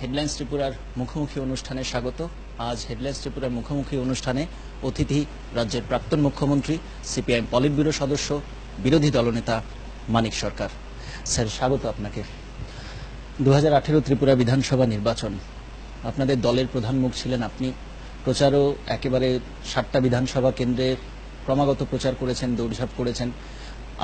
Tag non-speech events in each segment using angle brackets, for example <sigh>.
headlines ত্রিপুরার মুখোমুখি অনুষ্ঠানে স্বাগত আজ হেডলাইন্স ত্রিপুরার মুখোমুখি অনুষ্ঠানে অতিথি রাজ্যের প্রাক্তন মুখ্যমন্ত্রী সিপিআইএম পলিট ব্যুরো সদস্য বিরোধী দলনেতা মানিক সরকার স্যার স্বাগত আপনাকে দু হাজার ত্রিপুরা বিধানসভা নির্বাচন আপনাদের দলের প্রধান মুখ ছিলেন আপনি প্রচারও একেবারে সাতটা বিধানসভা কেন্দ্রে ক্রমাগত প্রচার করেছেন দৌড়ঝাঁপ করেছেন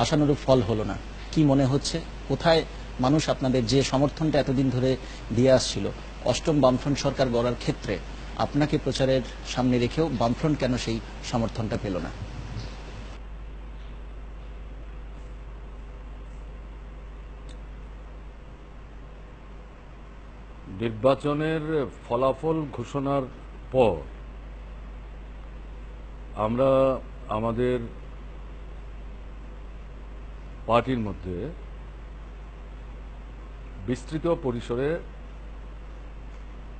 আশানুরূপ ফল হলো না কি মনে হচ্ছে কোথায় মানুষ আপনাদের যে সমর্থনটা এতদিন ধরে দিয়ে আসছিল অষ্টম বামফ্রন্ট সরকার গড়ার ক্ষেত্রে আপনাকে প্রচারের সামনে রেখেও বামফ্রন্ট কেন সেই সমর্থনটা পেল না নির্বাচনের ফলাফল ঘোষণার পর আমরা আমাদের পার্টির মধ্যে বিস্তৃত পরিসরে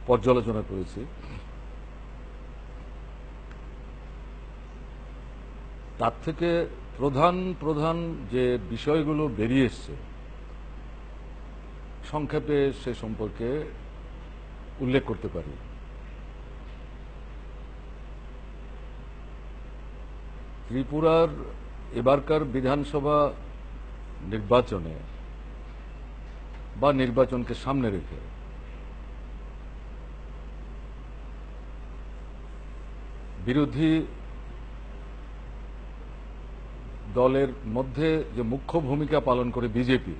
পর্যালোচনা করেছি তার থেকে প্রধান প্রধান যে বিষয়গুলো বেরিয়ে এসছে সংক্ষেপে সে সম্পর্কে উল্লেখ করতে পারি ত্রিপুরার এবারকার বিধানসভা নির্বাচনে বা নির্বাচনকে সামনে রেখে বিরোধী দলের মধ্যে যে মুখ্য ভূমিকা পালন করে বিজেপি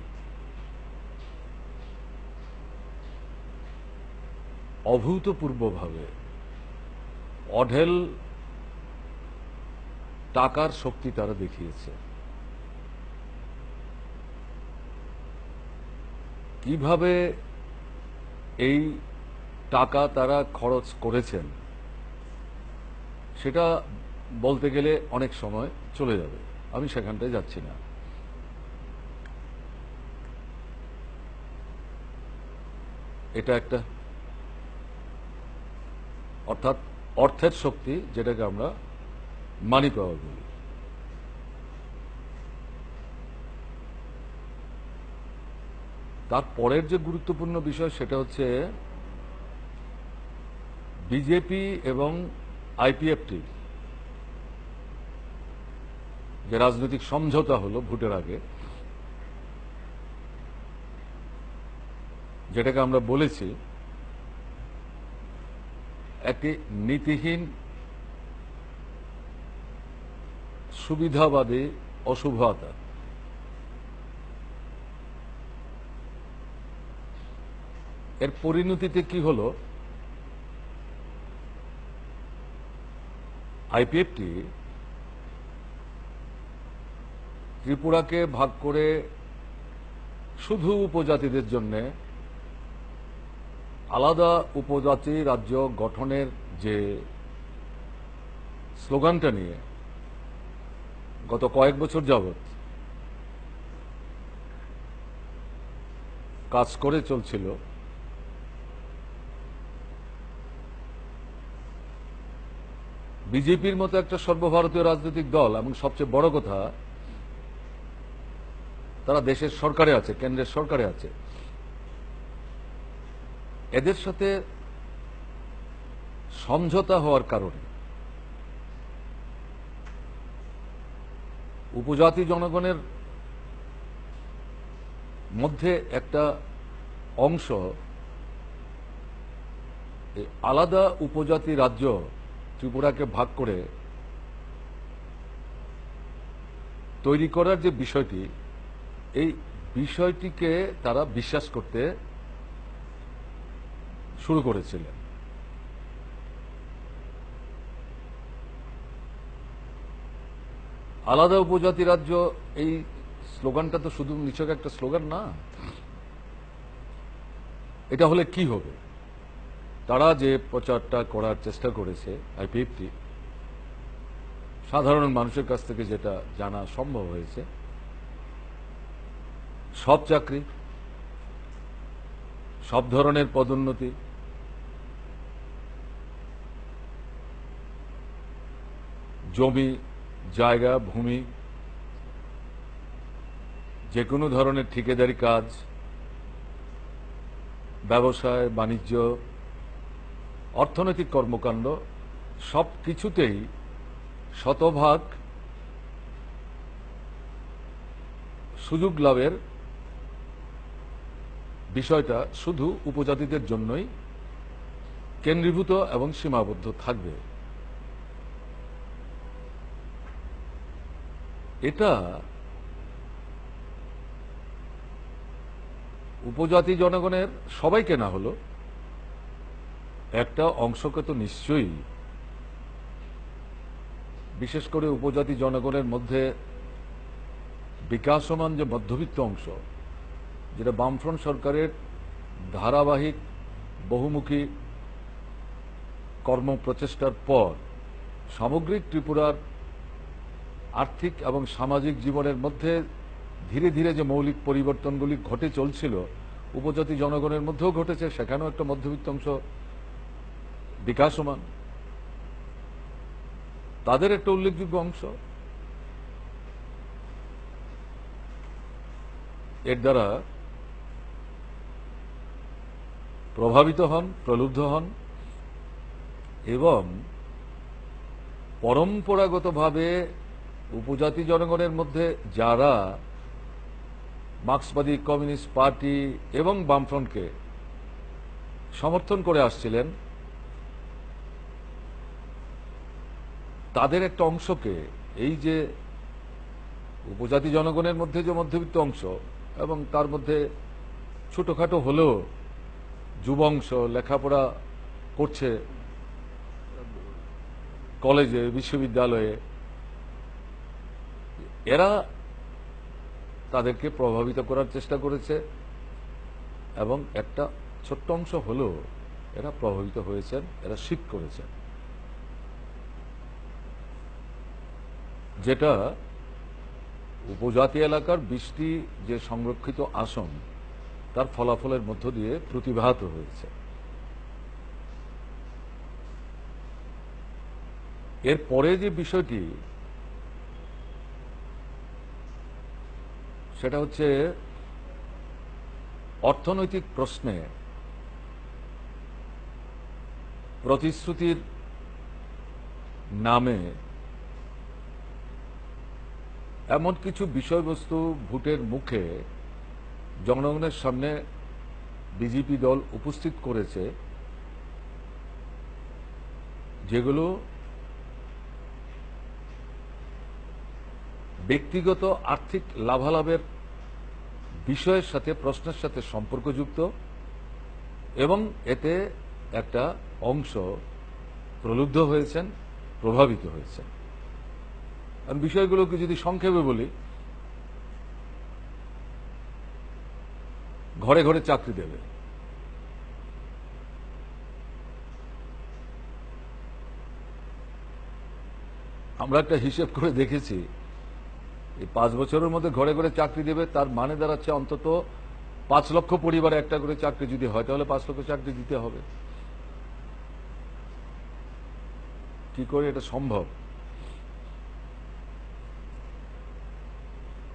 অভূতপূর্বভাবে অঢেল টাকার শক্তি তারা দেখিয়েছে কিভাবে এই টাকা তারা খরচ করেছেন সেটা বলতে গেলে অনেক সময় চলে যাবে আমি সেখানটায় যাচ্ছি না এটা একটা অর্থাৎ অর্থের শক্তি যেটাকে আমরা মানি পাওয়ার বলি তার পরের যে গুরুত্বপূর্ণ বিষয় সেটা হচ্ছে বিজেপি এবং আইপিএফটি যে রাজনৈতিক সমঝোতা হলো ভোটের আগে যেটাকে আমরা বলেছি একটি নীতিহীন সুবিধাবাদী অশুভতা এর পরিণতিতে কি হলো আইপিএফটি ত্রিপুরাকে ভাগ করে শুধু উপজাতিদের জন্য আলাদা উপজাতি রাজ্য গঠনের যে স্লোগানটা নিয়ে গত কয়েক বছর যাবৎ কাজ করে চলছিল বিজেপির মতো একটা সর্বভারতীয় রাজনৈতিক দল এবং সবচেয়ে বড় কথা তারা দেশের সরকারে আছে কেন্দ্রের সরকারে আছে এদের সাথে সমঝোতা হওয়ার কারণে উপজাতি জনগণের মধ্যে একটা অংশ আলাদা উপজাতি রাজ্য ত্রিপুরাকে ভাগ করে তৈরি করার যে বিষয়টি এই বিষয়টিকে তারা বিশ্বাস করতে শুরু করেছিলেন আলাদা উপজাতি রাজ্য এই স্লোগানটা তো শুধু নিচক একটা স্লোগান না এটা হলে কি হবে তারা যে প্রচারটা করার চেষ্টা করেছে আইপিএফটি সাধারণ মানুষের কাছ থেকে যেটা জানা সম্ভব হয়েছে সব চাকরি সব ধরনের পদোন্নতি জমি জায়গা ভূমি যে কোনো ধরনের ঠিকাদারি কাজ ব্যবসায় বাণিজ্য অর্থনৈতিক কর্মকাণ্ড সব কিছুতেই শতভাগ সুযোগ লাভের বিষয়টা শুধু উপজাতিদের জন্যই কেন্দ্রীভূত এবং সীমাবদ্ধ থাকবে এটা উপজাতি জনগণের সবাইকে না হলো একটা অংশকে তো নিশ্চয়ই বিশেষ করে উপজাতি জনগণের মধ্যে বিকাশমান যে মধ্যবিত্ত অংশ যেটা বামফ্রন্ট সরকারের ধারাবাহিক বহুমুখী কর্মপ্রচেষ্টার পর সামগ্রিক ত্রিপুরার আর্থিক এবং সামাজিক জীবনের মধ্যে ধীরে ধীরে যে মৌলিক পরিবর্তনগুলি ঘটে চলছিল উপজাতি জনগণের মধ্যেও ঘটেছে সেখানেও একটা মধ্যবিত্ত অংশ বিকাশমান তাদের একটা উল্লেখযোগ্য অংশ এর দ্বারা প্রভাবিত হন প্রলুব্ধ হন এবং পরম্পরাগতভাবে উপজাতি জনগণের মধ্যে যারা মার্ক্সবাদী কমিউনিস্ট পার্টি এবং বামফ্রন্টকে সমর্থন করে আসছিলেন তাদের একটা অংশকে এই যে উপজাতি জনগণের মধ্যে যে মধ্যবিত্ত অংশ এবং তার মধ্যে ছোটোখাটো হলেও যুব অংশ লেখাপড়া করছে কলেজে বিশ্ববিদ্যালয়ে এরা তাদেরকে প্রভাবিত করার চেষ্টা করেছে এবং একটা ছোট্ট অংশ হলেও এরা প্রভাবিত হয়েছেন এরা শিখ করেছেন যেটা উপজাতি এলাকার বৃষ্টি যে সংরক্ষিত আসন তার ফলাফলের মধ্য দিয়ে প্রতিভাত হয়েছে এর পরে যে বিষয়টি সেটা হচ্ছে অর্থনৈতিক প্রশ্নে প্রতিশ্রুতির নামে এমন কিছু বিষয়বস্তু ভোটের মুখে জনগণের সামনে বিজেপি দল উপস্থিত করেছে যেগুলো ব্যক্তিগত আর্থিক লাভালাভের বিষয়ের সাথে প্রশ্নের সাথে সম্পর্কযুক্ত এবং এতে একটা অংশ প্রলুব্ধ হয়েছেন প্রভাবিত হয়েছেন আমি বিষয়গুলোকে যদি সংক্ষেপে বলি ঘরে ঘরে চাকরি দেবে আমরা একটা হিসেব করে দেখেছি এই পাঁচ বছরের মধ্যে ঘরে ঘরে চাকরি দেবে তার মানে দাঁড়াচ্ছে অন্তত পাঁচ লক্ষ পরিবারে একটা করে চাকরি যদি হয় তাহলে পাঁচ লক্ষ চাকরি দিতে হবে কি করে এটা সম্ভব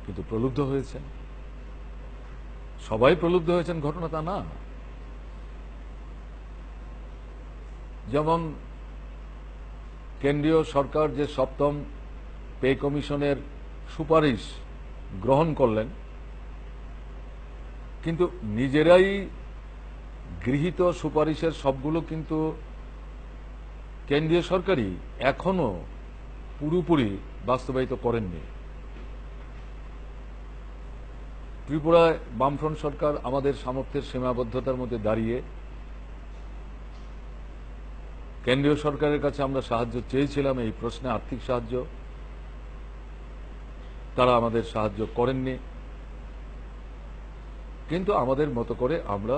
কিন্তু প্রলুব্ধ হয়েছেন সবাই প্রলুব্ধ হয়েছেন ঘটনা তা না যেমন কেন্দ্রীয় সরকার যে সপ্তম পে কমিশনের সুপারিশ গ্রহণ করলেন কিন্তু নিজেরাই গৃহীত সুপারিশের সবগুলো কিন্তু কেন্দ্রীয় সরকারই এখনো পুরোপুরি বাস্তবায়িত করেননি ত্রিপুরায় বামফ্রন্ট সরকার আমাদের সামর্থ্যের সীমাবদ্ধতার মধ্যে দাঁড়িয়ে কেন্দ্রীয় সরকারের কাছে আমরা সাহায্য চেয়েছিলাম এই প্রশ্নে আর্থিক সাহায্য তারা আমাদের সাহায্য করেননি কিন্তু আমাদের মতো করে আমরা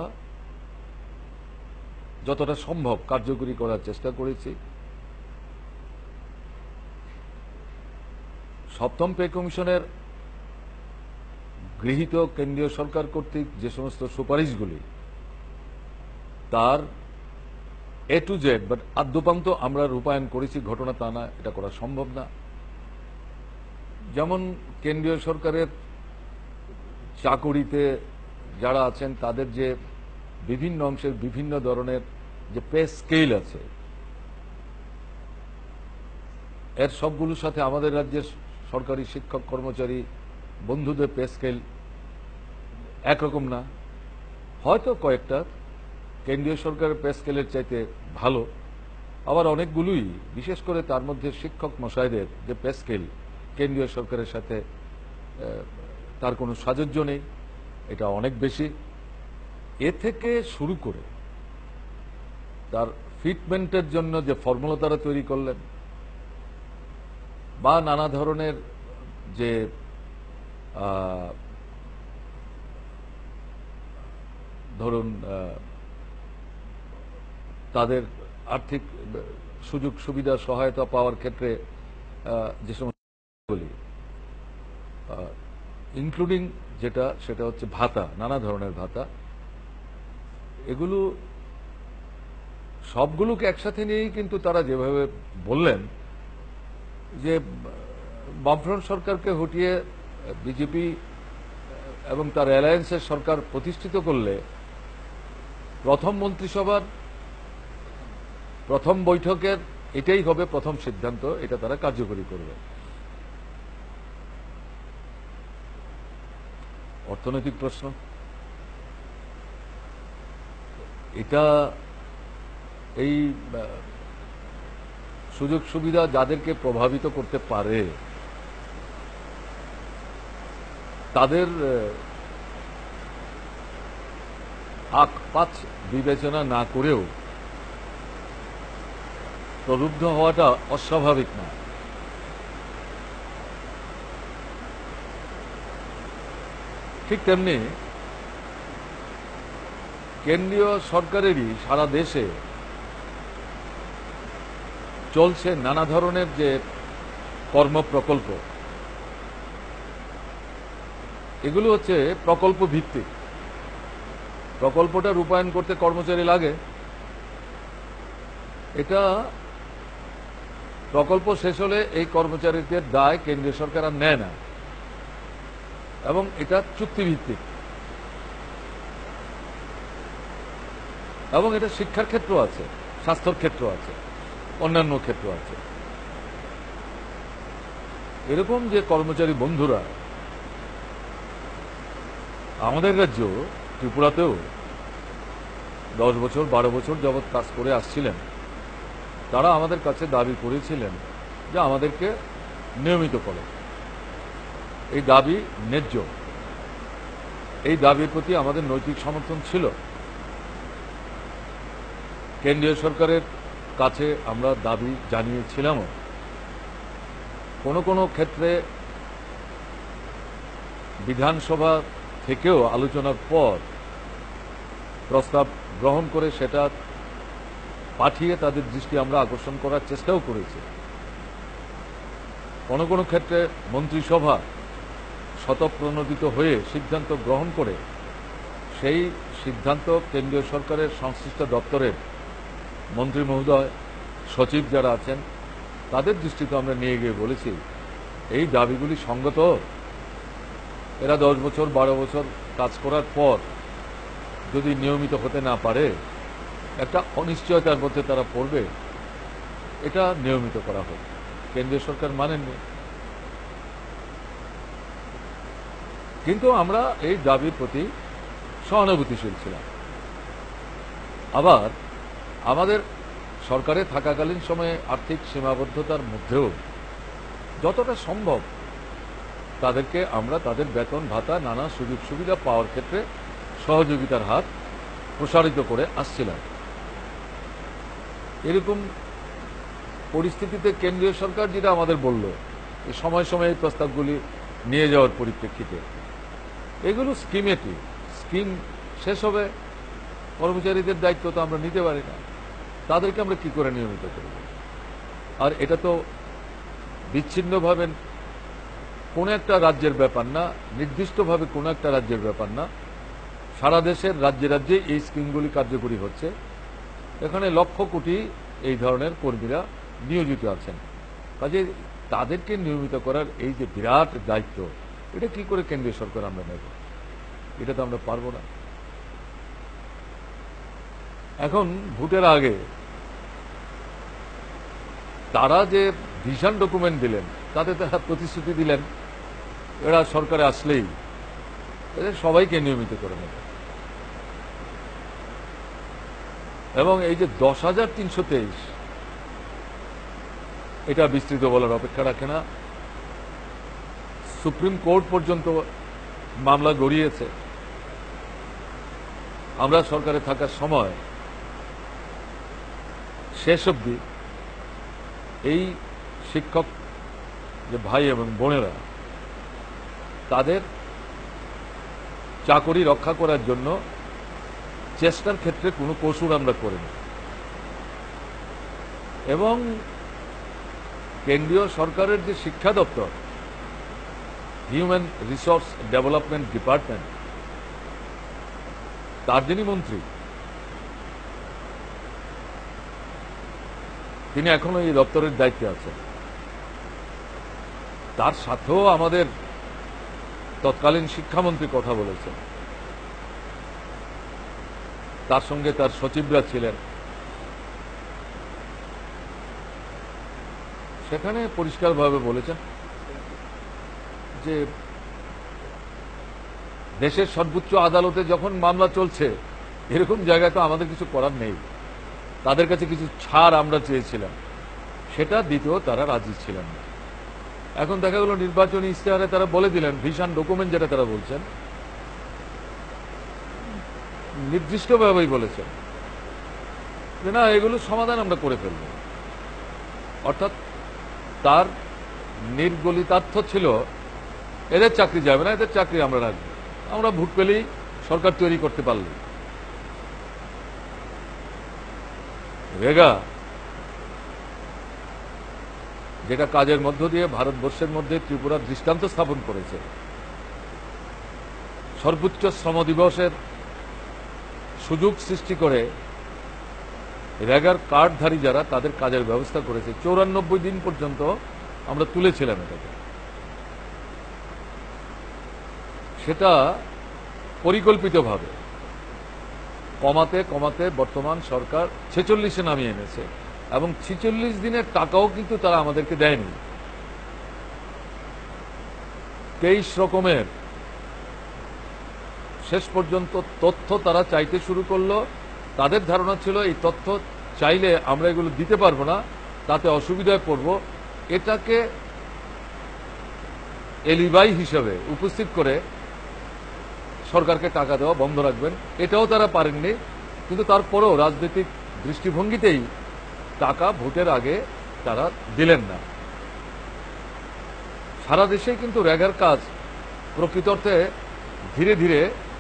যতটা সম্ভব কার্যকরী করার চেষ্টা করেছি সপ্তম পে কমিশনের গৃহীত কেন্দ্রীয় সরকার কর্তৃক যে সমস্ত সুপারিশগুলি তার এ টু জেড বাট আদ্যপান্ত আমরা রূপায়ণ করেছি ঘটনা তা না এটা করা সম্ভব না যেমন কেন্দ্রীয় সরকারের চাকুরিতে যারা আছেন তাদের যে বিভিন্ন অংশের বিভিন্ন ধরনের যে পে স্কেল আছে এর সবগুলোর সাথে আমাদের রাজ্যের সরকারি শিক্ষক কর্মচারী বন্ধুদের পে স্কেল একরকম না হয়তো কয়েকটা কেন্দ্রীয় সরকারের পে স্কেলের চাইতে ভালো আবার অনেকগুলোই বিশেষ করে তার মধ্যে শিক্ষক মশাইদের যে পে স্কেল কেন্দ্রীয় সরকারের সাথে তার কোনো সাজুজ্য নেই এটা অনেক বেশি এ থেকে শুরু করে তার ফিটমেন্টের জন্য যে ফর্মুলা তারা তৈরি করলেন বা নানা ধরনের যে ধরুন তাদের আর্থিক সুযোগ সুবিধা সহায়তা পাওয়ার ক্ষেত্রে যে সমস্যাগুলি ইনক্লুডিং যেটা সেটা হচ্ছে ভাতা নানা ধরনের ভাতা এগুলো সবগুলোকে একসাথে নিয়েই কিন্তু তারা যেভাবে বললেন যে বামফ্রন্ট সরকারকে হটিয়ে বিজেপি এবং তার অ্যালায়েন্সের সরকার প্রতিষ্ঠিত করলে প্রথম মন্ত্রিসভার প্রথম বৈঠকের এটাই হবে প্রথম সিদ্ধান্ত এটা তারা কার্যকরী করবে অর্থনৈতিক প্রশ্ন এটা এই সুযোগ সুবিধা যাদেরকে প্রভাবিত করতে পারে তাদের আক পাচ বিবেচনা না করেও প্রলুব্ধ হওয়াটা অস্বাভাবিক না ঠিক তেমনি কেন্দ্রীয় সরকারেরই সারা দেশে চলছে নানা ধরনের যে কর্মপ্রকল্প এগুলো হচ্ছে প্রকল্প ভিত্তিক প্রকল্পটা রূপায়ণ করতে কর্মচারী লাগে এটা প্রকল্প শেষ হলে এই কর্মচারীদের দায় কেন্দ্রীয় সরকার আর নেয় না এবং এটা চুক্তিভিত্তিক এবং এটা শিক্ষার ক্ষেত্র আছে স্বাস্থ্যর ক্ষেত্র আছে অন্যান্য ক্ষেত্র আছে এরকম যে কর্মচারী বন্ধুরা আমাদের রাজ্য ত্রিপুরাতেও দশ বছর বারো বছর যাবৎ কাজ করে আসছিলেন তারা আমাদের কাছে দাবি করেছিলেন যে আমাদেরকে নিয়মিত করে এই দাবি ন্যায্য এই দাবির প্রতি আমাদের নৈতিক সমর্থন ছিল কেন্দ্রীয় সরকারের কাছে আমরা দাবি জানিয়েছিলামও কোনো কোনো ক্ষেত্রে বিধানসভা থেকেও আলোচনার পর প্রস্তাব গ্রহণ করে সেটা পাঠিয়ে তাদের দৃষ্টি আমরা আকর্ষণ করার চেষ্টাও করেছি কোনো কোনো ক্ষেত্রে মন্ত্রিসভা শতপ্রণোদিত হয়ে সিদ্ধান্ত গ্রহণ করে সেই সিদ্ধান্ত কেন্দ্রীয় সরকারের সংশ্লিষ্ট দপ্তরের মন্ত্রী মহোদয় সচিব যারা আছেন তাদের দৃষ্টিতে আমরা নিয়ে গিয়ে বলেছি এই দাবিগুলি সঙ্গত এরা দশ বছর বারো বছর কাজ করার পর যদি নিয়মিত হতে না পারে একটা অনিশ্চয়তার মধ্যে তারা পড়বে এটা নিয়মিত করা হোক কেন্দ্রীয় সরকার মানেননি কিন্তু আমরা এই দাবির প্রতি সহানুভূতিশীল ছিলাম আবার আমাদের সরকারে থাকাকালীন সময়ে আর্থিক সীমাবদ্ধতার মধ্যেও যতটা সম্ভব তাদেরকে আমরা তাদের বেতন ভাতা নানা সুযোগ সুবিধা পাওয়ার ক্ষেত্রে সহযোগিতার হাত প্রসারিত করে আসছিলাম এরকম পরিস্থিতিতে কেন্দ্রীয় সরকার যেটা আমাদের বলল সময় সময় এই প্রস্তাবগুলি নিয়ে যাওয়ার পরিপ্রেক্ষিতে এগুলো স্কিমেটি স্কিম শেষ হবে কর্মচারীদের দায়িত্ব তো আমরা নিতে পারি না তাদেরকে আমরা কি করে নিয়মিত করব আর এটা তো বিচ্ছিন্নভাবে কোনো একটা রাজ্যের ব্যাপার না নির্দিষ্টভাবে কোনো একটা রাজ্যের ব্যাপার না সারা দেশের রাজ্যে রাজ্যে এই স্কিমগুলি কার্যকরী হচ্ছে এখানে লক্ষ কোটি এই ধরনের কর্মীরা নিয়োজিত আছেন কাজে তাদেরকে নিয়মিত করার এই যে বিরাট দায়িত্ব এটা কি করে কেন্দ্রীয় সরকার আমরা নেব এটা তো আমরা পারবো না এখন ভোটের আগে তারা যে ভিশন ডকুমেন্ট দিলেন তাতে তারা প্রতিশ্রুতি দিলেন এরা সরকারে আসলেই এদের সবাইকে নিয়মিত করে নেবে এবং এই যে দশ হাজার তিনশো তেইশ এটা বিস্তৃত বলার অপেক্ষা রাখে না সুপ্রিম কোর্ট পর্যন্ত মামলা গড়িয়েছে আমরা সরকারে থাকার সময় শেষ অবধি এই শিক্ষক যে ভাই এবং বোনেরা তাদের চাকরি রক্ষা করার জন্য চেষ্টার ক্ষেত্রে কোনো কসুর আমরা না এবং কেন্দ্রীয় সরকারের যে শিক্ষা দপ্তর হিউম্যান রিসোর্স ডেভেলপমেন্ট ডিপার্টমেন্ট তার যিনি মন্ত্রী তিনি এখনো এই দপ্তরের দায়িত্বে আছেন তার সাথেও আমাদের তৎকালীন শিক্ষামন্ত্রী কথা বলেছেন তার সঙ্গে তার সচিবরা ছিলেন সেখানে পরিষ্কারভাবে বলেছেন যে দেশের সর্বোচ্চ আদালতে যখন মামলা চলছে এরকম জায়গায় তো আমাদের কিছু করার নেই তাদের কাছে কিছু ছাড় আমরা চেয়েছিলাম সেটা দিতেও তারা রাজি ছিলেন না এখন দেখা গেল নির্বাচনী ইশতেহারে তারা বলে দিলেন ভিশন ডকুমেন্ট যেটা তারা বলছেন নির্দিষ্টভাবেই বলেছেন যে না এগুলো সমাধান আমরা করে ফেলব অর্থাৎ তার নির্গলিতার্থ ছিল এদের চাকরি যাবে না এদের চাকরি আমরা রাখব আমরা ভোট পেলেই সরকার তৈরি করতে পারলাম রেগা যেটা কাজের মধ্য দিয়ে ভারতবর্ষের মধ্যে ত্রিপুরা দৃষ্টান্ত স্থাপন করেছে সর্বোচ্চ শ্রম দিবসের সুযোগ সৃষ্টি করে রেগার কার্ডধারী যারা তাদের কাজের ব্যবস্থা করেছে চৌরানব্বই দিন পর্যন্ত আমরা তুলেছিলাম এটাকে সেটা পরিকল্পিতভাবে কমাতে কমাতে বর্তমান সরকার ছেচল্লিশে নামিয়ে এনেছে এবং ছিচল্লিশ দিনের টাকাও কিন্তু তারা আমাদেরকে দেয়নি তেইশ রকমের শেষ পর্যন্ত তথ্য তারা চাইতে শুরু করলো তাদের ধারণা ছিল এই তথ্য চাইলে আমরা এগুলো দিতে পারবো না তাতে অসুবিধায় পড়ব এটাকে এলিবাই হিসেবে উপস্থিত করে সরকারকে টাকা দেওয়া বন্ধ রাখবেন এটাও তারা পারেননি কিন্তু তারপরেও রাজনৈতিক দৃষ্টিভঙ্গিতেই টাকা ভোটের আগে তারা দিলেন না সারা দেশে কিন্তু র্যাগের কাজ প্রকৃত অর্থে ধীরে ধীরে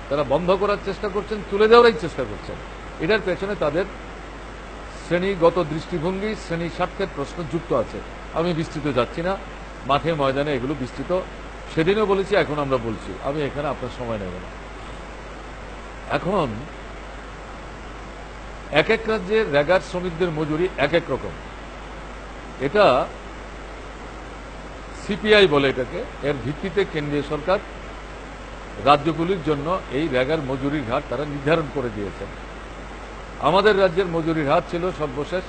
তারা বন্ধ করার চেষ্টা করছেন তুলে দেওয়ারই চেষ্টা করছেন এটার পেছনে তাদের শ্রেণীগত দৃষ্টিভঙ্গি শ্রেণী স্বার্থের প্রশ্ন যুক্ত আছে আমি বিস্তৃত যাচ্ছি না মাঠে ময়দানে এগুলো বিস্তৃত সেদিনও বলেছি এখন আমরা বলছি আমি এখানে আপনার সময় নেব না এখন এক এক রাজ্যে র্যাগার শ্রমিকদের মজুরি এক এক রকম এটা সিপিআই বলে এটাকে এর ভিত্তিতে কেন্দ্রীয় সরকার রাজ্যগুলির জন্য এই র্যাগার মজুরির হার তারা নির্ধারণ করে দিয়েছেন আমাদের রাজ্যের মজুরির হার ছিল সর্বশেষ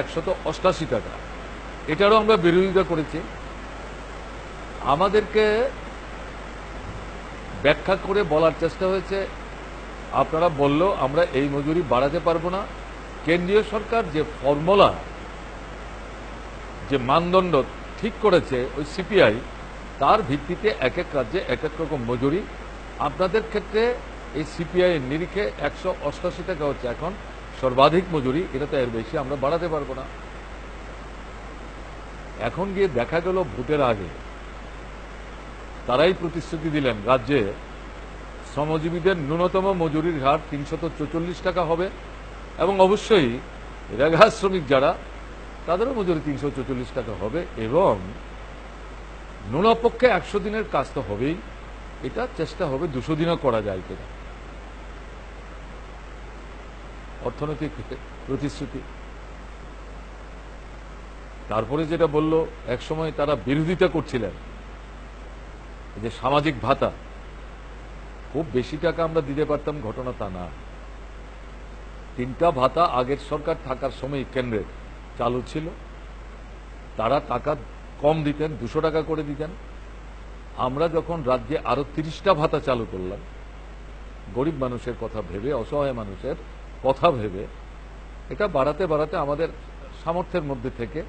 একশত অষ্টাশি টাকা এটারও আমরা বিরোধিতা করেছি আমাদেরকে ব্যাখ্যা করে বলার চেষ্টা হয়েছে আপনারা বললেও আমরা এই মজুরি বাড়াতে পারবো না কেন্দ্রীয় সরকার যে ফর্মুলা যে মানদণ্ড ঠিক করেছে ওই সিপিআই তার ভিত্তিতে এক এক রাজ্যে এক এক রকম মজুরি আপনাদের ক্ষেত্রে এই সিপিআই নিরিখে একশো অষ্টাশি টাকা হচ্ছে এখন সর্বাধিক মজুরি এটা তো এর বেশি আমরা বাড়াতে পারবো না এখন গিয়ে দেখা গেল ভোটের আগে তারাই প্রতিশ্রুতি দিলেন রাজ্যে শ্রমজীবীদের ন্যূনতম মজুরির হার তিনশত চৌচল্লিশ টাকা হবে এবং অবশ্যই রেঘা শ্রমিক যারা তাদেরও মজুরি তিনশো চৌচল্লিশ টাকা হবে এবং ন্যূনপক্ষে একশো দিনের কাজ তো হবেই এটা চেষ্টা হবে দুশো দিনও করা যায় কিনা অর্থনৈতিক প্রতিশ্রুতি তারপরে যেটা বলল একসময় তারা বিরোধিতা করছিলেন যে সামাজিক ভাতা খুব বেশি টাকা আমরা দিতে পারতাম ঘটনা তা না তিনটা ভাতা আগের সরকার থাকার সময় কেন্দ্রে চালু ছিল তারা টাকা কম দিতেন দুশো টাকা করে দিতেন আমরা যখন রাজ্যে আরো তিরিশটা ভাতা চালু করলাম গরিব মানুষের কথা ভেবে অসহায় মানুষের কথা ভেবে এটা বাড়াতে বাড়াতে আমাদের সামর্থ্যের মধ্যে থেকে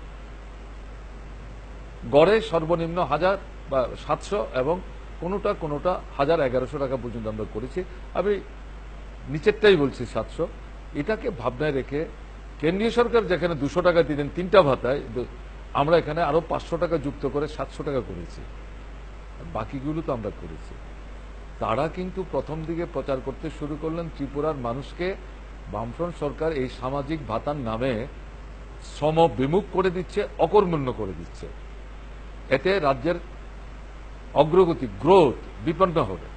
গড়ে সর্বনিম্ন হাজার বা সাতশো এবং কোনোটা কোনোটা হাজার এগারোশো টাকা পর্যন্ত আমরা করেছি আমি নিচেরটাই বলছি সাতশো এটাকে ভাবনায় রেখে কেন্দ্রীয় সরকার যেখানে দুশো টাকা দিলেন তিনটা ভাতায় আমরা এখানে আরো পাঁচশো টাকা যুক্ত করে সাতশো টাকা করেছি বাকিগুলো তো আমরা করেছি তারা কিন্তু প্রথম দিকে প্রচার করতে শুরু করলেন ত্রিপুরার মানুষকে বামফ্রন্ট সরকার এই সামাজিক ভাতার নামে শ্রম বিমুখ করে দিচ্ছে অকর্মণ্য করে দিচ্ছে এতে রাজ্যের অগ্রগতি গ্রোথ বিপন্ন হবে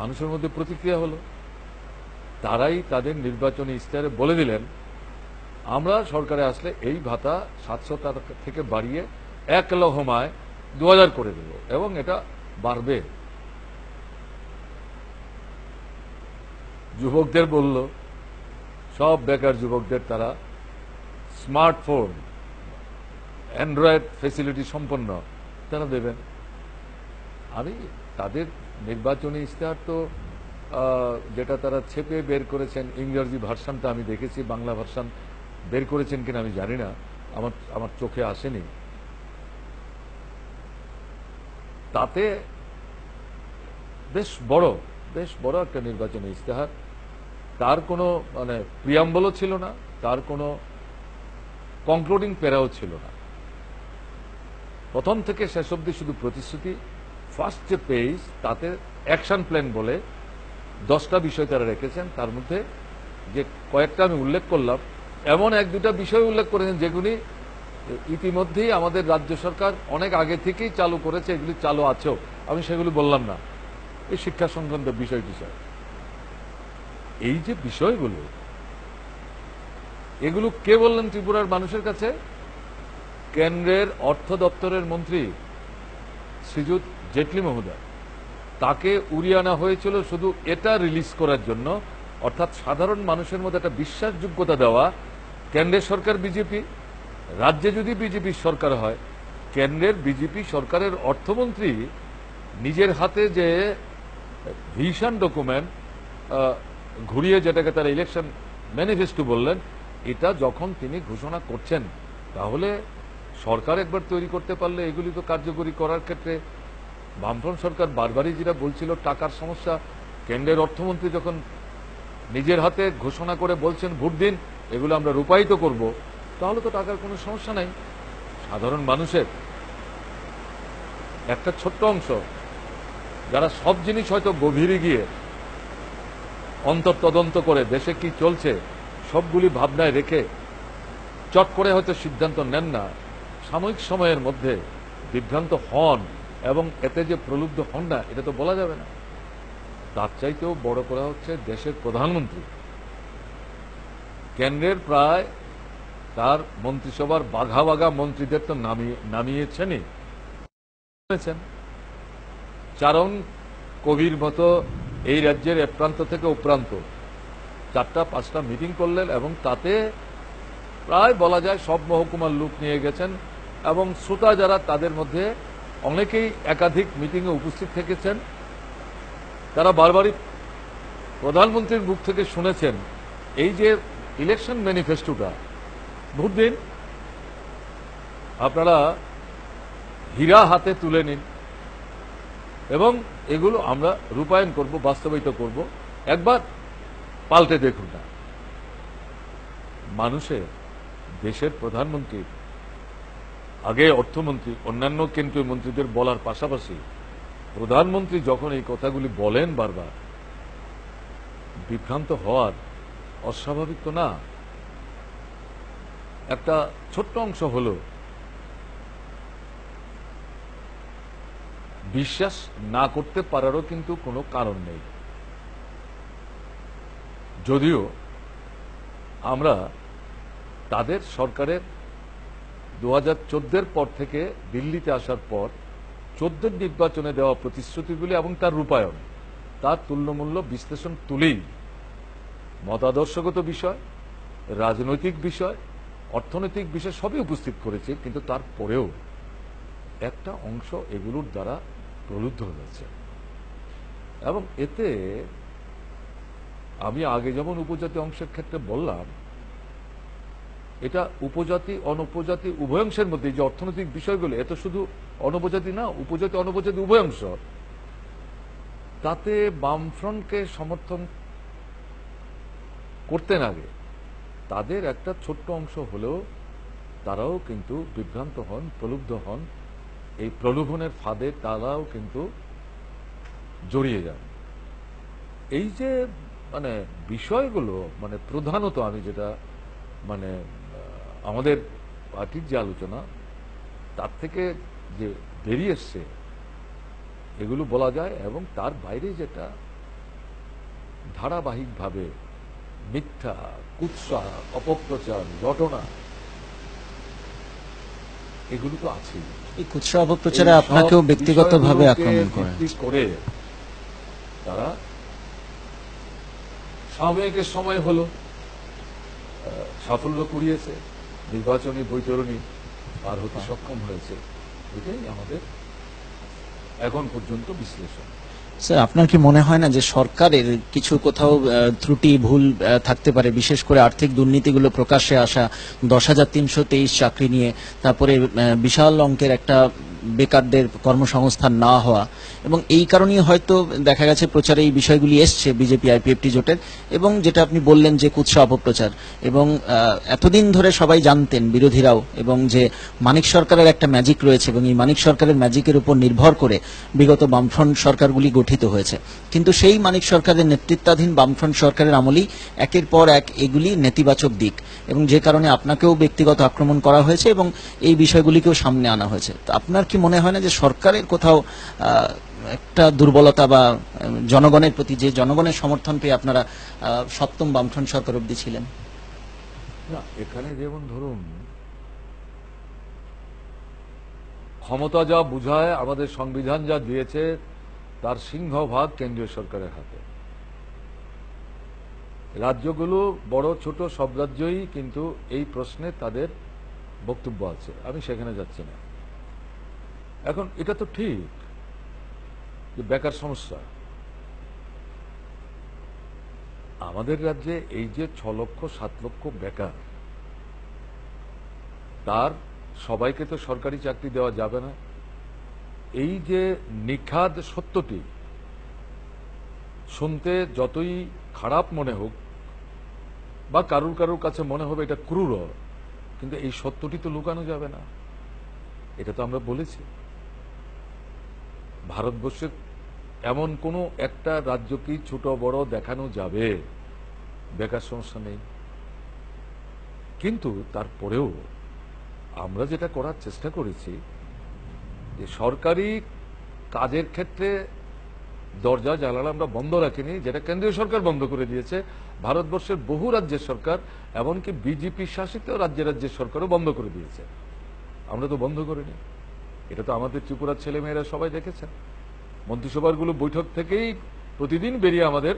মানুষের মধ্যে প্রতিক্রিয়া হলো তারাই তাদের নির্বাচনী ইস্তারে বলে দিলেন আমরা সরকারে আসলে এই ভাতা সাতশো টাকা থেকে বাড়িয়ে এক লহমায় দু করে দিল এবং এটা বাড়বে যুবকদের বলল সব বেকার যুবকদের তারা স্মার্টফোন অ্যান্ড্রয়েড ফেসিলিটি সম্পন্ন তারা দেবেন আমি তাদের নির্বাচনী ইশতেহার তো যেটা তারা ছেপে বের করেছেন ইংরেজি ভার্সানটা আমি দেখেছি বাংলা ভার্সান বের করেছেন কিনা আমি জানি না আমার আমার চোখে আসেনি তাতে বেশ বড় বেশ বড় একটা নির্বাচনী ইশতেহার তার কোনো মানে প্রিয়াম্বলও ছিল না তার কোনো কনক্লুডিং পেরাও ছিল না প্রথম থেকে শেষ অব্দি শুধু প্রতিশ্রুতি ফার্স্ট যে পেজ তাতে অ্যাকশন প্ল্যান বলে দশটা বিষয় তারা রেখেছেন তার মধ্যে যে কয়েকটা আমি উল্লেখ করলাম এমন এক দুটা বিষয় উল্লেখ করেছেন যেগুলি ইতিমধ্যেই আমাদের রাজ্য সরকার অনেক আগে থেকেই চালু করেছে এগুলি চালু আছেও আমি সেগুলি বললাম না এই শিক্ষা সংক্রান্ত বিষয় স্যার এই যে বিষয়গুলো এগুলো কে বললেন ত্রিপুরার মানুষের কাছে কেন্দ্রের অর্থ দপ্তরের মন্ত্রী শ্রীযুত জেটলি মহোদয় তাকে উড়িয়ে আনা হয়েছিল শুধু এটা রিলিজ করার জন্য অর্থাৎ সাধারণ মানুষের মধ্যে একটা বিশ্বাসযোগ্যতা দেওয়া কেন্দ্রের সরকার বিজেপি রাজ্যে যদি বিজেপি সরকার হয় কেন্দ্রের বিজেপি সরকারের অর্থমন্ত্রী নিজের হাতে যে ভিশন ডকুমেন্ট ঘুরিয়ে যেটাকে তার ইলেকশন ম্যানিফেস্টো বললেন এটা যখন তিনি ঘোষণা করছেন তাহলে সরকার একবার তৈরি করতে পারলে এগুলি তো কার্যকরী করার ক্ষেত্রে বামফ্রন্ট সরকার বারবারই যেটা বলছিল টাকার সমস্যা কেন্দ্রের অর্থমন্ত্রী যখন নিজের হাতে ঘোষণা করে বলছেন ভোট দিন এগুলো আমরা রূপায়িত করব তাহলে তো টাকার কোনো সমস্যা নাই সাধারণ মানুষের একটা ছোট্ট অংশ যারা সব জিনিস হয়তো গভীরে গিয়ে অন্তর তদন্ত করে দেশে কি চলছে সবগুলি ভাবনায় রেখে চট করে হয়তো সিদ্ধান্ত নেন না সাময়িক সময়ের মধ্যে বিভ্রান্ত হন এবং এতে যে প্রলুব্ধ হন না এটা তো বলা যাবে না তার চাইতেও বড় করা হচ্ছে দেশের প্রধানমন্ত্রী কেন্দ্রের প্রায় তার মন্ত্রিসভার বাঘা বাঘা মন্ত্রীদের তো নামিয়ে নামিয়েছেনই চারণ কবির মতো এই রাজ্যের এক প্রান্ত থেকে উপ্রান্ত চারটা পাঁচটা মিটিং করলেন এবং তাতে প্রায় বলা যায় সব মহকুমার লোক নিয়ে গেছেন এবং শ্রোতা যারা তাদের মধ্যে অনেকেই একাধিক মিটিংয়ে উপস্থিত থেকেছেন তারা বারবারই প্রধানমন্ত্রীর মুখ থেকে শুনেছেন এই যে ইলেকশন ম্যানিফেস্টোটা ভোট দিন আপনারা হীরা হাতে তুলে নিন এবং এগুলো আমরা রূপায়ণ করব বাস্তবায়িত করব একবার পাল্টে দেখুন না মানুষের দেশের প্রধানমন্ত্রীর আগে অর্থমন্ত্রী অন্যান্য কেন্দ্রীয় মন্ত্রীদের বলার পাশাপাশি প্রধানমন্ত্রী যখন এই কথাগুলি বলেন বারবার বিভ্রান্ত হওয়ার অস্বাভাবিক তো না একটা ছোট্ট অংশ হল বিশ্বাস না করতে পারারও কিন্তু কোনো কারণ নেই যদিও আমরা তাদের সরকারের দু হাজার পর থেকে দিল্লিতে আসার পর চোদ্দের নির্বাচনে দেওয়া প্রতিশ্রুতিগুলি এবং তার রূপায়ণ তার তুল্যমূল্য বিশ্লেষণ তুলেই মতাদর্শগত বিষয় রাজনৈতিক বিষয় অর্থনৈতিক বিষয় সবই উপস্থিত করেছে কিন্তু তারপরেও একটা অংশ এগুলোর দ্বারা প্রলুব্ধ হয়েছে এবং এতে আমি আগে যেমন উপজাতি অংশের ক্ষেত্রে বললাম এটা উপজাতি অনুপজাতি উভয়ংশের মধ্যে যে অর্থনৈতিক বিষয়গুলো এত শুধু অনুপজাতি না উপজাতি অনুপজাতি উভয়ংশ তাতে বামফ্রন্টকে সমর্থন করতে লাগে তাদের একটা ছোট্ট অংশ হলেও তারাও কিন্তু বিভ্রান্ত হন প্রলুব্ধ হন এই প্রলোভনের ফাঁদে তারাও কিন্তু জড়িয়ে যান এই যে মানে বিষয়গুলো মানে প্রধানত আমি যেটা মানে আমাদের পার্টির যে আলোচনা তার থেকে যে বেরিয়ে এসছে এগুলো বলা যায় এবং তার বাইরে যেটা ধারাবাহিকভাবে মিথ্যা কুৎসা অপপ্রচার ঘটনা এগুলো তো আছে অপপ্রচারে আপনাকেও ব্যক্তিগতভাবে আক্রমণ করে তারা সাময়িকের সময় হলো সাফল্য কুড়িয়েছে নির্বাচনী বৈতরণী পার হতে সক্ষম হয়েছে এটাই আমাদের এখন পর্যন্ত বিশ্লেষণ স্যার আপনার কি মনে হয় না যে সরকারের কিছু কোথাও ত্রুটি ভুল থাকতে পারে বিশেষ করে আর্থিক দুর্নীতিগুলো প্রকাশ্যে আসা দশ হাজার তিনশো তেইশ চাকরি নিয়ে তারপরে বিশাল অঙ্কের একটা বেকারদের কর্মসংস্থান না হওয়া এবং এই কারণেই হয়তো দেখা গেছে প্রচারে এই বিষয়গুলি এসছে বিজেপি আইপিএফটি জোটের এবং যেটা আপনি বললেন যে কুৎসা অপপ্রচার এবং এতদিন ধরে সবাই জানতেন বিরোধীরাও এবং যে মানিক সরকারের একটা ম্যাজিক রয়েছে এবং এই মানিক সরকারের ম্যাজিকের উপর নির্ভর করে বিগত বামফ্রন্ট সরকারগুলি গঠিত হয়েছে কিন্তু সেই মানিক সরকারের নেতৃত্বাধীন বামফ্রন্ট সরকারের আমলেই একের পর এক এগুলি নেতিবাচক দিক এবং যে কারণে আপনাকেও ব্যক্তিগত আক্রমণ করা হয়েছে এবং এই বিষয়গুলিকেও সামনে আনা হয়েছে তো আপনার কি মনে হয় না যে সরকারের কোথাও একটা দুর্বলতা বা জনগণের প্রতি যে জনগণের সমর্থন পেয়ে আপনারা সপ্তম বামফ্রন্ট সরকার অব্দি ছিলেন এখানে যেমন ধরুন ক্ষমতা যা বুঝায় আমাদের সংবিধান যা দিয়েছে তার সিংহভাগ কেন্দ্রীয় সরকারের হাতে রাজ্যগুলো বড় ছোট সব রাজ্যই কিন্তু এই প্রশ্নে তাদের বক্তব্য আছে আমি সেখানে যাচ্ছি না এখন এটা তো ঠিক যে বেকার সমস্যা আমাদের রাজ্যে এই যে ছ লক্ষ সাত লক্ষ বেকার তার সবাইকে তো সরকারি চাকরি দেওয়া যাবে না এই যে নিখাদ সত্যটি শুনতে যতই খারাপ মনে হোক বা কারুর কারুর কাছে মনে হবে এটা ক্রুর কিন্তু এই সত্যটি তো লুকানো যাবে না এটা তো আমরা বলেছি ভারতবর্ষের এমন কোনো একটা রাজ্যকেই ছোট বড় দেখানো যাবে বেকার সমস্যা নেই কিন্তু তারপরেও আমরা যেটা করার চেষ্টা করেছি যে সরকারি কাজের ক্ষেত্রে দরজা জ্বালালা আমরা বন্ধ রাখিনি যেটা কেন্দ্রীয় সরকার বন্ধ করে দিয়েছে ভারতবর্ষের বহু রাজ্যের সরকার এমনকি বিজেপি শাসিত রাজ্যের রাজ্যের সরকারও বন্ধ করে দিয়েছে আমরা তো বন্ধ করিনি এটা তো আমাদের ত্রিপুরার ছেলেমেয়েরা সবাই দেখেছেন মন্ত্রিসভারগুলো বৈঠক থেকেই প্রতিদিন বেরিয়ে আমাদের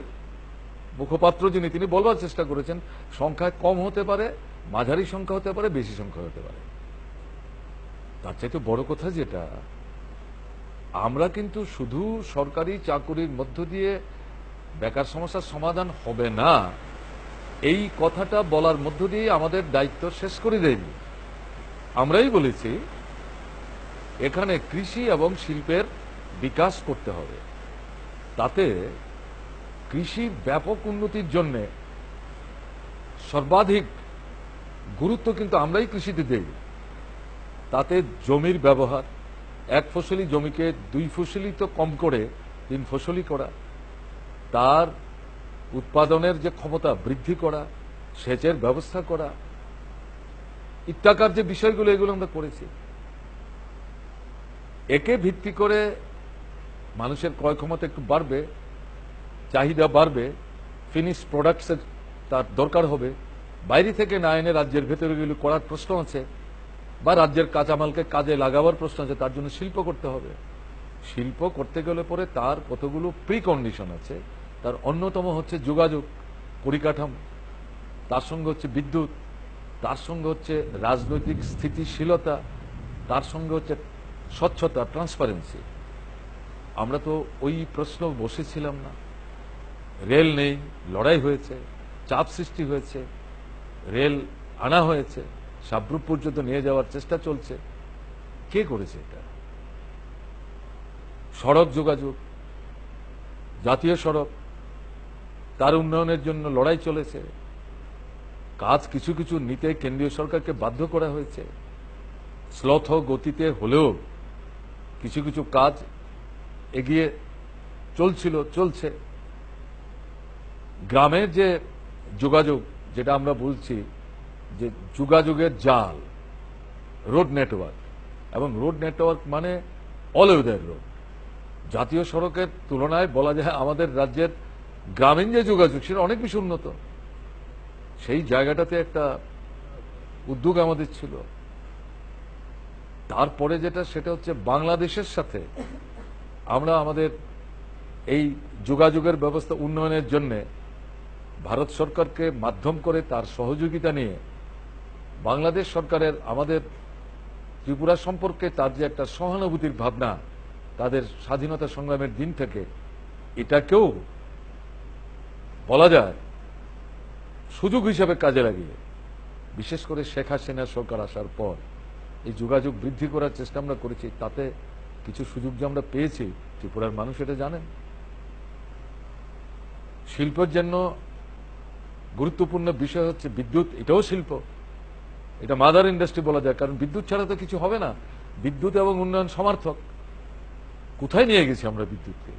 মুখপাত্র যিনি তিনি বলবার চেষ্টা করেছেন সংখ্যা কম হতে পারে মাঝারি সংখ্যা হতে পারে বেশি সংখ্যা হতে পারে তার চাইতে বড় কথা যেটা আমরা কিন্তু শুধু সরকারি চাকুরির মধ্য দিয়ে বেকার সমস্যার সমাধান হবে না এই কথাটা বলার মধ্য দিয়ে আমাদের দায়িত্ব শেষ করে দেয়নি আমরাই বলেছি এখানে কৃষি এবং শিল্পের বিকাশ করতে হবে তাতে কৃষির ব্যাপক উন্নতির জন্য সর্বাধিক গুরুত্ব কিন্তু আমরাই কৃষিতে দেই তাতে জমির ব্যবহার এক ফসলি জমিকে দুই ফসলি তো কম করে তিন ফসলি করা তার উৎপাদনের যে ক্ষমতা বৃদ্ধি করা সেচের ব্যবস্থা করা ইত্যাকার যে বিষয়গুলো এগুলো আমরা করেছি একে ভিত্তি করে মানুষের ক্রয় ক্ষমতা একটু বাড়বে চাহিদা বাড়বে ফিনিশ প্রোডাক্টসের তার দরকার হবে বাইরে থেকে না এনে রাজ্যের ভেতরে গেলে করার প্রশ্ন আছে বা রাজ্যের কাঁচামালকে কাজে লাগাবার প্রশ্ন আছে তার জন্য শিল্প করতে হবে শিল্প করতে গেলে পরে তার কতগুলো প্রিকন্ডিশন আছে তার অন্যতম হচ্ছে যোগাযোগ পরিকাঠামো তার সঙ্গে হচ্ছে বিদ্যুৎ তার সঙ্গে হচ্ছে রাজনৈতিক স্থিতিশীলতা তার সঙ্গে হচ্ছে স্বচ্ছতা ট্রান্সপারেন্সি আমরা তো ওই প্রশ্ন বসেছিলাম না রেল নেই লড়াই হয়েছে চাপ সৃষ্টি হয়েছে রেল আনা হয়েছে সাবরূপ পর্যন্ত নিয়ে যাওয়ার চেষ্টা চলছে কে করেছে এটা সড়ক যোগাযোগ জাতীয় সড়ক তার উন্নয়নের জন্য লড়াই চলেছে কাজ কিছু কিছু নিতে কেন্দ্রীয় সরকারকে বাধ্য করা হয়েছে স্লথ গতিতে হলেও কিছু কিছু কাজ এগিয়ে চলছিল চলছে গ্রামের যে যোগাযোগ যেটা আমরা বলছি যে যোগাযোগের জাল রোড নেটওয়ার্ক এবং রোড নেটওয়ার্ক মানে অল ওয়েদার রোড জাতীয় সড়কের তুলনায় বলা যায় আমাদের রাজ্যের গ্রামীণ যে যোগাযোগ সেটা অনেক বেশি উন্নত সেই জায়গাটাতে একটা উদ্যোগ আমাদের ছিল তারপরে যেটা সেটা হচ্ছে বাংলাদেশের সাথে আমরা আমাদের এই যোগাযোগের ব্যবস্থা উন্নয়নের জন্য ভারত সরকারকে মাধ্যম করে তার সহযোগিতা নিয়ে বাংলাদেশ সরকারের আমাদের ত্রিপুরা সম্পর্কে তার যে একটা সহানুভূতির ভাবনা তাদের স্বাধীনতা সংগ্রামের দিন থেকে এটাকেও বলা যায় সুযোগ হিসাবে কাজে লাগিয়ে বিশেষ করে শেখ হাসিনা সরকার আসার পর এই যোগাযোগ বৃদ্ধি করার চেষ্টা আমরা করেছি তাতে কিছু সুযোগ যে আমরা পেয়েছি ত্রিপুরার মানুষ এটা জানেন শিল্পের জন্য গুরুত্বপূর্ণ বিষয় হচ্ছে বিদ্যুৎ এটাও শিল্প এটা মাদার ইন্ডাস্ট্রি বলা যায় কারণ বিদ্যুৎ ছাড়া তো কিছু হবে না বিদ্যুৎ এবং উন্নয়ন সমার্থক কোথায় নিয়ে গেছি আমরা বিদ্যুৎকে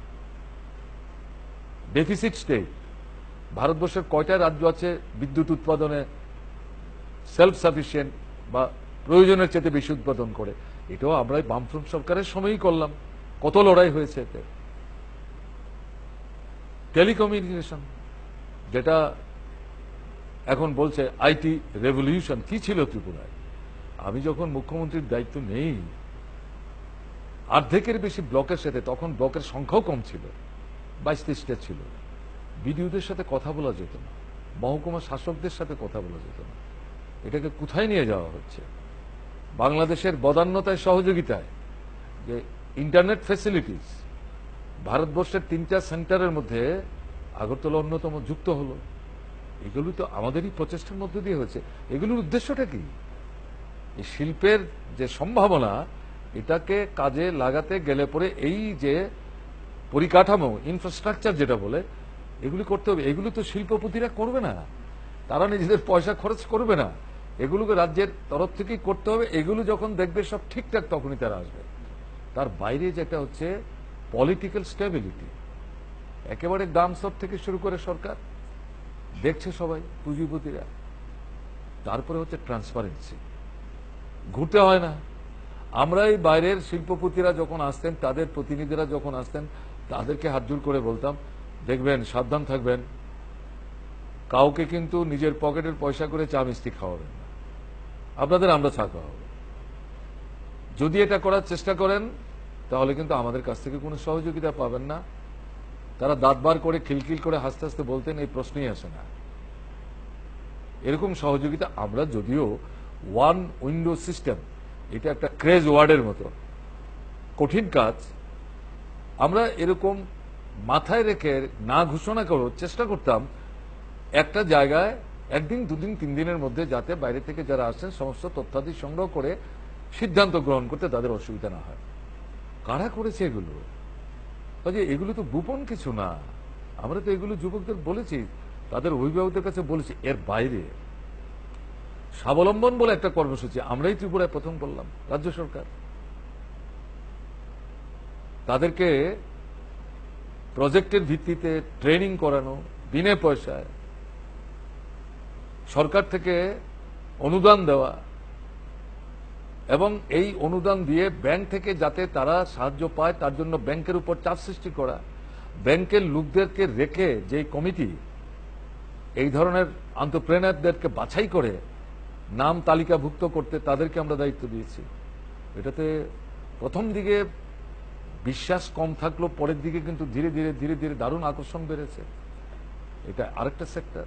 ডেফিসিট স্টেট ভারতবর্ষের কয়টা রাজ্য আছে বিদ্যুৎ উৎপাদনে সেলফ সাফিসিয়েন্ট বা প্রয়োজনের চেয়ে বেশি উৎপাদন করে এটাও আমরা বামফ্রন্ট সরকারের সময়ই করলাম কত লড়াই হয়েছে এতে টেলিকমিউনিকেশন যেটা এখন বলছে আইটি রেভলিউশন কি ছিল ত্রিপুরায় আমি যখন মুখ্যমন্ত্রীর দায়িত্ব নেই অর্ধেকের বেশি ব্লকের সাথে তখন ব্লকের সংখ্যাও কম ছিল বাইশ তেইশটা ছিল বিডিওদের সাথে কথা বলা যেত না মহকুমা শাসকদের সাথে কথা বলা যেত না এটাকে কোথায় নিয়ে যাওয়া হচ্ছে বাংলাদেশের বদান্যতায় সহযোগিতায় যে ইন্টারনেট ফেসিলিটিস ভারতবর্ষের তিনটা সেন্টারের মধ্যে আগরতলা অন্যতম যুক্ত হলো এগুলো তো আমাদেরই প্রচেষ্টার মধ্যে দিয়ে হয়েছে এগুলোর উদ্দেশ্যটা কি এই শিল্পের যে সম্ভাবনা এটাকে কাজে লাগাতে গেলে পরে এই যে পরিকাঠামো ইনফ্রাস্ট্রাকচার যেটা বলে এগুলি করতে হবে এগুলো তো শিল্পপতিরা করবে না তারা নিজেদের পয়সা খরচ করবে না এগুলোকে রাজ্যের তরফ থেকেই করতে হবে এগুলো যখন দেখবে সব ঠিকঠাক তখনই তারা আসবে তার বাইরে যেটা হচ্ছে পলিটিক্যাল স্টেবিলিটি একেবারে সব থেকে শুরু করে সরকার দেখছে সবাই পুঁজিপতিরা তারপরে হচ্ছে ট্রান্সপারেন্সি ঘুরতে হয় না আমরা এই বাইরের শিল্পপতিরা যখন আসতেন তাদের প্রতিনিধিরা যখন আসতেন তাদেরকে হাতজোর করে বলতাম দেখবেন সাবধান থাকবেন কাউকে কিন্তু নিজের পকেটের পয়সা করে চা মিষ্টি খাওয়াবেন আপনাদের আমরা ছাড় করা হবে যদি এটা করার চেষ্টা করেন তাহলে কিন্তু আমাদের কাছ থেকে কোনো সহযোগিতা পাবেন না তারা দাঁতবার করে খিলখিল করে হাসতে হাসতে বলতেন এই প্রশ্নই আসে না এরকম সহযোগিতা আমরা যদিও ওয়ান উইন্ডো সিস্টেম এটা একটা ক্রেজ ওয়ার্ডের মতো কঠিন কাজ আমরা এরকম মাথায় রেখে না ঘোষণা করো চেষ্টা করতাম একটা জায়গায় একদিন দুদিন তিন দিনের মধ্যে যাতে বাইরে থেকে যারা আসছেন সমস্ত তথ্যাদি সংগ্রহ করে সিদ্ধান্ত গ্রহণ করতে তাদের অসুবিধা না হয় কারা করেছে এগুলো কাজে এগুলো তো গোপন কিছু না আমরা তো এগুলো যুবকদের বলেছি তাদের অভিভাবকদের কাছে বলেছি এর বাইরে স্বাবলম্বন বলে একটা কর্মসূচি আমরাই ত্রিপুরায় প্রথম বললাম রাজ্য সরকার তাদেরকে প্রজেক্টের ভিত্তিতে ট্রেনিং করানো বিনে পয়সায় সরকার থেকে অনুদান দেওয়া এবং এই অনুদান দিয়ে ব্যাংক থেকে যাতে তারা সাহায্য পায় তার জন্য ব্যাংকের উপর চাপ সৃষ্টি করা ব্যাংকের লোকদেরকে রেখে যে কমিটি এই ধরনের আন্তপ্রেনারদেরকে বাছাই করে নাম তালিকাভুক্ত করতে তাদেরকে আমরা দায়িত্ব দিয়েছি এটাতে প্রথম দিকে বিশ্বাস কম থাকলেও পরের দিকে কিন্তু ধীরে ধীরে ধীরে ধীরে দারুণ আকর্ষণ বেড়েছে এটা আরেকটা সেক্টর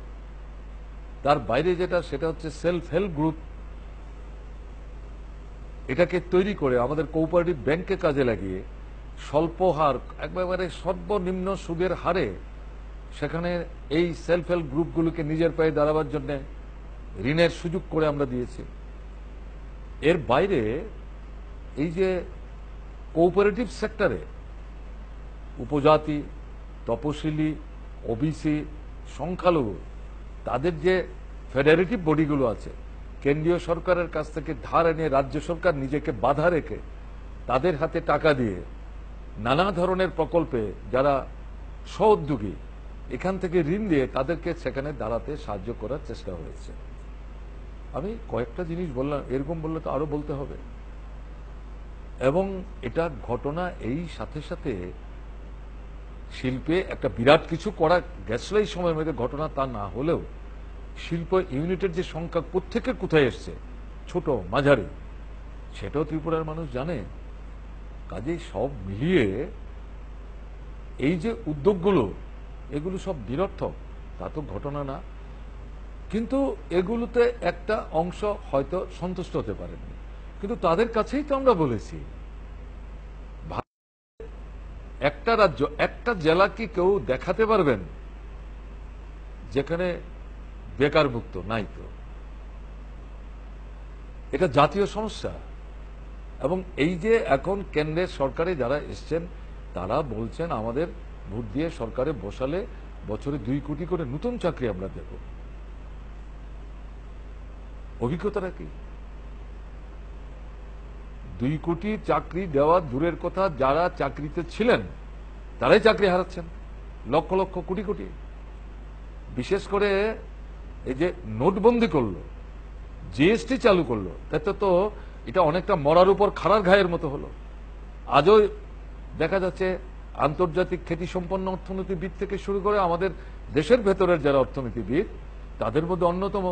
তার বাইরে যেটা সেটা হচ্ছে সেলফ হেল্প গ্রুপ এটাকে তৈরি করে আমাদের কোঅপারেটিভ ব্যাংককে কাজে লাগিয়ে স্বল্প হার একবারে সর্বনিম্ন সুদের হারে সেখানে এই সেলফ হেল্প গ্রুপগুলোকে নিজের পায়ে দাঁড়াবার জন্য ঋণের সুযোগ করে আমরা দিয়েছি এর বাইরে এই যে কোঅপারেটিভ সেক্টরে উপজাতি তপশিলি ওবিসি সংখ্যালঘু তাদের যে ফেডারেটিভ বডিগুলো আছে কেন্দ্রীয় সরকারের কাছ থেকে ধার এনে রাজ্য সরকার নিজেকে বাধা রেখে তাদের হাতে টাকা দিয়ে নানা ধরনের প্রকল্পে যারা স্বউদ্যোগী এখান থেকে ঋণ দিয়ে তাদেরকে সেখানে দাঁড়াতে সাহায্য করার চেষ্টা হয়েছে আমি কয়েকটা জিনিস বললাম এরকম বললে তো আরো বলতে হবে এবং এটা ঘটনা এই সাথে সাথে শিল্পে একটা বিরাট কিছু করা গেছিল এই সময়ের মধ্যে ঘটনা তা না হলেও শিল্প ইউনিটের যে সংখ্যা প্রত্যেকের কোথায় এসছে ছোট মাঝারি সেটাও ত্রিপুরার মানুষ জানে কাজে সব মিলিয়ে এই যে উদ্যোগগুলো এগুলো সব নিরর্থক তা তো ঘটনা না কিন্তু এগুলোতে একটা অংশ হয়তো সন্তুষ্ট হতে পারেনি কিন্তু তাদের কাছেই তো আমরা বলেছি একটা রাজ্য একটা জেলা কি কেউ দেখাতে পারবেন যেখানে বেকার মুক্ত নাই তো এটা জাতীয় সমস্যা এবং এই যে এখন কেন্দ্রের সরকারে যারা এসছেন তারা বলছেন আমাদের ভোট দিয়ে সরকারে বসালে বছরে দুই কোটি করে নতুন চাকরি আমরা দেব অভিজ্ঞতাটা কি দুই কোটি চাকরি দেওয়া দূরের কথা যারা চাকরিতে ছিলেন তারাই চাকরি হারাচ্ছেন লক্ষ লক্ষ কোটি কোটি বিশেষ করে এই যে নোটবন্দি করলো জিএসটি চালু করলো তাতে তো এটা অনেকটা মরার উপর খাড়ার ঘায়ের মতো হলো আজও দেখা যাচ্ছে আন্তর্জাতিক খ্যাতি সম্পন্ন অর্থনীতিবিদ থেকে শুরু করে আমাদের দেশের ভেতরের যারা অর্থনীতিবিদ তাদের মধ্যে অন্যতম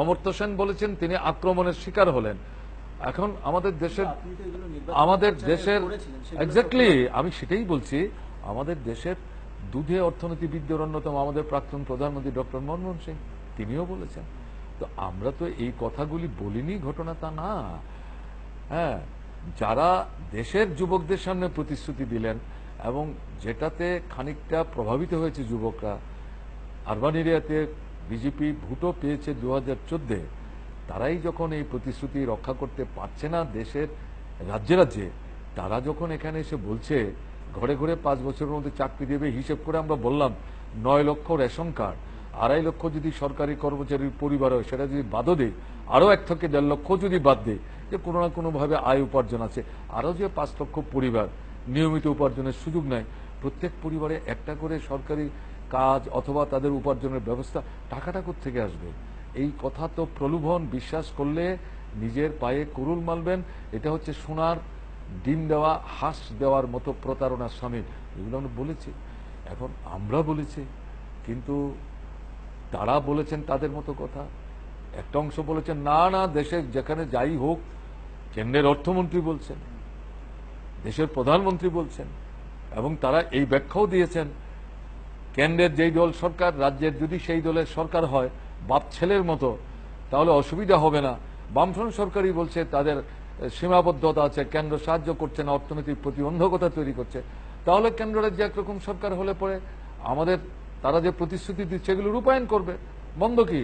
অমর্ত্য সেন বলেছেন তিনি আক্রমণের শিকার হলেন এখন আমাদের দেশের আমাদের দেশের এক্স্যাক্টলি আমি সেটাই বলছি আমাদের দেশের দুধে অর্থনীতিবিদদের অন্যতম আমাদের প্রাক্তন প্রধানমন্ত্রী ডক্টর মনমোহন সিং তিনিও বলেছেন তো আমরা তো এই কথাগুলি বলিনি ঘটনা তা না হ্যাঁ যারা দেশের যুবকদের সামনে প্রতিশ্রুতি দিলেন এবং যেটাতে খানিকটা প্রভাবিত হয়েছে যুবকরা আরবান এরিয়াতে বিজেপি ভোটও পেয়েছে দু হাজার তারাই যখন এই প্রতিশ্রুতি রক্ষা করতে পারছে না দেশের রাজ্যে রাজ্যে তারা যখন এখানে এসে বলছে ঘরে ঘরে পাঁচ বছরের মধ্যে চাকরি দেবে হিসেব করে আমরা বললাম নয় লক্ষ রেশন কার্ড আড়াই লক্ষ যদি সরকারি কর্মচারীর পরিবার হয় সেটা যদি বাদও দেয় আরও এক থেকে দেড় লক্ষ যদি বাদ দেয় যে কোনো না কোনোভাবে আয় উপার্জন আছে আরও যে পাঁচ লক্ষ পরিবার নিয়মিত উপার্জনের সুযোগ নেয় প্রত্যেক পরিবারে একটা করে সরকারি কাজ অথবা তাদের উপার্জনের ব্যবস্থা টাকাটা থেকে আসবে এই কথা তো প্রলোভন বিশ্বাস করলে নিজের পায়ে কুরুল মালবেন এটা হচ্ছে সোনার ডিম দেওয়া হাঁস দেওয়ার মতো প্রতারণার সামিল এগুলো আমরা বলেছি এখন আমরা বলেছি কিন্তু তারা বলেছেন তাদের মতো কথা একটা অংশ বলেছেন না না দেশের যেখানে যাই হোক কেন্দ্রের অর্থমন্ত্রী বলছেন দেশের প্রধানমন্ত্রী বলছেন এবং তারা এই ব্যাখ্যাও দিয়েছেন কেন্দ্রের যেই দল সরকার রাজ্যের যদি সেই দলের সরকার হয় বাপ ছেলের মতো তাহলে অসুবিধা হবে না বামফ্রন্ট সরকারই বলছে তাদের সীমাবদ্ধতা আছে কেন্দ্র সাহায্য করছে না অর্থনৈতিক প্রতিবন্ধকতা তৈরি করছে তাহলে কেন্দ্র রাজ্যে একরকম সরকার হলে পরে আমাদের তারা যে প্রতিশ্রুতি দিচ্ছে এগুলো রূপায়ণ করবে বন্ধ কি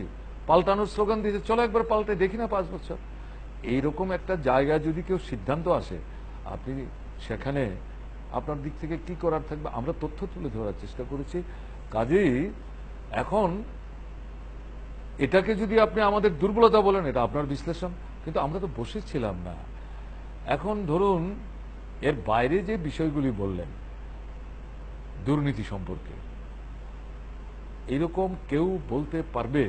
পাল্টানোর স্লোগান দিয়েছে চলো একবার পাল্টে দেখি না পাঁচ বছর এইরকম একটা জায়গা যদি কেউ সিদ্ধান্ত আসে আপনি সেখানে আপনার দিক থেকে কি করার থাকবে আমরা তথ্য তুলে ধরার চেষ্টা করেছি কাজেই এখন এটাকে যদি আপনি আমাদের দুর্বলতা বলেন এটা আপনার বিশ্লেষণ কিন্তু আমরা তো বসেছিলাম না এখন ধরুন এর বাইরে যে বিষয়গুলি বললেন দুর্নীতি সম্পর্কে এরকম কেউ বলতে পারবে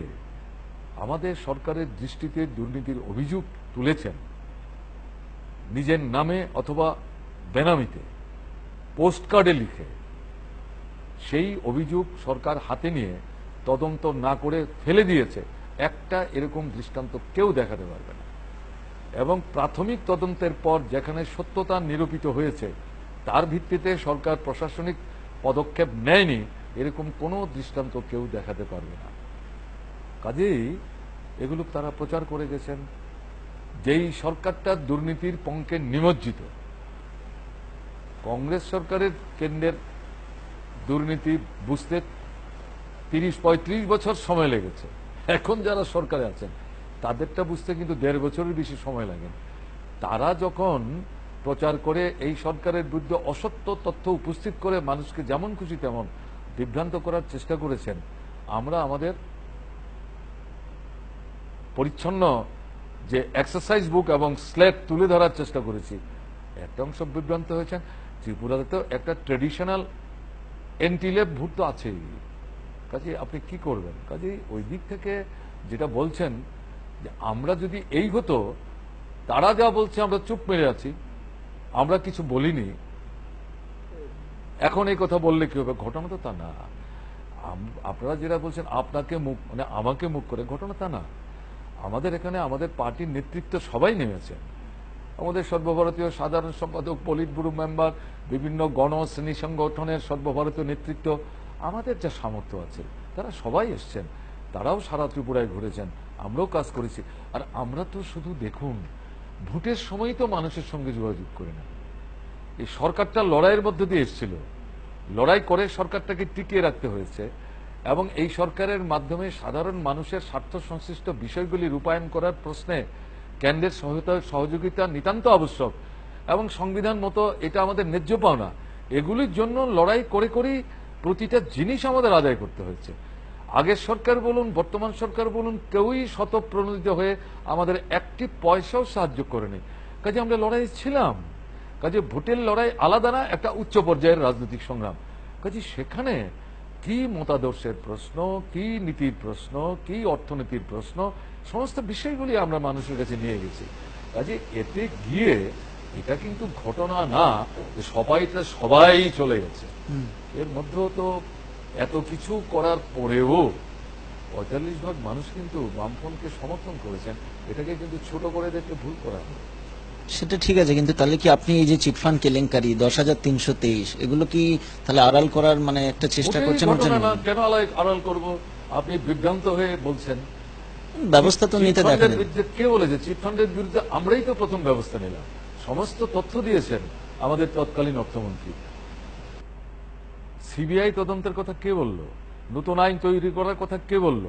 আমাদের সরকারের দৃষ্টিতে দুর্নীতির অভিযোগ তুলেছেন নিজের নামে অথবা বেনামিতে পোস্ট কার্ডে লিখে সেই অভিযোগ সরকার হাতে নিয়ে তদন্ত না করে ফেলে দিয়েছে একটা এরকম দৃষ্টান্ত কেউ দেখাতে পারবে না এবং প্রাথমিক তদন্তের পর যেখানে সত্যতা নিরূপিত হয়েছে তার ভিত্তিতে সরকার প্রশাসনিক পদক্ষেপ নেয়নি এরকম কোনো দৃষ্টান্ত কেউ দেখাতে পারবে না কাজেই এগুলো তারা প্রচার করে গেছেন যেই সরকারটা দুর্নীতির পঙ্কে নিমজ্জিত কংগ্রেস সরকারের কেন্দ্রের দুর্নীতি বুঝতে তিরিশ পঁয়ত্রিশ বছর সময় লেগেছে এখন যারা সরকারে আছেন তাদেরটা বুঝতে কিন্তু দেড় বছরের বেশি সময় লাগে তারা যখন প্রচার করে এই সরকারের বিরুদ্ধে অসত্য তথ্য উপস্থিত করে মানুষকে যেমন খুশি তেমন বিভ্রান্ত করার চেষ্টা করেছেন আমরা আমাদের পরিচ্ছন্ন যে এক্সারসাইজ বুক এবং স্লেট তুলে ধরার চেষ্টা করেছি একটা অংশ বিভ্রান্ত হয়েছেন ত্রিপুরাতে তো একটা ট্রেডিশনাল এন্টিলেভ ভূত আছেই কাজে আপনি কি করবেন কাজে ওই দিক থেকে যেটা বলছেন যে আমরা যদি এই হতো তারা যা বলছে আমরা চুপ মেরে আছি আমরা কিছু বলিনি এখন এই কথা বললে কি হবে ঘটনা তো তা না আপনারা যেটা বলছেন আপনাকে মুখ মানে আমাকে মুখ করে ঘটনা তা না আমাদের এখানে আমাদের পার্টির নেতৃত্ব সবাই নেমেছেন আমাদের সর্বভারতীয় সাধারণ সম্পাদক পলিট ব্যুরো মেম্বার বিভিন্ন গণ শ্রেণী সংগঠনের সর্বভারতীয় নেতৃত্ব আমাদের যা সামর্থ্য আছে তারা সবাই এসছেন তারাও সারা ত্রিপুরায় ঘুরেছেন আমরাও কাজ করেছি আর আমরা তো শুধু দেখুন ভোটের সময় তো মানুষের সঙ্গে যোগাযোগ করে না এই সরকারটা লড়াইয়ের মধ্যে দিয়ে এসছিল লড়াই করে সরকারটাকে টিকিয়ে রাখতে হয়েছে এবং এই সরকারের মাধ্যমে সাধারণ মানুষের স্বার্থ সংশ্লিষ্ট বিষয়গুলি রূপায়ণ করার প্রশ্নে কেন্দ্রের সহযোগিতা নিতান্ত আবশ্যক এবং সংবিধান মতো এটা আমাদের ন্যায্য পাওনা এগুলির জন্য লড়াই করে করেই প্রতিটা জিনিস আমাদের আদায় করতে হয়েছে আগের সরকার বলুন বর্তমান সরকার বলুন কেউই শতপ্রণোদিত হয়ে আমাদের একটি পয়সাও সাহায্য করেনি কাজে আমরা লড়াই ছিলাম কাজে ভোটের লড়াই আলাদা না একটা উচ্চ পর্যায়ের রাজনৈতিক সংগ্রাম কাজে সেখানে কি মতাদর্শের প্রশ্ন কি নীতির প্রশ্ন কি অর্থনীতির প্রশ্ন সমস্ত বিষয়গুলি আমরা মানুষের কাছে নিয়ে গেছি কাজে এতে গিয়ে এটা কিন্তু ঘটনা না যে সবাই সবাই চলে গেছে এর মধ্যেও তো এত কিছু করার পরেও পঁয়তাল্লিশ ভাগ মানুষ কিন্তু বামফ্রন্টকে সমর্থন করেছেন এটাকে কিন্তু ছোট করে দেখতে ভুল করা সেটা ঠিক আছে কিন্তু তাহলে কি আপনি এই যে চিটফান্ড কেলেঙ্কারি দশ হাজার তিনশো তেইশ এগুলো কি তাহলে আড়াল করার মানে একটা চেষ্টা করছেন কেন আড়াল করব আপনি বিভ্রান্ত হয়ে বলছেন ব্যবস্থা তো নিতে দেখেন কে বলেছে চিটফান্ডের বিরুদ্ধে আমরাই তো প্রথম ব্যবস্থা নিলাম সমস্ত তথ্য দিয়েছেন আমাদের তৎকালীন অর্থমন্ত্রী সিবিআই তদন্তের কথা কে বলল নতুন আইন তৈরি করার কথা কে বলল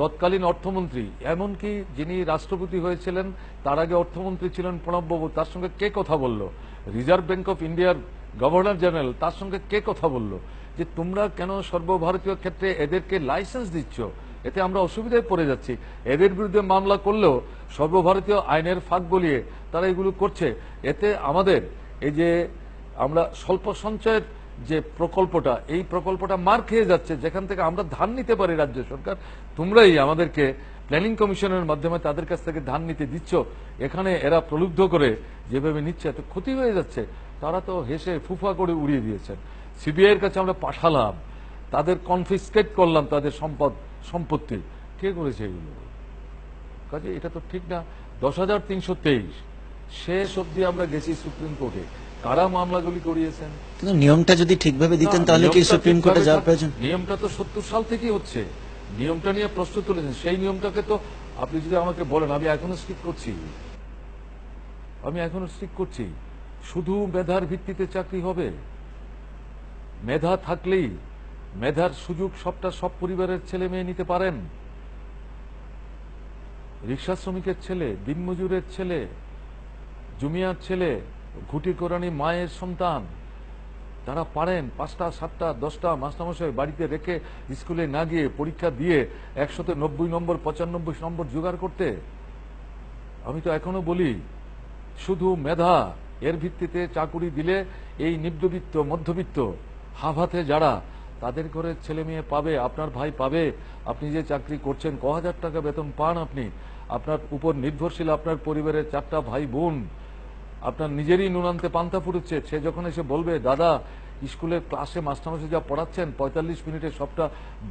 তৎকালীন অর্থমন্ত্রী এমনকি যিনি রাষ্ট্রপতি হয়েছিলেন তার আগে অর্থমন্ত্রী ছিলেন প্রণববাবু তার সঙ্গে কে কথা বলল রিজার্ভ ব্যাংক অফ ইন্ডিয়ার গভর্নর জেনারেল তার সঙ্গে কে কথা বলল যে তোমরা কেন সর্বভারতীয় ক্ষেত্রে এদেরকে লাইসেন্স দিচ্ছ এতে আমরা অসুবিধায় পড়ে যাচ্ছি এদের বিরুদ্ধে মামলা করলেও সর্বভারতীয় আইনের ফাঁক বলিয়ে তারা এগুলো করছে এতে আমাদের এই যে আমরা স্বল্প সঞ্চয়ের যে প্রকল্পটা এই প্রকল্পটা মার খেয়ে যাচ্ছে যেখান থেকে আমরা ধান নিতে পারি রাজ্য সরকার তোমরাই আমাদেরকে প্ল্যানিং কমিশনের মাধ্যমে তাদের কাছ থেকে ধান নিতে দিচ্ছ এখানে এরা প্রলুব্ধ করে যেভাবে নিচ্ছে এত ক্ষতি হয়ে যাচ্ছে তারা তো হেসে ফুফা করে উড়িয়ে দিয়েছেন সিবিআই এর কাছে আমরা পাঠালাম তাদের কনফিসকেট করলাম তাদের সম্পদ সম্পত্তি কে করেছে এগুলো কাজে এটা তো ঠিক না দশ হাজার তিনশো তেইশ শেষ অব্দি আমরা গেছি সুপ্রিম কোর্টে কারা মামলাগুলি করিয়েছেন কিন্তু নিয়মটা যদি ঠিকভাবে দিতেন তাহলে কি সুপ্রিম কোর্টে যাওয়ার প্রয়োজন নিয়মটা তো সত্তর সাল থেকে হচ্ছে নিয়মটা নিয়ে প্রস্তুত তুলেছেন সেই নিয়মটাকে তো আপনি যদি আমাকে বলেন আমি এখনো স্কিপ করছি আমি এখনো স্কিপ করছি শুধু মেধার ভিত্তিতে চাকরি হবে মেধা থাকলেই মেধার সুযোগ সবটা সব পরিবারের ছেলে মেয়ে নিতে পারেন রিক্সা শ্রমিকের ছেলে দিনমজুরের ছেলে জুমিয়ার ছেলে ঘুটি কোরআনি মায়ের সন্তান তারা পারেন পাঁচটা সাতটা দশটা মাস্টারমশাই বাড়িতে রেখে স্কুলে না গিয়ে পরীক্ষা দিয়ে একশোতে নব্বই নম্বর পঁচানব্বই নম্বর জোগাড় করতে আমি তো এখনো বলি শুধু মেধা এর ভিত্তিতে চাকুরি দিলে এই নিম্নবিত্ত মধ্যবিত্ত হাফাতে যারা তাদের করে ছেলে মেয়ে পাবে আপনার ভাই পাবে আপনি যে চাকরি করছেন ক হাজার টাকা বেতন পান আপনি আপনার উপর নির্ভরশীল আপনার পরিবারের চারটা ভাই বোন আপনার নিজেরই নুনান্তে পান্তা ফুটুচ্ছে সে যখন এসে বলবে দাদা স্কুলের ক্লাসে মাসে যা পড়াচ্ছেন পঁয়তাল্লিশ মিনিটে সবটা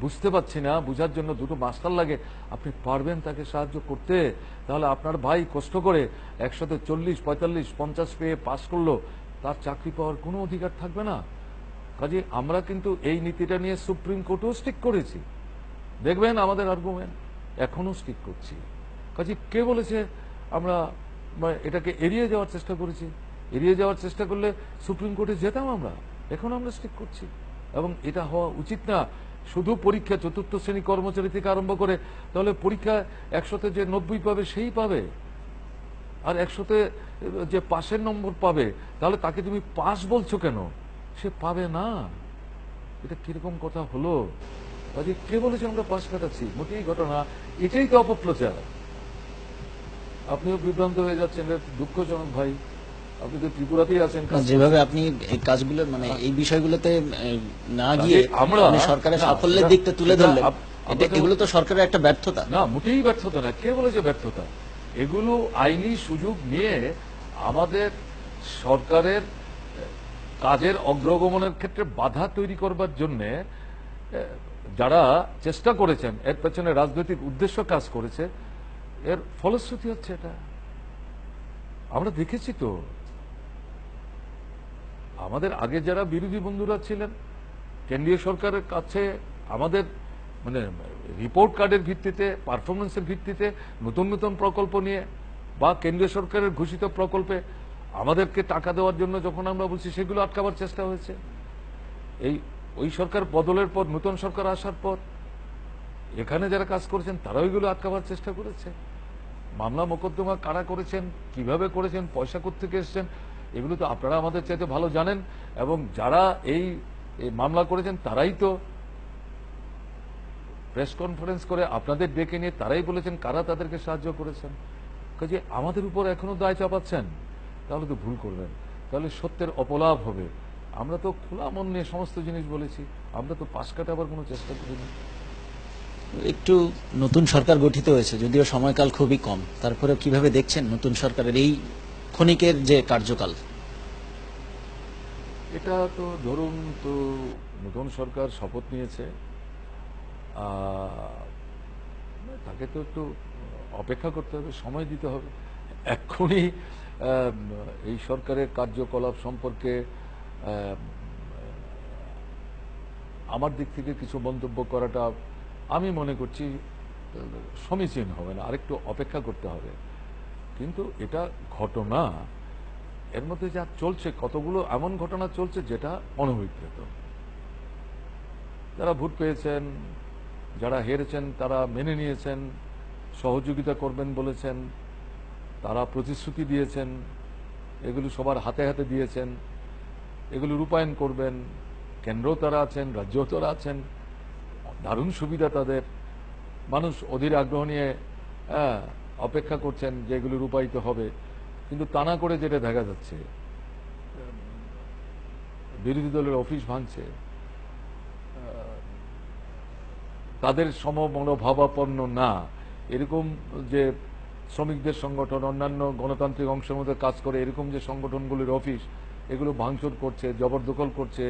বুঝতে পারছি না বুঝার জন্য দুটো মাস্টার লাগে আপনি পারবেন তাকে সাহায্য করতে তাহলে আপনার ভাই কষ্ট করে একসাথে চল্লিশ পঁয়তাল্লিশ পঞ্চাশ পেয়ে পাশ করলো তার চাকরি পাওয়ার কোনো অধিকার থাকবে না কাজে আমরা কিন্তু এই নীতিটা নিয়ে সুপ্রিম কোর্টেও স্টিক করেছি দেখবেন আমাদের আর্গুমেন্ট এখনও স্টিক করছি কাজে কে বলেছে আমরা মানে এটাকে এড়িয়ে যাওয়ার চেষ্টা করেছি এড়িয়ে যাওয়ার চেষ্টা করলে সুপ্রিম কোর্টে যেতাম আমরা এখন আমরা স্টিক করছি এবং এটা হওয়া উচিত না শুধু পরীক্ষা চতুর্থ শ্রেণী কর্মচারী থেকে আরম্ভ করে তাহলে পরীক্ষা একশোতে যে নব্বই পাবে সেই পাবে আর একশোতে যে পাশের নম্বর পাবে তাহলে তাকে তুমি পাস বলছো কেন সে পাবে না এটা কিরকম কথা হলো কে বলেছে আমরা পাশ কাটাচ্ছি মোটেই ঘটনা এটাই তো অপপ্রচার আপনিও বিভ্রান্ত হয়ে যাচ্ছেন দুঃখজনক ভাই আপনি তো ত্রিপুরাতেই আছেন যেভাবে আপনি এই কাজগুলো মানে এই বিষয়গুলোতে না গিয়ে আমরা মানে সরকারের সাফল্যের দিকটা তুলে এগুলো তো সরকারের একটা ব্যর্থতা না মোটেই ব্যর্থতা না কে বলেছে ব্যর্থতা এগুলো আইনি সুযোগ নিয়ে আমাদের সরকারের কাজের অগ্রগমনের ক্ষেত্রে বাধা তৈরি করবার জন্য যারা চেষ্টা করেছেন এর পেছনে রাজনৈতিক উদ্দেশ্য কাজ করেছে এর ফলশ্রুতি হচ্ছে এটা আমরা দেখেছি তো আমাদের আগে যারা বিরোধী বন্ধুরা ছিলেন কেন্দ্রীয় সরকারের কাছে আমাদের মানে রিপোর্ট কার্ডের ভিত্তিতে পারফরমেন্সের ভিত্তিতে নতুন নতুন প্রকল্প নিয়ে বা কেন্দ্রীয় সরকারের ঘোষিত প্রকল্পে আমাদেরকে টাকা দেওয়ার জন্য যখন আমরা বলছি সেগুলো আটকাবার চেষ্টা হয়েছে এই ওই সরকার বদলের পর নতুন সরকার আসার পর এখানে যারা কাজ করেছেন তারা ওইগুলো আটকাবার চেষ্টা করেছে মামলা মোকদ্দমা কারা করেছেন কিভাবে করেছেন পয়সা থেকে এসছেন এগুলো তো আপনারা আমাদের চাইতে ভালো জানেন এবং যারা এই মামলা করেছেন তারাই তো প্রেস কনফারেন্স করে আপনাদের ডেকে নিয়ে তারাই বলেছেন কারা তাদেরকে সাহায্য করেছেন কাজে আমাদের উপর এখনো দায় চাপাচ্ছেন তাহলে তো ভুল করবেন তাহলে সত্যের অপলাভ হবে আমরা তো খোলা মন নিয়ে সমস্ত জিনিস বলেছি আমরা তো পাশ কাটাবার কোনো চেষ্টা করিনি একটু নতুন সরকার গঠিত হয়েছে যদিও সময়কাল খুবই কম তারপরে কিভাবে দেখছেন নতুন সরকারের এই ক্ষণিকের যে কার্যকাল এটা তো ধরুন তো নতুন সরকার শপথ নিয়েছে তাকে তো একটু অপেক্ষা করতে হবে সময় দিতে হবে এক্ষুনি এই সরকারের কার্যকলাপ সম্পর্কে আমার দিক থেকে কিছু মন্তব্য করাটা আমি মনে করছি সমীচীন হবে না আরেকটু অপেক্ষা করতে হবে কিন্তু এটা ঘটনা এর মধ্যে যা চলছে কতগুলো এমন ঘটনা চলছে যেটা অনভিজ্ঞত যারা ভোট পেয়েছেন যারা হেরেছেন তারা মেনে নিয়েছেন সহযোগিতা করবেন বলেছেন তারা প্রতিশ্রুতি দিয়েছেন এগুলো সবার হাতে হাতে দিয়েছেন এগুলো রূপায়ণ করবেন কেন্দ্র তারা আছেন রাজ্য তারা আছেন দারুণ সুবিধা তাদের মানুষ অধীর আগ্রহ নিয়ে হ্যাঁ, অপেক্ষা করছেন এগুলি রূপায়িত হবে কিন্তু তানা করে যেটা দেখা যাচ্ছে বিরোধী দলের অফিস ভাঙছে তাদের সমমনোভাবাপন্ন না এরকম যে শ্রমিকদের সংগঠন অন্যান্য গণতান্ত্রিক অংশের মধ্যে কাজ করে এরকম যে সংগঠনগুলির অফিস এগুলো ভাঙচুর করছে জবরদখল করছে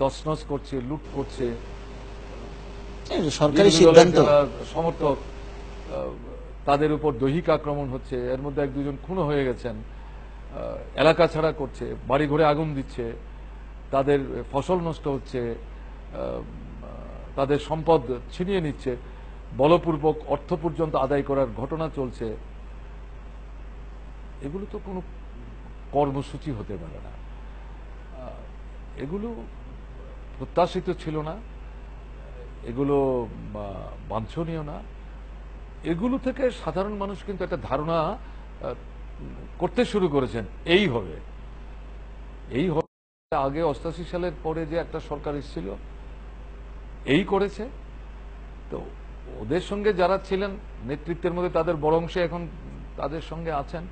তছনছ করছে লুট করছে সরকারি সিদ্ধান্ত সমর্থক তাদের উপর দৈহিক আক্রমণ হচ্ছে এর মধ্যে এক দুজন খুন হয়ে গেছেন এলাকা ছাড়া করছে বাড়ি ঘরে আগুন দিচ্ছে তাদের ফসল নষ্ট হচ্ছে তাদের সম্পদ ছিনিয়ে নিচ্ছে বলপূর্বক অর্থ পর্যন্ত আদায় করার ঘটনা চলছে এগুলো তো কোনো কর্মসূচি হতে পারে না এগুলো প্রত্যাশিত ছিল না এগুলো বাঞ্ছনীয় না এগুলো থেকে সাধারণ মানুষ কিন্তু একটা ধারণা করতে শুরু করেছেন এই হবে এই হবে আগে অষ্টাশি সালের পরে যে একটা সরকার এসেছিল এই করেছে তো ওদের সঙ্গে যারা ছিলেন নেতৃত্বের মধ্যে তাদের বড় অংশে এখন তাদের সঙ্গে আছেন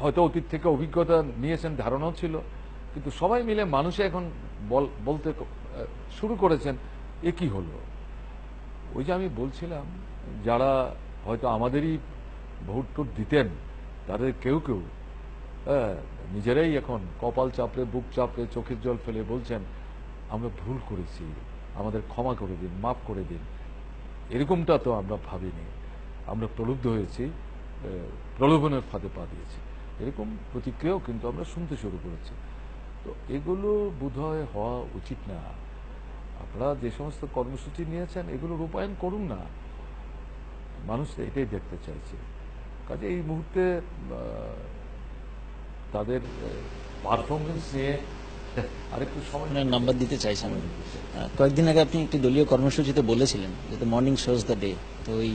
হয়তো অতীত থেকে অভিজ্ঞতা নিয়েছেন ধারণাও ছিল কিন্তু সবাই মিলে মানুষে এখন বলতে শুরু করেছেন এ কি হলো ওই যে আমি বলছিলাম যারা হয়তো আমাদেরই ভোট টোট দিতেন তাদের কেউ কেউ হ্যাঁ, নিজেরাই এখন কপাল চাপড়ে বুক চাপড়ে চোখের জল ফেলে বলছেন আমরা ভুল করেছি আমাদের ক্ষমা করে দিন মাফ করে দিন এরকমটা তো আমরা ভাবিনি আমরা প্রলুব্ধ হয়েছি প্রলোভনের ফাঁদে পা দিয়েছি এরকম প্রতিক্রিয়াও কিন্তু আমরা শুনতে শুরু করেছি তো এগুলো বোধহয় হওয়া উচিত না আপনারা যে সমস্ত কর্মসূচি নিয়েছেন এগুলো রূপায়ণ করুন না মানুষ এটাই দেখতে চাইছে কাজে এই মুহূর্তে তাদের পারফরমেন্স নিয়ে <laughs> আরেকটু সময় নাম্বার দিতে চাইছি আমি কয়েকদিন আগে আপনি একটি দলীয় কর্মসূচিতে বলেছিলেন যে মর্নিং শোজ দ্য ডে তো এই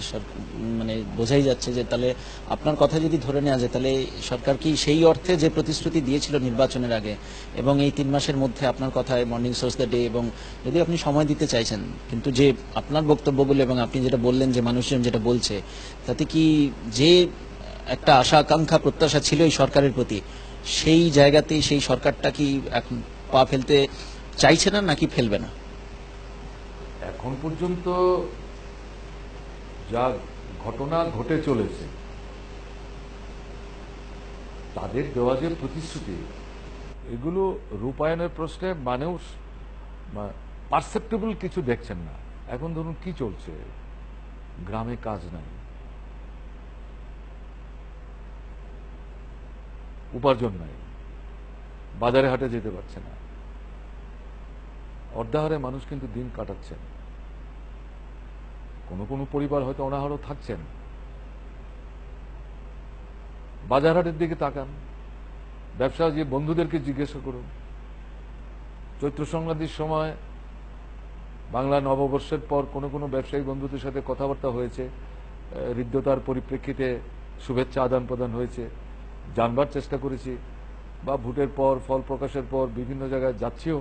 মানে বোঝাই যাচ্ছে যে তাহলে আপনার কথা যদি ধরে নেওয়া যায় তাহলে সরকার কি সেই অর্থে যে প্রতিশ্রুতি দিয়েছিল নির্বাচনের আগে এবং এই তিন মাসের মধ্যে আপনার কথায় মর্নিং শোজ দ্য ডে এবং যদি আপনি সময় দিতে চাইছেন কিন্তু যে আপনার বক্তব্যগুলো এবং আপনি যেটা বললেন যে মানুষজন যেটা বলছে তাতে কি যে একটা আশা আকাঙ্ক্ষা প্রত্যাশা ছিল এই সরকারের প্রতি সেই জায়গাতেই সেই সরকারটা কি এখন পা ফেলতে চাইছে না নাকি ফেলবে না এখন পর্যন্ত যা ঘটনা ঘটে চলেছে তাদের দেওয়া যে প্রতিশ্রুতি এগুলো রূপায়ণের প্রশ্নে মানুষ পারসেপ্টেবল কিছু দেখছেন না এখন ধরুন কি চলছে গ্রামে কাজ নাই উপার্জন নাই বাজারে হাটে যেতে পারছে না অর্ধাহারে মানুষ কিন্তু দিন কাটাচ্ছেন কোনো কোনো পরিবার হয়তো অনাহারও থাকছেন বাজারহাটের দিকে তাকান ব্যবসা যে বন্ধুদেরকে জিজ্ঞাসা করুন চৈত্র সংক্রান্তির সময় বাংলা নববর্ষের পর কোনো কোনো ব্যবসায়ী বন্ধুদের সাথে কথাবার্তা হয়েছে হৃদ্যতার পরিপ্রেক্ষিতে শুভেচ্ছা আদান প্রদান হয়েছে জানবার চেষ্টা করেছি বা ভোটের পর ফল প্রকাশের পর বিভিন্ন জায়গায় যাচ্ছিও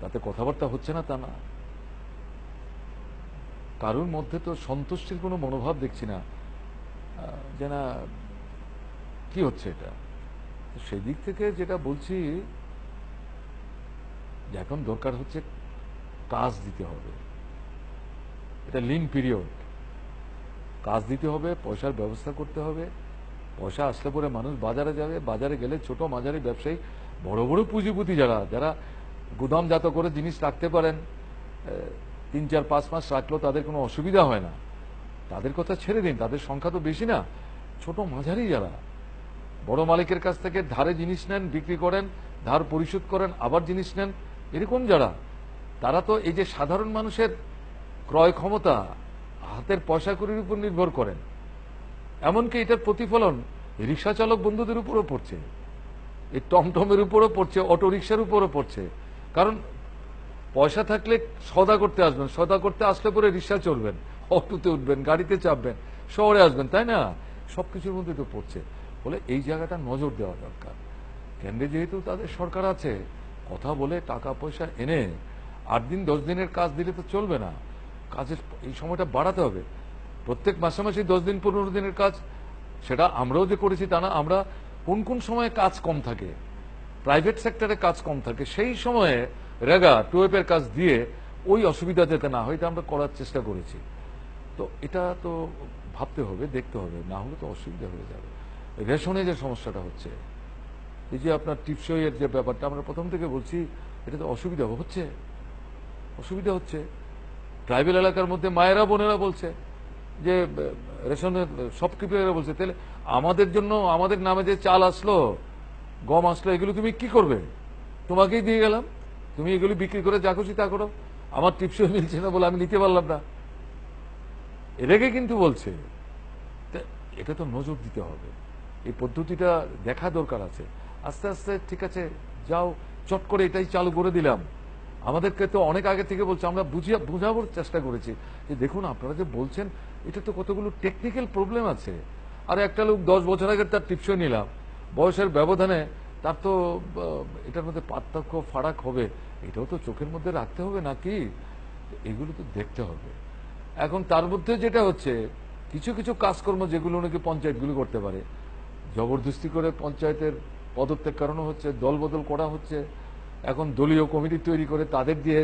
তাতে কথাবার্তা হচ্ছে না তা না কারোর মধ্যে তো সন্তুষ্টির কোনো মনোভাব দেখছি না যে না কি হচ্ছে এটা সেদিক থেকে যেটা বলছি যে এখন দরকার হচ্ছে কাজ দিতে হবে এটা লিন পিরিয়ড কাজ দিতে হবে পয়সার ব্যবস্থা করতে হবে পয়সা আসলে পরে মানুষ বাজারে যাবে বাজারে গেলে ছোট মাঝারি ব্যবসায়ী বড় বড় পুঁজিপতি যারা যারা গুদামজাত করে জিনিস রাখতে পারেন তিন চার পাঁচ মাস রাখলেও তাদের কোনো অসুবিধা হয় না তাদের কথা ছেড়ে দিন তাদের সংখ্যা তো বেশি না ছোট মাঝারি যারা বড় মালিকের কাছ থেকে ধারে জিনিস নেন বিক্রি করেন ধার পরিশোধ করেন আবার জিনিস নেন এরকম যারা তারা তো এই যে সাধারণ মানুষের ক্রয় ক্ষমতা হাতের পয়সা করির উপর নির্ভর করেন এমনকি এটার প্রতিফলন রিক্সা চালক বন্ধুদের উপরও পড়ছে এই টমটমের উপরও পড়ছে অটো রিক্সার উপরও পড়ছে কারণ পয়সা থাকলে সদা করতে আসবেন সদা করতে আসলে পরে রিক্সা চলবেন অটোতে উঠবেন গাড়িতে চাপবেন শহরে আসবেন তাই না সব কিছুর মধ্যে তো পড়ছে বলে এই জায়গাটা নজর দেওয়া দরকার কেন্দ্রে যেহেতু তাদের সরকার আছে কথা বলে টাকা পয়সা এনে আট দিন দশ দিনের কাজ দিলে তো চলবে না কাজের এই সময়টা বাড়াতে হবে প্রত্যেক মাসে মাসে দশ দিন পনেরো দিনের কাজ সেটা আমরাও যে করেছি তা না আমরা কোন কোন সময়ে কাজ কম থাকে প্রাইভেট সেক্টরে কাজ কম থাকে সেই সময়ে রেগা টুয়েপের কাজ দিয়ে ওই অসুবিধা যেতে না হয় এটা আমরা করার চেষ্টা করেছি তো এটা তো ভাবতে হবে দেখতে হবে না হলে তো অসুবিধা হয়ে যাবে রেশনে যে সমস্যাটা হচ্ছে এই যে আপনার টিপসইয়ের যে ব্যাপারটা আমরা প্রথম থেকে বলছি এটা তো অসুবিধা হচ্ছে অসুবিধা হচ্ছে ট্রাইবেল এলাকার মধ্যে মায়েরা বোনেরা বলছে যে রেশনের সবকিপিয়ারা বলছে তাহলে আমাদের জন্য আমাদের নামে যে চাল আসলো গম আসলো এগুলো তুমি কি করবে তোমাকেই দিয়ে গেলাম তুমি এগুলো বিক্রি করে যা খুশি তা করো আমার টিপসই <laughs> মিলছে না বলে আমি নিতে পারলাম না এটাকে কিন্তু বলছে এটা তো নজর দিতে হবে এই পদ্ধতিটা দেখা দরকার আছে আস্তে আস্তে ঠিক আছে যাও চট করে এটাই চালু করে দিলাম আমাদেরকে তো অনেক আগে থেকে বলছে আমরা বুঝিয়া বোঝাবার চেষ্টা করেছি যে দেখুন আপনারা যে বলছেন এটা তো কতগুলো টেকনিক্যাল প্রবলেম আছে আর একটা লোক দশ বছর আগে তার টিপসই নিলাম বয়সের ব্যবধানে তার তো এটার মধ্যে পার্থক্য ফারাক হবে এটাও তো চোখের মধ্যে রাখতে হবে নাকি এগুলো তো দেখতে হবে এখন তার মধ্যে যেটা হচ্ছে কিছু কিছু কাজকর্ম যেগুলো নাকি পঞ্চায়েতগুলো করতে পারে জবরদস্তি করে পঞ্চায়েতের পদত্যাগ কারণও হচ্ছে দলবদল করা হচ্ছে এখন দলীয় কমিটি তৈরি করে তাদের দিয়ে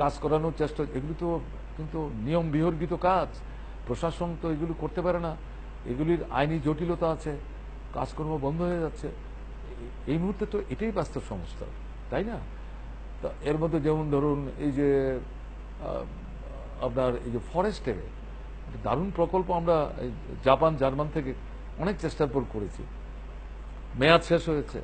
কাজ করানোর চেষ্টা এগুলি তো কিন্তু নিয়ম বিহর্গিত কাজ প্রশাসন তো এগুলি করতে পারে না এগুলির আইনি জটিলতা আছে কাজকর্ম বন্ধ হয়ে যাচ্ছে এই মুহূর্তে তো এটাই বাস্তব সমস্যা তাই না তা এর মধ্যে যেমন ধরুন এই যে আপনার এই যে ফরেস্টের দারুণ প্রকল্প আমরা জাপান জার্মান থেকে অনেক চেষ্টার পর করেছি মেয়াদ শেষ হয়েছে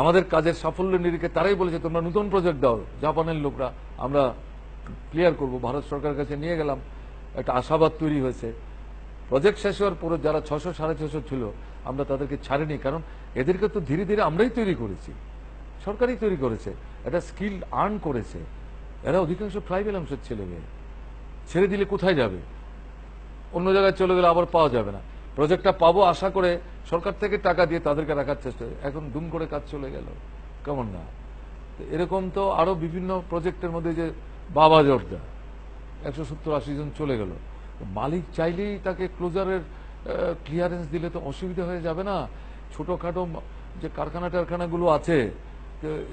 আমাদের কাজের সাফল্য নিরিখে তারাই বলেছে তোমরা নতুন প্রজেক্ট দাও জাপানের লোকরা আমরা ক্লিয়ার করব ভারত সরকারের কাছে নিয়ে গেলাম একটা আশাবাদ তৈরি হয়েছে প্রজেক্ট শেষ হওয়ার পরে যারা ছশো সাড়ে ছশো ছিল আমরা তাদেরকে ছাড়িনি কারণ এদেরকে তো ধীরে ধীরে আমরাই তৈরি করেছি সরকারই তৈরি করেছে এটা স্কিল আর্ন করেছে এরা অধিকাংশ ট্রাইবেল অংশের ছেলে মেয়ে ছেড়ে দিলে কোথায় যাবে অন্য জায়গায় চলে গেলে আবার পাওয়া যাবে না প্রজেক্টটা পাবো আশা করে সরকার থেকে টাকা দিয়ে তাদেরকে রাখার চেষ্টা এখন দুম করে কাজ চলে গেল কেমন না এরকম তো আরো বিভিন্ন প্রজেক্টের মধ্যে যে বাবা জর্দা একশো সত্তর আশি জন চলে গেল মালিক চাইলেই তাকে ক্লোজারের ক্লিয়ারেন্স দিলে তো অসুবিধা হয়ে যাবে না ছোটোখাটো যে কারখানা টারখানাগুলো আছে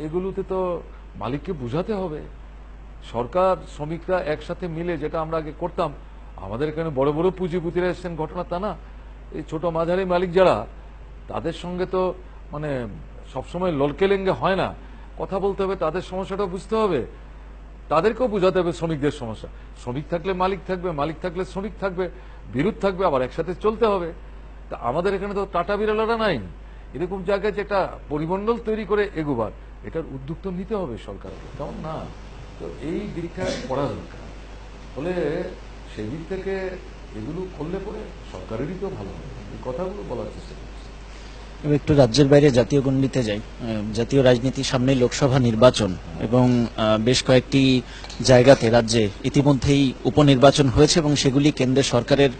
এগুলোতে তো মালিককে বুঝাতে হবে সরকার শ্রমিকরা একসাথে মিলে যেটা আমরা আগে করতাম আমাদের এখানে বড় বড় পুঁজিপুতিরা এসছেন ঘটনা তা না এই ছোটো মাঝারি মালিক যারা তাদের সঙ্গে তো মানে সবসময় লেঙ্গে হয় না কথা বলতে হবে তাদের সমস্যাটা বুঝতে হবে তাদেরকেও বোঝাতে হবে শ্রমিকদের সমস্যা শ্রমিক থাকলে মালিক থাকবে মালিক থাকলে শ্রমিক থাকবে বিরোধ থাকবে আবার একসাথে চলতে হবে তা আমাদের এখানে তো টাটা বিড়ালারা নাই এরকম জায়গায় যে একটা পরিমণ্ডল তৈরি করে এগোবার এটার উদ্যোগ তো নিতে হবে সরকারকে তেমন না তো এই দীক্ষায় পড়া দরকার ফলে সেদিক থেকে এগুলো করলে পরে সরকারেরই তো ভালো হবে এই কথাগুলো বলার চেষ্টা একটু রাজ্যের বাইরে জাতীয় গণ্ডিতে যাই জাতীয় রাজনীতি সামনে লোকসভা নির্বাচন এবং বেশ কয়েকটি জায়গাতে রাজ্যে ইতিমধ্যেই উপনির্বাচন হয়েছে এবং সেগুলি কেন্দ্রের সরকারের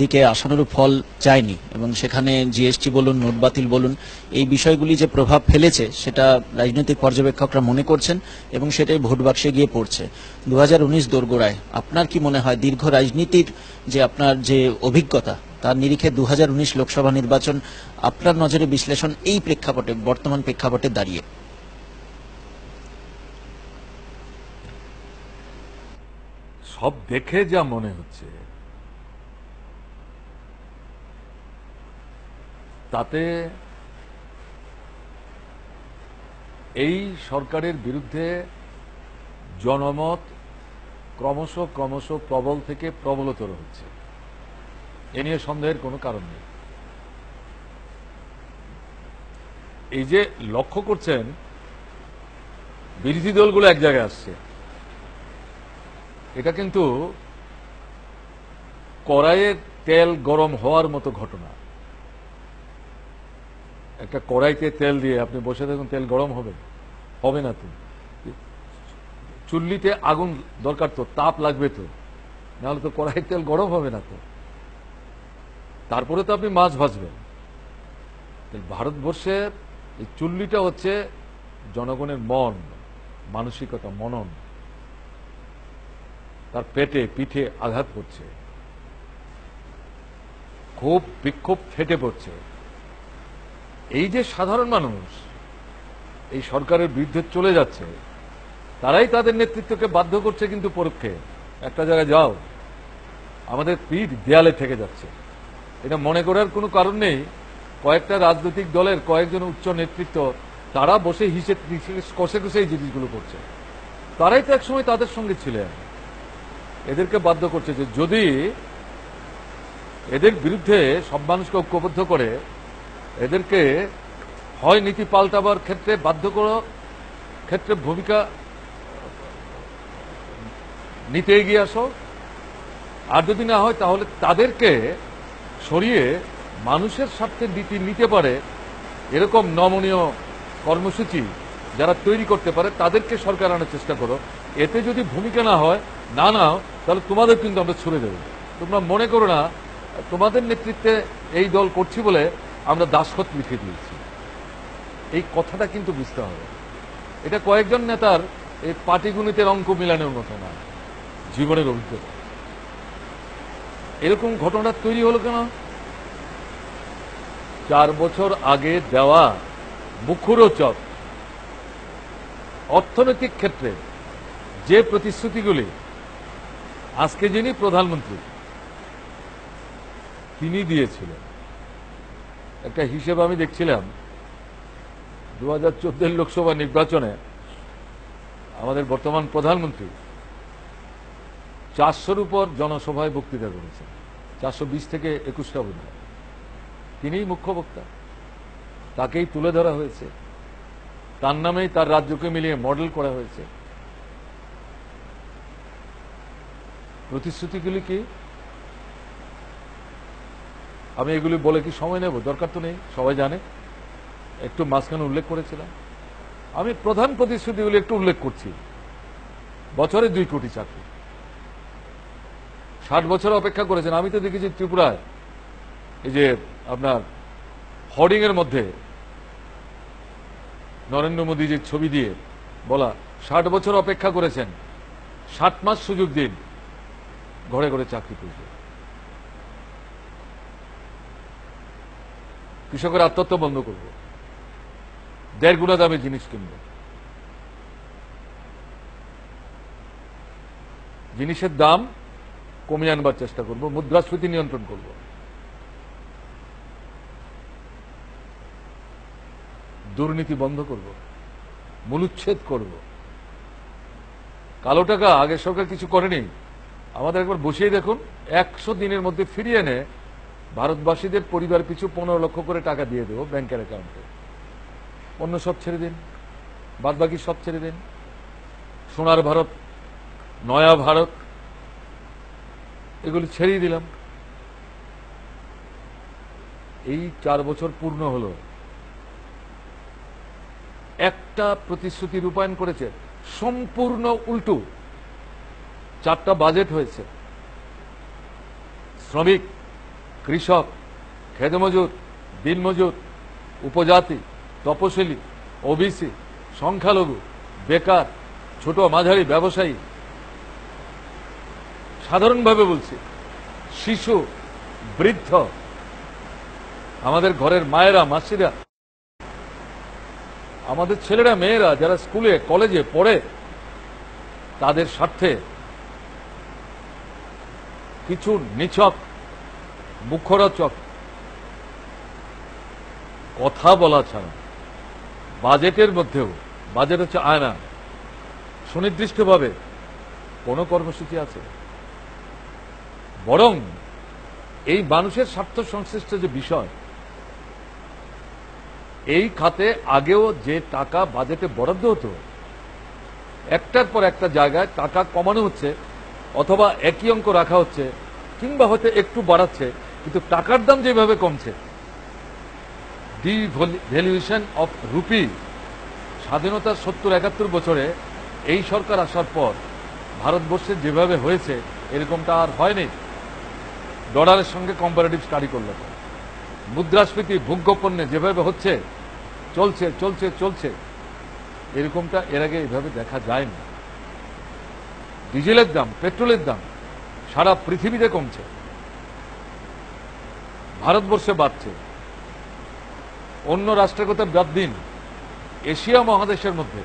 দিকে আসানোর ফল চায়নি এবং সেখানে জিএসটি বলুন নোট বাতিল বলুন এই বিষয়গুলি যে প্রভাব ফেলেছে সেটা রাজনৈতিক পর্যবেক্ষকরা মনে করছেন এবং সেটাই ভোট বাক্সে গিয়ে পড়ছে দু হাজার উনিশ দোরগোড়ায় আপনার কি মনে হয় দীর্ঘ রাজনীতির যে আপনার যে অভিজ্ঞতা তার নিরিখে দু লোকসভা নির্বাচন আপনার নজরে বিশ্লেষণ এই প্রেক্ষাপটে বর্তমান প্রেক্ষাপটে দাঁড়িয়ে সব দেখে যা মনে হচ্ছে তাতে এই সরকারের বিরুদ্ধে জনমত ক্রমশ ক্রমশ প্রবল থেকে প্রবলতর হচ্ছে এ নিয়ে সন্দেহের কোনো কারণ নেই এই যে লক্ষ্য করছেন বিরোধী দলগুলো এক জায়গায় আসছে এটা কিন্তু কড়াইয়ে তেল গরম হওয়ার মতো ঘটনা একটা কড়াইতে তেল দিয়ে আপনি বসে থাকুন তেল গরম হবে হবে না তো চুল্লিতে আগুন দরকার তো তাপ লাগবে তো নাহলে তো কড়াই তেল গরম হবে না তো তারপরে তো আপনি মাছ ভাজবেন ভারতবর্ষের এই চুল্লিটা হচ্ছে জনগণের মন মানসিকতা মনন তার পেটে পিঠে আঘাত করছে খুব বিক্ষোভ ফেটে পড়ছে এই যে সাধারণ মানুষ এই সরকারের বিরুদ্ধে চলে যাচ্ছে তারাই তাদের নেতৃত্বকে বাধ্য করছে কিন্তু পরক্ষে একটা জায়গায় যাও আমাদের পিঠ দেয়ালে থেকে যাচ্ছে এটা মনে করার কোনো কারণ নেই কয়েকটা রাজনৈতিক দলের কয়েকজন উচ্চ নেতৃত্ব তারা বসে হিসেব কষে কষে এই জিনিসগুলো করছে তারাই তো একসময় তাদের সঙ্গে ছিলেন এদেরকে বাধ্য করছে যে যদি এদের বিরুদ্ধে সব মানুষকে ঐক্যবদ্ধ করে এদেরকে হয় নীতি পাল্টাবার ক্ষেত্রে বাধ্য করো ক্ষেত্রে ভূমিকা নিতে এগিয়ে আসো আর যদি না হয় তাহলে তাদেরকে সরিয়ে মানুষের স্বার্থের নীতি নিতে পারে এরকম নমনীয় কর্মসূচি যারা তৈরি করতে পারে তাদেরকে সরকার আনার চেষ্টা করো এতে যদি ভূমিকা না হয় না নাও তাহলে তোমাদের কিন্তু আমরা ছুড়ে দেবো তোমরা মনে করো না তোমাদের নেতৃত্বে এই দল করছি বলে আমরা দাসখত লিখে দিয়েছি এই কথাটা কিন্তু বুঝতে হবে এটা কয়েকজন নেতার এই পাটিগুণিতের অঙ্ক মিলানোর মতো না জীবনের অভিজ্ঞতা এরকম ঘটনা তৈরি হলো কেন চার বছর আগে দেওয়া মুখরোচক অর্থনৈতিক ক্ষেত্রে যে প্রতিশ্রুতিগুলি আজকে যিনি প্রধানমন্ত্রী তিনি দিয়েছিলেন একটা হিসেব আমি দেখছিলাম দু হাজার চোদ্দের লোকসভা নির্বাচনে আমাদের বর্তমান প্রধানমন্ত্রী চারশোর উপর জনসভায় বক্তৃতা করেছেন চারশো বিশ থেকে একুশটা বোধ তিনিই মুখ্য বক্তা তাকেই তুলে ধরা হয়েছে তার নামেই তার রাজ্যকে মিলিয়ে মডেল করা হয়েছে প্রতিশ্রুতিগুলি কি আমি এগুলি বলে কি সময় নেব দরকার তো নেই সবাই জানে একটু মাঝখানে উল্লেখ করেছিলাম আমি প্রধান প্রতিশ্রুতিগুলি একটু উল্লেখ করছি বছরে দুই কোটি চাকরি ষাট বছর অপেক্ষা করেছেন আমি তো দেখেছি ত্রিপুরায় এই যে আপনার এর মধ্যে নরেন্দ্র মোদী যে ছবি দিয়ে বলা ষাট বছর অপেক্ষা করেছেন ষাট মাস সুযোগ দিন ঘরে ঘরে চাকরি পেয়েছে কৃষকের আত্মহত্যা বন্ধ করব দেড় গুণা দামে জিনিস কিনব জিনিসের দাম কমিয়ে আনবার চেষ্টা করব মুদ্রাস্ফীতি নিয়ন্ত্রণ করব দুর্নীতি বন্ধ করব মূলুচ্ছেদ করব কালো টাকা আগের সরকার কিছু করেনি আমাদের একবার বসিয়ে দেখুন একশো দিনের মধ্যে ফিরিয়ে এনে ভারতবাসীদের পরিবার পিছু পনেরো লক্ষ করে টাকা দিয়ে দেবো ব্যাংকের অ্যাকাউন্টে অন্য সব ছেড়ে দিন বাদবাকি সব ছেড়ে দিন সোনার ভারত নয়া ভারত এগুলি ছেড়িয়ে দিলাম এই চার বছর পূর্ণ হলো একটা প্রতিশ্রুতি রূপায়ণ করেছে সম্পূর্ণ উল্টো চারটা বাজেট হয়েছে শ্রমিক কৃষক খেদমজুর দিনমজুর উপজাতি তপশিলি ওবিসি সংখ্যালঘু বেকার ছোট মাঝারি ব্যবসায়ী সাধারণভাবে বলছি শিশু বৃদ্ধ আমাদের ঘরের মায়েরা মাসিরা আমাদের ছেলেরা মেয়েরা যারা স্কুলে কলেজে পড়ে তাদের স্বার্থে কিছু নিছক মুখরচক কথা বলা ছাড়া বাজেটের মধ্যেও বাজেট হচ্ছে আয়না সুনির্দিষ্টভাবে কোনো কর্মসূচি আছে বরং এই মানুষের স্বার্থ সংশ্লিষ্ট যে বিষয় এই খাতে আগেও যে টাকা বাজেটে বরাদ্দ হতো একটার পর একটা জায়গায় টাকা কমানো হচ্ছে অথবা একই অঙ্ক রাখা হচ্ছে কিংবা হয়তো একটু বাড়াচ্ছে কিন্তু টাকার দাম যেভাবে কমছে ডি ভ্যালুয়েশন অফ রুপি স্বাধীনতার সত্তর একাত্তর বছরে এই সরকার আসার পর ভারতবর্ষে যেভাবে হয়েছে এরকমটা আর হয়নি ডলারের সঙ্গে কম্পারেটিভ স্টাডি করলে মুদ্রাস্ফীতি ভোগ্যপণ্যে যেভাবে হচ্ছে চলছে চলছে চলছে এরকমটা এর আগে এইভাবে দেখা যায় না ডিজেলের দাম পেট্রোলের দাম সারা পৃথিবীতে কমছে ভারতবর্ষে বাড়ছে অন্য রাষ্ট্রের কথা বাদ দিন এশিয়া মহাদেশের মধ্যে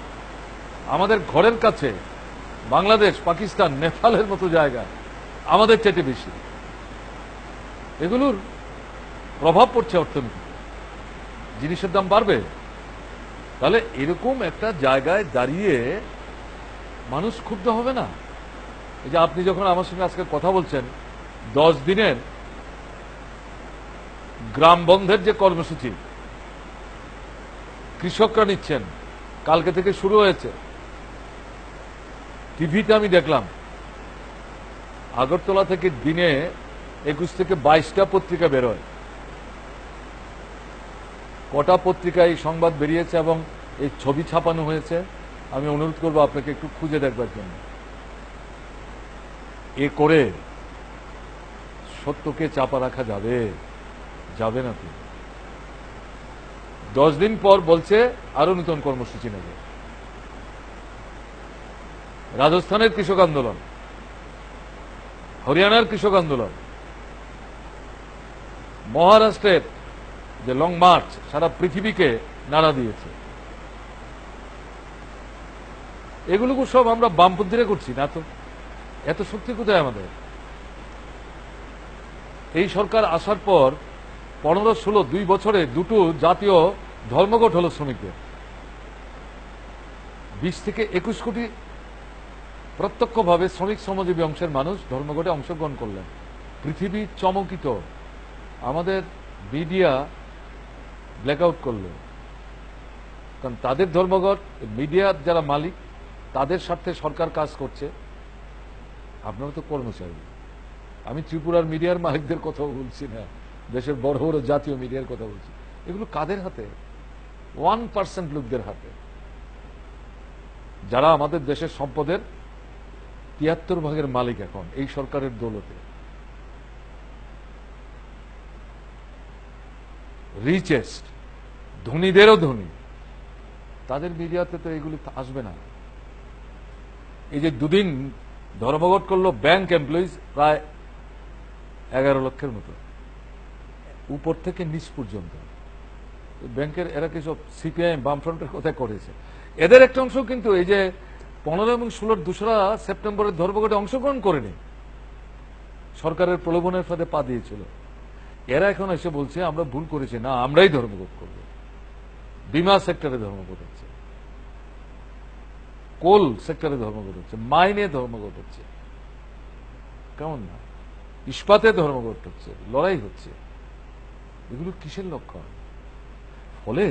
আমাদের ঘরের কাছে বাংলাদেশ পাকিস্তান নেপালের মতো জায়গা আমাদের চেটে বেশি এগুলোর প্রভাব পড়ছে অর্থনীতি জিনিসের দাম বাড়বে তাহলে এরকম একটা জায়গায় দাঁড়িয়ে মানুষ ক্ষুব্ধ হবে না এই যে আপনি যখন আমার সঙ্গে আজকে কথা বলছেন দশ দিনের গ্রাম বন্ধের যে কর্মসূচি কৃষকরা নিচ্ছেন কালকে থেকে শুরু হয়েছে টিভিতে আমি দেখলাম আগরতলা থেকে দিনে একুশ থেকে বাইশটা পত্রিকা বেরোয় কটা পত্রিকায় এই সংবাদ বেরিয়েছে এবং এই ছবি ছাপানো হয়েছে আমি অনুরোধ করব আপনাকে একটু খুঁজে দেখবার জন্য এ করে সত্যকে চাপা রাখা যাবে যাবে না তো দশ দিন পর বলছে আরো নতুন কর্মসূচি নেবে রাজস্থানের কৃষক আন্দোলন হরিয়ানার কৃষক আন্দোলন মহারাষ্ট্রের যে লং মার্চ সারা পৃথিবীকে নাড়া দিয়েছে এগুলোকে সব আমরা বামপন্থীরে করছি না তো এত শক্তি কোথায় আমাদের এই সরকার আসার পর পনেরো ষোলো দুই বছরে দুটো জাতীয় ধর্মঘট হল শ্রমিকদের বিশ থেকে একুশ কোটি প্রত্যক্ষভাবে শ্রমিক শ্রমজীবী অংশের মানুষ ধর্মঘটে অংশগ্রহণ করলেন পৃথিবী চমকিত আমাদের মিডিয়া ব্ল্যাকআউট করল কারণ তাদের ধর্মঘট মিডিয়ার যারা মালিক তাদের স্বার্থে সরকার কাজ করছে আপনারা তো কর্মচারী আমি ত্রিপুরার মিডিয়ার মালিকদের কথাও বলছি না দেশের বড় বড় জাতীয় মিডিয়ার কথা বলছি এগুলো কাদের হাতে ওয়ান পার্সেন্ট লোকদের হাতে যারা আমাদের দেশের সম্পদের তিয়াত্তর ভাগের মালিক এখন এই সরকারের দৌলতে রিচেস্ট ধনীদেরও ধনী তাদের মিডিয়াতে তো এগুলি আসবে না এই যে দুদিন ধর্মঘট করলো ব্যাংক এমপ্লয়িজ প্রায় এগারো লক্ষের মতো উপর থেকে নিচ পর্যন্ত ব্যাংকের এরা কিছু সিপিআইএম বামফ্রন্টের কথা করেছে এদের একটা অংশ কিন্তু এই যে পনেরো এবং ষোলোর দোসরা সেপ্টেম্বরের ধর্মঘটে অংশগ্রহণ করেনি সরকারের প্রলোভনের ফাঁদে পা দিয়েছিল এরা এখন এসে বলছে আমরা ভুল করেছি না আমরাই ধর্মবোধ করবো বিমা সেক্টরে ধর্মবোধ হচ্ছে কোল সেক্টরে ধর্মগত হচ্ছে মাইনে ধর্মঘট হচ্ছে কেমন না ইস্পাতে ধর্মঘট হচ্ছে লড়াই হচ্ছে এগুলো কিসের লক্ষণ ফলে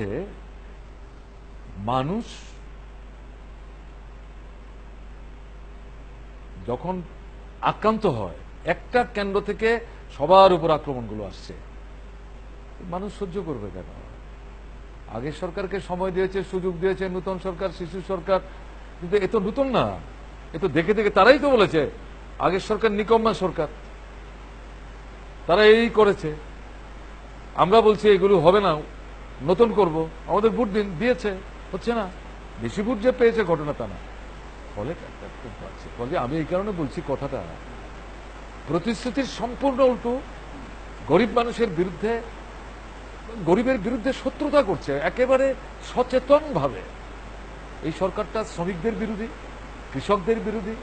মানুষ যখন আক্রান্ত হয় একটা কেন্দ্র থেকে সবার উপর আক্রমণগুলো আসছে মানুষ সহ্য করবে কেন আগের সরকারকে সময় দিয়েছে সুযোগ দিয়েছে নূতন সরকার শিশু সরকার কিন্তু এ তো নূতন না এ তো দেখে দেখে তারাই তো বলেছে আগের সরকার নিকম্মা সরকার তারা এই করেছে আমরা বলছি এগুলো হবে না নতুন করব আমাদের ভোট দিন দিয়েছে হচ্ছে না বেশি ভোট যে পেয়েছে ঘটনা তা না ফলে ফলে আমি এই কারণে বলছি কথাটা প্রতিশ্রুতির সম্পূর্ণ উল্টো গরিব মানুষের বিরুদ্ধে গরিবের বিরুদ্ধে শত্রুতা করছে একেবারে সচেতনভাবে এই সরকারটা শ্রমিকদের বিরোধী কৃষকদের বিরোধী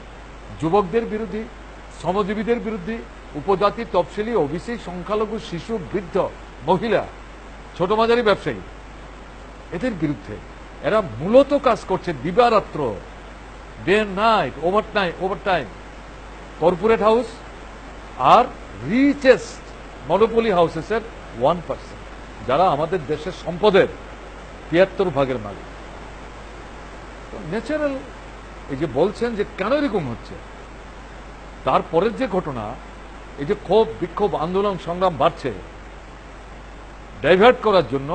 যুবকদের বিরোধী শ্রমজীবীদের বিরুদ্ধে উপজাতি তফসিলি ওবিসি সংখ্যালঘু শিশু বৃদ্ধ মহিলা ছোট মাঝারি ব্যবসায়ী এদের বিরুদ্ধে এরা মূলত কাজ করছে দিবারাত্র day night over time over time corporate house আর রিচেস্ট মনোপলি হাউসেসের ওয়ান পার্সেন্ট যারা আমাদের দেশের সম্পদের তিয়াত্তর ভাগের মালিক ন্যাচারাল এই যে বলছেন যে কেন এরকম হচ্ছে তারপরের যে ঘটনা এই যে ক্ষোভ বিক্ষোভ আন্দোলন সংগ্রাম বাড়ছে ডাইভার্ট করার জন্য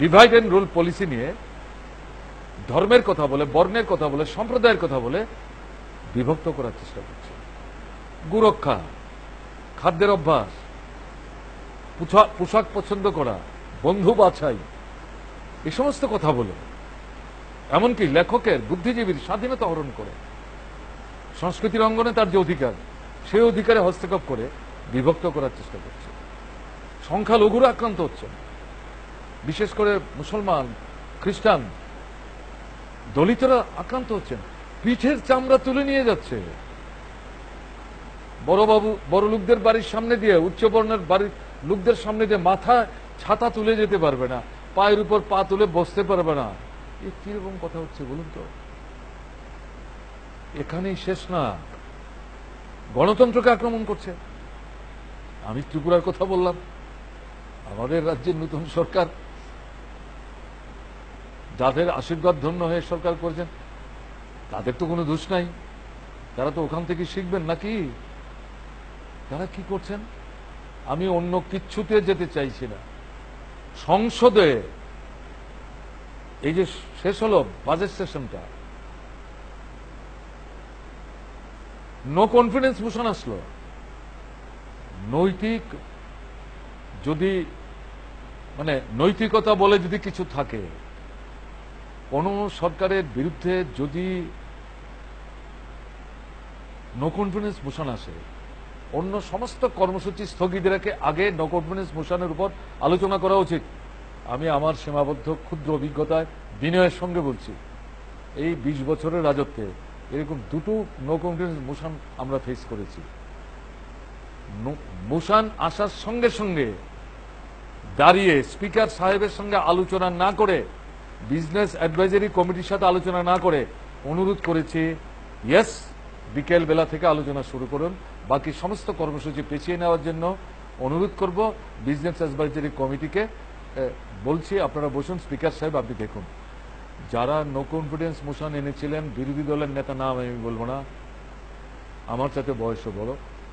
ডিভাইড অ্যান্ড রুল পলিসি নিয়ে ধর্মের কথা বলে বর্ণের কথা বলে সম্প্রদায়ের কথা বলে বিভক্ত করার চেষ্টা করে গুরক্ষা খাদ্যের অভ্যাস পোশাক পছন্দ করা বন্ধু বাছাই এ সমস্ত কথা বলে এমনকি লেখকের বুদ্ধিজীবীর স্বাধীনতা হরণ করে সংস্কৃতির অঙ্গনে তার যে অধিকার সেই অধিকারে হস্তক্ষেপ করে বিভক্ত করার চেষ্টা করছে সংখ্যালঘুরা আক্রান্ত হচ্ছে বিশেষ করে মুসলমান খ্রিস্টান দলিতরা আক্রান্ত হচ্ছেন পিঠের চামড়া তুলে নিয়ে যাচ্ছে বড়বাবু বড় লোকদের বাড়ির সামনে দিয়ে উচ্চবর্ণের বাড়ির লোকদের সামনে দিয়ে মাথা ছাতা তুলে যেতে পারবে না পায়ের উপর পা তুলে বসতে পারবে না এ কিরকম কথা হচ্ছে বলুন তো এখানেই শেষ না গণতন্ত্রকে আক্রমণ করছে আমি ত্রিপুরার কথা বললাম আমাদের রাজ্যের নতুন সরকার যাদের আশীর্বাদ ধন্য হয়ে সরকার করেছেন তাদের তো কোনো দোষ নাই তারা তো ওখান থেকে শিখবেন নাকি তারা কি করছেন আমি অন্য কিচ্ছুতে যেতে চাইছি না সংসদে এই যে শেষ হলো বাজেট সেশনটা নো কনফিডেন্স মোশন আসলো নৈতিক যদি মানে নৈতিকতা বলে যদি কিছু থাকে কোন সরকারের বিরুদ্ধে যদি নো কনফিডেন্স মোশন আসে অন্য সমস্ত কর্মসূচি স্থগিত রেখে আগে নো কনফিডেন্স মোশনের উপর আলোচনা করা উচিত আমি আমার সীমাবদ্ধ ক্ষুদ্র অভিজ্ঞতায় বিনয়ের সঙ্গে বলছি এই ২০ বছরের রাজত্বে এরকম দুটো নো কনফিডেন্স মোশন আমরা ফেস করেছি মোশান আসার সঙ্গে সঙ্গে দাঁড়িয়ে স্পিকার সাহেবের সঙ্গে আলোচনা না করে বিজনেস অ্যাডভাইজারি কমিটির সাথে আলোচনা না করে অনুরোধ করেছি ইয়েস বিকেল বেলা থেকে আলোচনা শুরু করুন বাকি সমস্ত কর্মসূচি পেছিয়ে নেওয়ার জন্য অনুরোধ করব বিজনেস অ্যাডভাইজারি কমিটিকে বলছি আপনারা বসুন স্পিকার সাহেব আপনি দেখুন যারা নো কনফিডেন্স মোশন এনেছিলেন বিরোধী দলের নেতা নাম আমি বলবো না আমার সাথে বয়সও বড়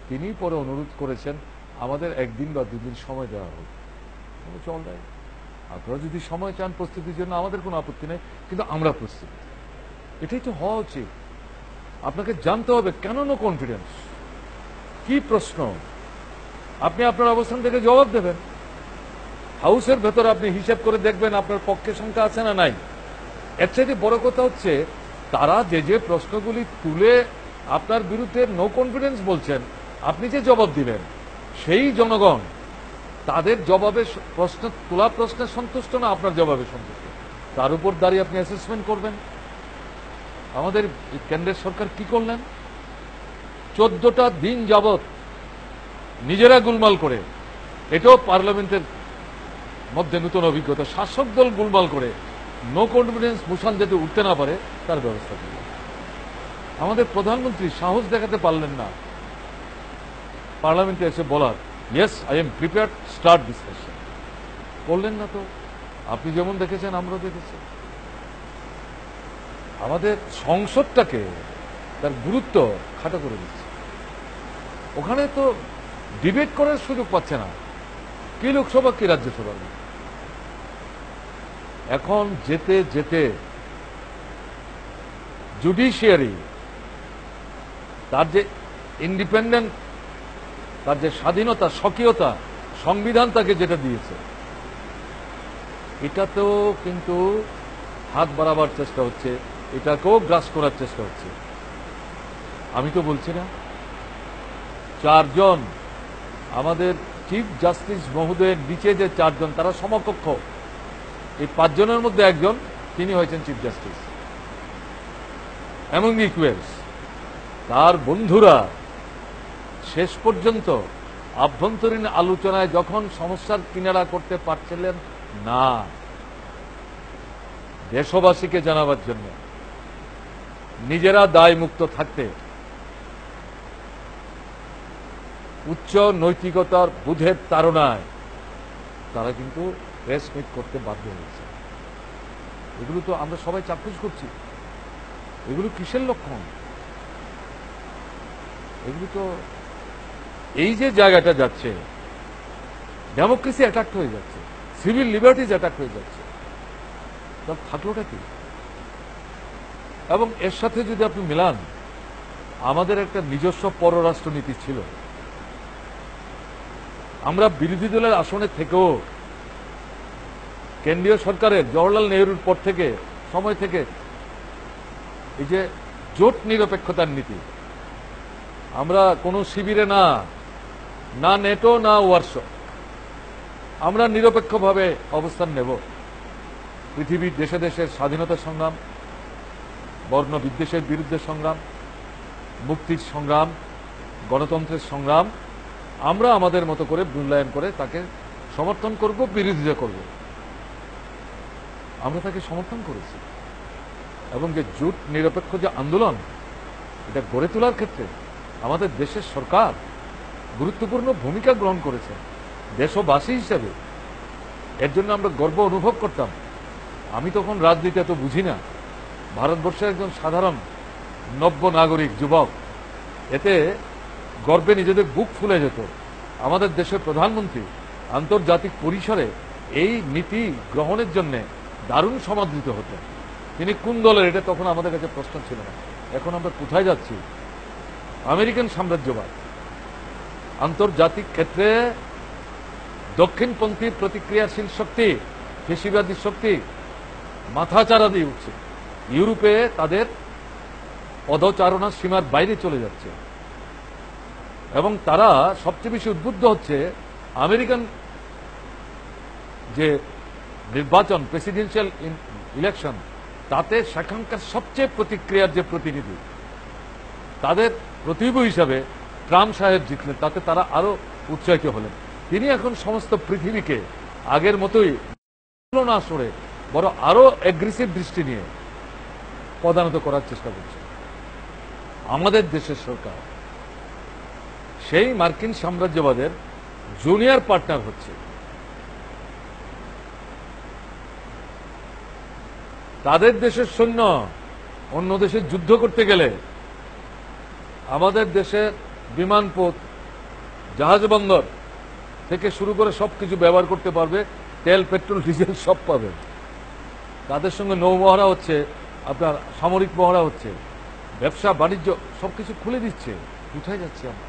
তিনি পরে অনুরোধ করেছেন আমাদের একদিন বা দুদিন সময় দেওয়া হোক চল আপনারা যদি সময় চান প্রস্তুতির জন্য আমাদের কোনো আপত্তি নেই কিন্তু আমরা প্রস্তুত এটাই তো হওয়া উচিত আপনাকে জানতে হবে কেন নো কনফিডেন্স কি প্রশ্ন আপনি আপনার অবস্থান থেকে জবাব দেবেন হাউসের ভেতর আপনি হিসেব করে দেখবেন আপনার পক্ষে সংখ্যা আছে না নাই এর চাইতে বড় কথা হচ্ছে তারা যে যে প্রশ্নগুলি তুলে আপনার বিরুদ্ধে নো কনফিডেন্স বলছেন আপনি যে জবাব দিলেন সেই জনগণ তাদের জবাবে প্রশ্ন তোলা প্রশ্নে সন্তুষ্ট না আপনার জবাবে সন্তুষ্ট তার উপর দাঁড়িয়ে আপনি অ্যাসেসমেন্ট করবেন আমাদের কেন্দ্রের সরকার কি করলেন চোদ্দটা দিন যাবত নিজেরা গুলমাল করে এটাও পার্লামেন্টের মধ্যে নতুন অভিজ্ঞতা শাসক দল গুলমাল করে নো কনফিডেন্স মোশন যাতে উঠতে না পারে তার ব্যবস্থা করল আমাদের প্রধানমন্ত্রী সাহস দেখাতে পারলেন না পার্লামেন্টে এসে বলার yes I am prepare start discussion করলেন না তো আপনি যেমন দেখেছেন আমরা দেখেছি আমাদের সংসদটাকে তার গুরুত্ব খাটো করে দিচ্ছে ওখানে তো ডিবেট করার সুযোগ পাচ্ছে না কি লোকসভা কি রাজ্যসভার এখন যেতে যেতে জুডিশিয়ারি তার যে ইন্ডিপেন্ডেন্ট তার যে স্বাধীনতা স্বকীয়তা সংবিধান তাকে যেটা দিয়েছে এটাতেও কিন্তু হাত বাড়াবার চেষ্টা হচ্ছে এটাকেও গ্রাস করার চেষ্টা হচ্ছে আমি তো বলছি না চারজন আমাদের চিফ জাস্টিস মহোদয়ের নিচে যে চারজন তারা সমকক্ষ এই পাঁচজনের মধ্যে একজন তিনি হয়েছেন চিফ জাস্টিস এমন ইকুয়েলস তার বন্ধুরা শেষ পর্যন্ত আভ্যন্তরীণ আলোচনায় যখন সমস্যার কিনারা করতে পারছিলেন না দেশবাসীকে জানাবার জন্য নিজেরা দায় মুক্ত থাকতে উচ্চ নৈতিকতার বুধের তারণায় তারা কিন্তু প্রেস মিট করতে বাধ্য হয়েছে এগুলো তো আমরা সবাই চাক্ষুষ করছি এগুলো কিসের লক্ষণ এগুলো তো এই যে জায়গাটা যাচ্ছে ডেমোক্রেসি অ্যাটাক হয়ে যাচ্ছে সিভিল লিবার্টিজ অ্যাটাক হয়ে যাচ্ছে তার থাকলোটা কি এবং এর সাথে যদি আপনি মিলান আমাদের একটা নিজস্ব পররাষ্ট্রনীতি ছিল আমরা বিরোধী দলের আসনে থেকেও কেন্দ্রীয় সরকারের জওয়াহরলাল নেহরুর পর থেকে সময় থেকে এই যে জোট নিরপেক্ষতার নীতি আমরা কোনো শিবিরে না না নেটো না ওয়ার্শ আমরা নিরপেক্ষভাবে অবস্থান নেব পৃথিবীর দেশে দেশের স্বাধীনতা সংগ্রাম বর্ণ বিদ্বেষের বিরুদ্ধে সংগ্রাম মুক্তির সংগ্রাম গণতন্ত্রের সংগ্রাম আমরা আমাদের মতো করে মূল্যায়ন করে তাকে সমর্থন করব বিরোধিতা করব আমরা তাকে সমর্থন করেছি এবং যে জোট নিরপেক্ষ যে আন্দোলন এটা গড়ে তোলার ক্ষেত্রে আমাদের দেশের সরকার গুরুত্বপূর্ণ ভূমিকা গ্রহণ করেছে দেশবাসী হিসেবে এর জন্য আমরা গর্ব অনুভব করতাম আমি তখন রাজনীতি এত বুঝি না ভারতবর্ষের একজন সাধারণ নব্য নাগরিক যুবক এতে গর্বে নিজেদের বুক ফুলে যেত আমাদের দেশের প্রধানমন্ত্রী আন্তর্জাতিক পরিসরে এই নীতি গ্রহণের জন্যে দারুণ সমাদৃত হতেন তিনি কোন দলের এটা তখন আমাদের কাছে প্রশ্ন ছিল না এখন আমরা কোথায় যাচ্ছি আমেরিকান সাম্রাজ্যবাদ আন্তর্জাতিক ক্ষেত্রে দক্ষিণপন্থী প্রতিক্রিয়াশীল শক্তি ফেসিবাদী শক্তি মাথাচারা দিয়ে উঠছে ইউরোপে তাদের পদচারণা সীমার বাইরে চলে যাচ্ছে এবং তারা সবচেয়ে বেশি উদ্বুদ্ধ হচ্ছে আমেরিকান যে নির্বাচন প্রেসিডেন্সিয়াল ইলেকশন তাতে সেখানকার সবচেয়ে প্রতিক্রিয়ার যে প্রতিনিধি তাদের প্রতিভু হিসাবে ট্রাম্প সাহেব জিতলেন তাতে তারা আরো উৎসাহিত হলেন তিনি এখন সমস্ত পৃথিবীকে আগের মতোই না সরে বড় আরো অ্যাগ্রেসিভ দৃষ্টি নিয়ে পদানত করার চেষ্টা করছে আমাদের দেশের সরকার সেই মার্কিন সাম্রাজ্যবাদের জুনিয়র পার্টনার হচ্ছে তাদের দেশের সৈন্য অন্য দেশে যুদ্ধ করতে গেলে আমাদের দেশের বিমানপথ জাহাজ বন্দর থেকে শুরু করে সব কিছু ব্যবহার করতে পারবে তেল পেট্রোল ডিজেল সব পাবে তাদের সঙ্গে নৌমহারা হচ্ছে আপনার সামরিক মহড়া হচ্ছে ব্যবসা বাণিজ্য সবকিছু খুলে দিচ্ছে কোথায় যাচ্ছি আমরা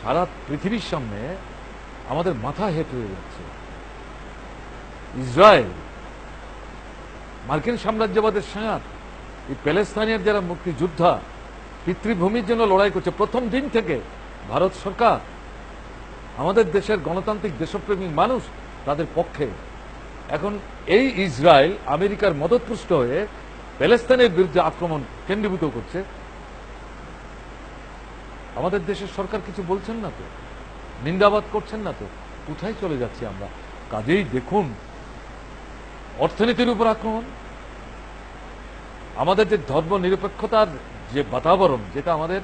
সারা পৃথিবীর সামনে আমাদের মাথা হেট হয়ে যাচ্ছে ইসরায়েল মার্কিন সাম্রাজ্যবাদের সাঁত এই প্যালেস্তানিয়ার যারা মুক্তিযোদ্ধা পিতৃভূমির জন্য লড়াই করছে প্রথম দিন থেকে ভারত সরকার আমাদের দেশের গণতান্ত্রিক দেশপ্রেমী মানুষ তাদের পক্ষে এখন এই ইসরায়েল আমেরিকার মদতপুষ্ট হয়ে প্যালেস্তানের বিরুদ্ধে আক্রমণ কেন্দ্রীভূত করছে আমাদের দেশের সরকার কিছু বলছেন না তো নিন্দাবাদ করছেন না তো কোথায় চলে যাচ্ছি আমরা কাজেই দেখুন অর্থনীতির উপর আক্রমণ আমাদের যে ধর্ম নিরপেক্ষতার যে বাতাবরণ যেটা আমাদের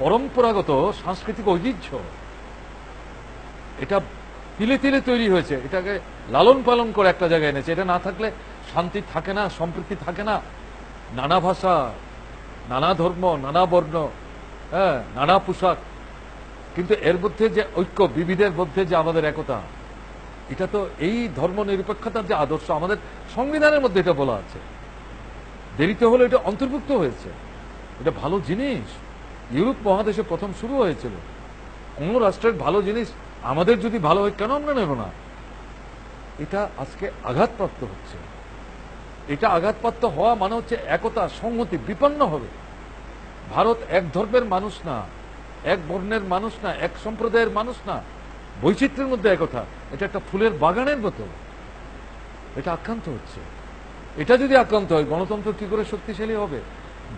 পরম্পরাগত সাংস্কৃতিক ঐতিহ্য এটা তিলে তিলে তৈরি হয়েছে এটাকে লালন পালন করে একটা জায়গায় এনেছে এটা না থাকলে শান্তি থাকে না সম্প্রীতি থাকে না নানা ভাষা নানা ধর্ম নানা বর্ণ হ্যাঁ নানা পোশাক কিন্তু এর মধ্যে যে ঐক্য বিবিধের মধ্যে যে আমাদের একতা এটা তো এই ধর্ম নিরপেক্ষতার যে আদর্শ আমাদের সংবিধানের মধ্যে এটা বলা আছে দেরিতে হলে এটা অন্তর্ভুক্ত হয়েছে এটা ভালো জিনিস ইউরোপ মহাদেশে প্রথম শুরু হয়েছিল কোনো রাষ্ট্রের ভালো জিনিস আমাদের যদি ভালো হয় কেন আমরা নেব না এটা আজকে আঘাতপ্রাপ্ত হচ্ছে এটা আঘাতপ্রাপ্ত হওয়া মানে হচ্ছে একতা সংহতি বিপন্ন হবে ভারত এক ধর্মের মানুষ না এক বর্ণের মানুষ না এক সম্প্রদায়ের মানুষ না বৈচিত্র্যের মধ্যে একথা এটা একটা ফুলের বাগানের মতো এটা আক্রান্ত হচ্ছে এটা যদি আক্রান্ত হয় গণতন্ত্র কি করে শক্তিশালী হবে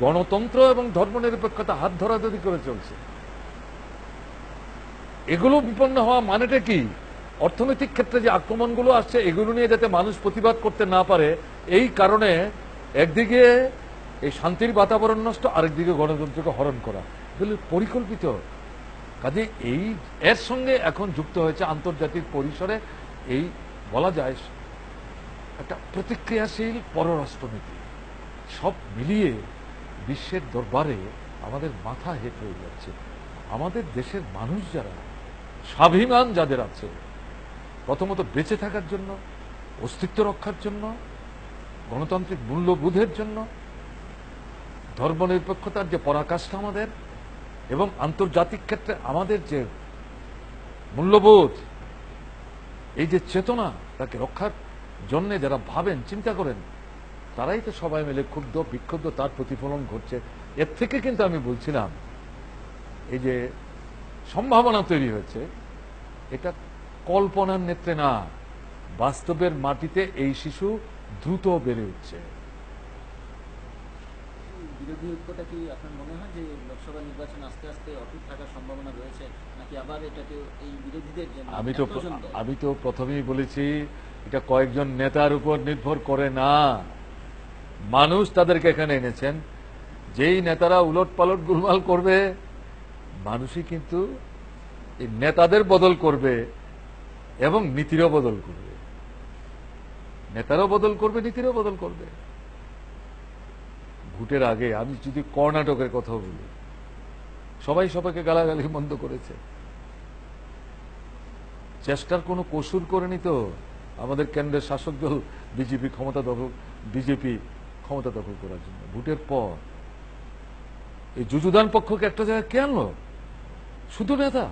গণতন্ত্র এবং ধর্মনিরপেক্ষতা হাত ধরাধরি করে চলছে এগুলো বিপন্ন হওয়া মানেটা কি অর্থনৈতিক ক্ষেত্রে যে আক্রমণগুলো আসছে এগুলো নিয়ে যাতে মানুষ প্রতিবাদ করতে না পারে এই কারণে একদিকে এই শান্তির বাতাবরণ নষ্ট আরেকদিকে গণতন্ত্রকে হরণ করা এগুলো পরিকল্পিত কাজে এই এর সঙ্গে এখন যুক্ত হয়েছে আন্তর্জাতিক পরিসরে এই বলা যায় একটা প্রতিক্রিয়াশীল পররাষ্ট্রনীতি সব মিলিয়ে বিশ্বের দরবারে আমাদের মাথা হেঁট হয়ে যাচ্ছে আমাদের দেশের মানুষ যারা স্বাভিমান যাদের আছে প্রথমত বেঁচে থাকার জন্য অস্তিত্ব রক্ষার জন্য গণতান্ত্রিক মূল্যবোধের জন্য ধর্মনিরপেক্ষতার যে পরাকাষ্ঠা আমাদের এবং আন্তর্জাতিক ক্ষেত্রে আমাদের যে মূল্যবোধ এই যে চেতনা তাকে রক্ষার জন্য যারা ভাবেন চিন্তা করেন তারাই তো সবাই মিলে ক্ষুব্ধ বিক্ষুব্ধ তার প্রতিফলন ঘটছে এর থেকে কিন্তু আমি বলছিলাম এই যে সম্ভাবনা তৈরি হয়েছে এটা কল্পনার নেত্রে না বাস্তবের মাটিতে এই শিশু দ্রুত বেড়ে উঠছে আমি তো আমি তো প্রথমেই বলেছি এটা কয়েকজন নেতার উপর নির্ভর করে না মানুষ তাদেরকে এখানে এনেছেন যেই নেতারা উলট পালট গুলমাল করবে মানুষই কিন্তু নেতাদের বদল করবে এবং নীতিরও বদল করবে নেতারও বদল করবে নীতিরও বদল করবে ভোটের আগে আমি যদি কর্ণাটকের কথা বলি সবাই সবাইকে গালাগালি বন্ধ করেছে চেষ্টার কোনো কসুর করেনি তো আমাদের কেন্দ্রের শাসক দল বিজেপি ক্ষমতা দখল বিজেপি ক্ষমতা দখল করার জন্য ভোটের পর এই যুযুদান পক্ষকে একটা জায়গায় কে আনলো শুধু নেতা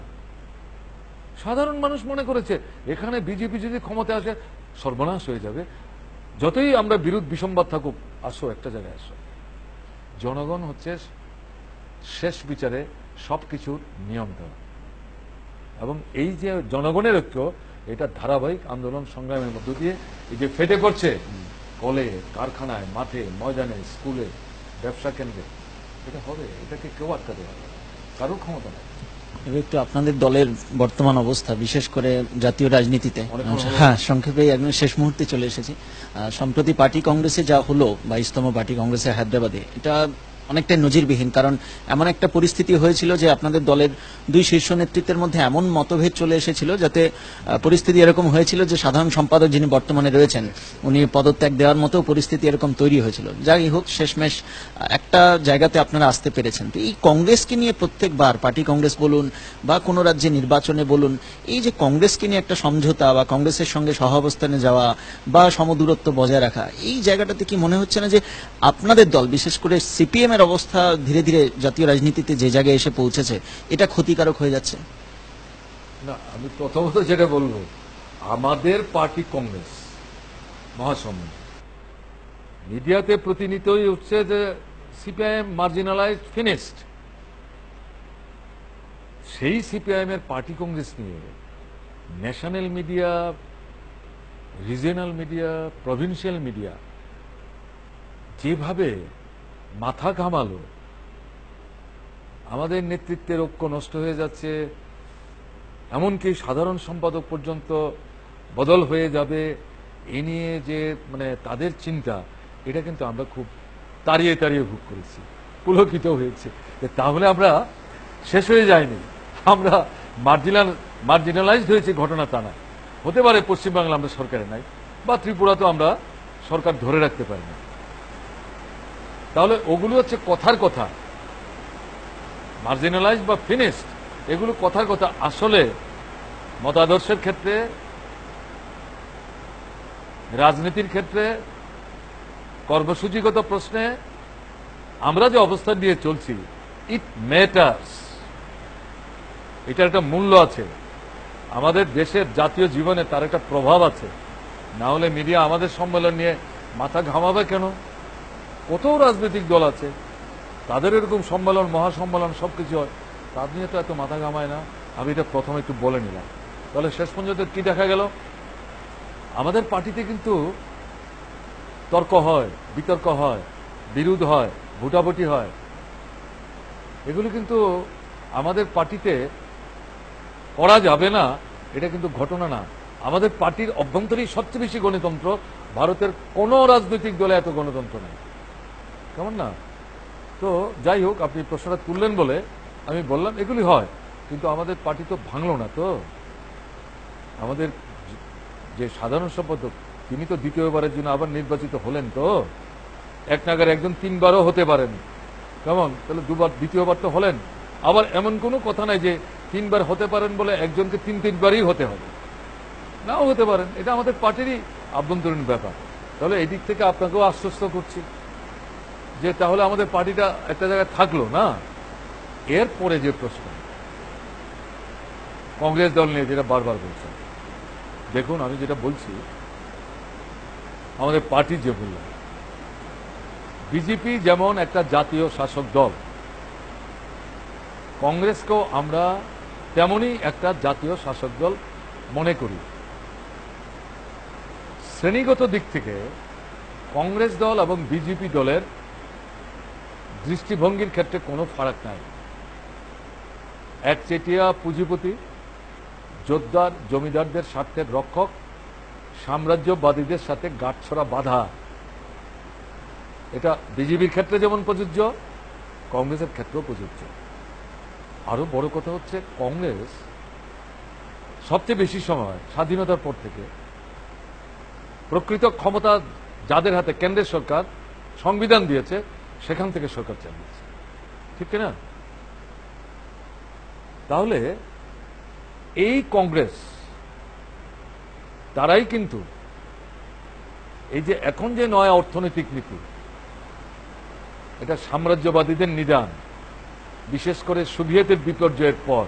সাধারণ মানুষ মনে করেছে এখানে বিজেপি যদি ক্ষমতা আসে সর্বনাশ হয়ে যাবে যতই আমরা বিরোধ বিসম্বাদ থাকুক আসো একটা জায়গায় আসো জনগণ হচ্ছে শেষ বিচারে সবকিছুর নিয়ন্ত্রণ এবং এই যে জনগণের ঐক্য এটা ধারাবাহিক আন্দোলন সংগ্রামের মধ্য দিয়ে এই যে ফেটে করছে কলে কারখানায় মাঠে ময়দানে স্কুলে ব্যবসা কেন্দ্রে এটা হবে এটাকে কেউ আটকাতে পারবে কারোর ক্ষমতা নেই একটু আপনাদের দলের বর্তমান অবস্থা বিশেষ করে জাতীয় রাজনীতিতে হ্যাঁ সংক্ষেপে একদম শেষ মুহূর্তে চলে এসেছি সম্প্রতি পার্টি কংগ্রেসে যা হলো বাইশতম পার্টি কংগ্রেসে হায়দ্রাবাদে এটা অনেকটাই নজিরবিহীন কারণ এমন একটা পরিস্থিতি হয়েছিল যে আপনাদের দলের দুই শীর্ষ নেতৃত্বের মধ্যে এমন মতভেদ চলে এসেছিল যাতে পরিস্থিতি এরকম হয়েছিল যে সাধারণ সম্পাদক যিনি বর্তমানে রয়েছেন উনি পদত্যাগ দেওয়ার মতো পরিস্থিতি এরকম তৈরি হয়েছিল যাই হোক শেষমেশ একটা জায়গাতে আপনারা আসতে পেরেছেন তো এই কংগ্রেসকে নিয়ে প্রত্যেকবার পার্টি কংগ্রেস বলুন বা কোনো রাজ্যে নির্বাচনে বলুন এই যে কংগ্রেসকে নিয়ে একটা সমঝোতা বা কংগ্রেসের সঙ্গে সহ অবস্থানে যাওয়া বা সমদূরত্ব বজায় রাখা এই জায়গাটাতে কি মনে হচ্ছে না যে আপনাদের দল বিশেষ করে সিপিএম ইসলামের অবস্থা ধীরে ধীরে জাতীয় রাজনীতিতে যে জায়গায় এসে পৌঁছেছে এটা ক্ষতিকারক হয়ে যাচ্ছে না আমি প্রথমত যেটা বলব আমাদের পার্টি কংগ্রেস মহাসম্মেলন মিডিয়াতে প্রতিনিধিতই হচ্ছে যে সিপিআইএম মার্জিনালাইজ ফিনিশড সেই সিপিআইএম এর পার্টি কংগ্রেস নিয়ে national media regional media provincial media যেভাবে মাথা ঘামালো আমাদের নেতৃত্বের ঐক্য নষ্ট হয়ে যাচ্ছে এমনকি সাধারণ সম্পাদক পর্যন্ত বদল হয়ে যাবে এ নিয়ে যে মানে তাদের চিন্তা এটা কিন্তু আমরা খুব তাড়িয়ে তাড়িয়ে ভোগ করেছি পুলকিত হয়েছে তাহলে আমরা শেষ হয়ে যায়নি আমরা মার্জিনাল মার্জিনালাইজড হয়েছে ঘটনা তা না হতে পারে পশ্চিমবাংলা আমরা সরকারে নাই বা ত্রিপুরা তো আমরা সরকার ধরে রাখতে পারি না তাহলে ওগুলো হচ্ছে কথার কথা মার্জিনালাইজ বা ফিনিশড এগুলো কথার কথা আসলে মতাদর্শের ক্ষেত্রে রাজনীতির ক্ষেত্রে কর্মসূচিগত প্রশ্নে আমরা যে অবস্থান নিয়ে চলছি ইট ম্যাটার্স এটার একটা মূল্য আছে আমাদের দেশের জাতীয় জীবনে তার একটা প্রভাব আছে না হলে মিডিয়া আমাদের সম্মেলন নিয়ে মাথা ঘামাবে কেন কত রাজনৈতিক দল আছে তাদের এরকম সম্মেলন মহাসম্মেলন সব কিছু হয় তার নিয়ে তো এত মাথা ঘামায় না আমি এটা প্রথমে একটু বলে নিলাম তাহলে শেষ পর্যন্ত কি দেখা গেল আমাদের পার্টিতে কিন্তু তর্ক হয় বিতর্ক হয় বিরোধ হয় ভোটাভুটি হয় এগুলো কিন্তু আমাদের পার্টিতে করা যাবে না এটা কিন্তু ঘটনা না আমাদের পার্টির অভ্যন্তরীণ সবচেয়ে বেশি গণতন্ত্র ভারতের কোনো রাজনৈতিক দলে এত গণতন্ত্র নেই কেমন না তো যাই হোক আপনি প্রশ্নটা তুললেন বলে আমি বললাম এগুলি হয় কিন্তু আমাদের পার্টি তো ভাঙল না তো আমাদের যে সাধারণ সম্পাদক তিনি তো দ্বিতীয়বারের জন্য আবার নির্বাচিত হলেন তো এক নাগার একজন তিনবারও হতে পারেন কেমন তাহলে দুবার দ্বিতীয়বার তো হলেন আবার এমন কোনো কথা নাই যে তিনবার হতে পারেন বলে একজনকে তিন তিনবারই হতে হবে নাও হতে পারেন এটা আমাদের পার্টিরই আভ্যন্তরীণ ব্যাপার তাহলে এদিক থেকে আপনাকেও আশ্বস্ত করছি যে তাহলে আমাদের পার্টিটা একটা জায়গায় থাকলো না এরপরে যে প্রশ্ন কংগ্রেস দল নিয়ে যেটা বারবার বলছেন দেখুন আমি যেটা বলছি আমাদের পার্টি যে বললাম বিজেপি যেমন একটা জাতীয় শাসক দল কংগ্রেসকেও আমরা তেমনই একটা জাতীয় শাসক দল মনে করি শ্রেণীগত দিক থেকে কংগ্রেস দল এবং বিজেপি দলের দৃষ্টিভঙ্গির ক্ষেত্রে কোনো ফারাক নাই একচেটিয়া পুঁজিপতি যোদ্ধার জমিদারদের স্বার্থের রক্ষক সাম্রাজ্যবাদীদের সাথে গাঁটছড়া বাধা এটা বিজেপির ক্ষেত্রে যেমন প্রযোজ্য কংগ্রেসের ক্ষেত্রেও প্রযোজ্য আরও বড় কথা হচ্ছে কংগ্রেস সবচেয়ে বেশি সময় স্বাধীনতার পর থেকে প্রকৃত ক্ষমতা যাদের হাতে কেন্দ্রের সরকার সংবিধান দিয়েছে সেখান থেকে সরকার চালিয়েছে ঠিক কিনা তাহলে এই কংগ্রেস তারাই কিন্তু এই যে এখন যে নয় অর্থনৈতিক নীতি এটা সাম্রাজ্যবাদীদের নিদান বিশেষ করে সোভিয়েতের বিপর্যয়ের পর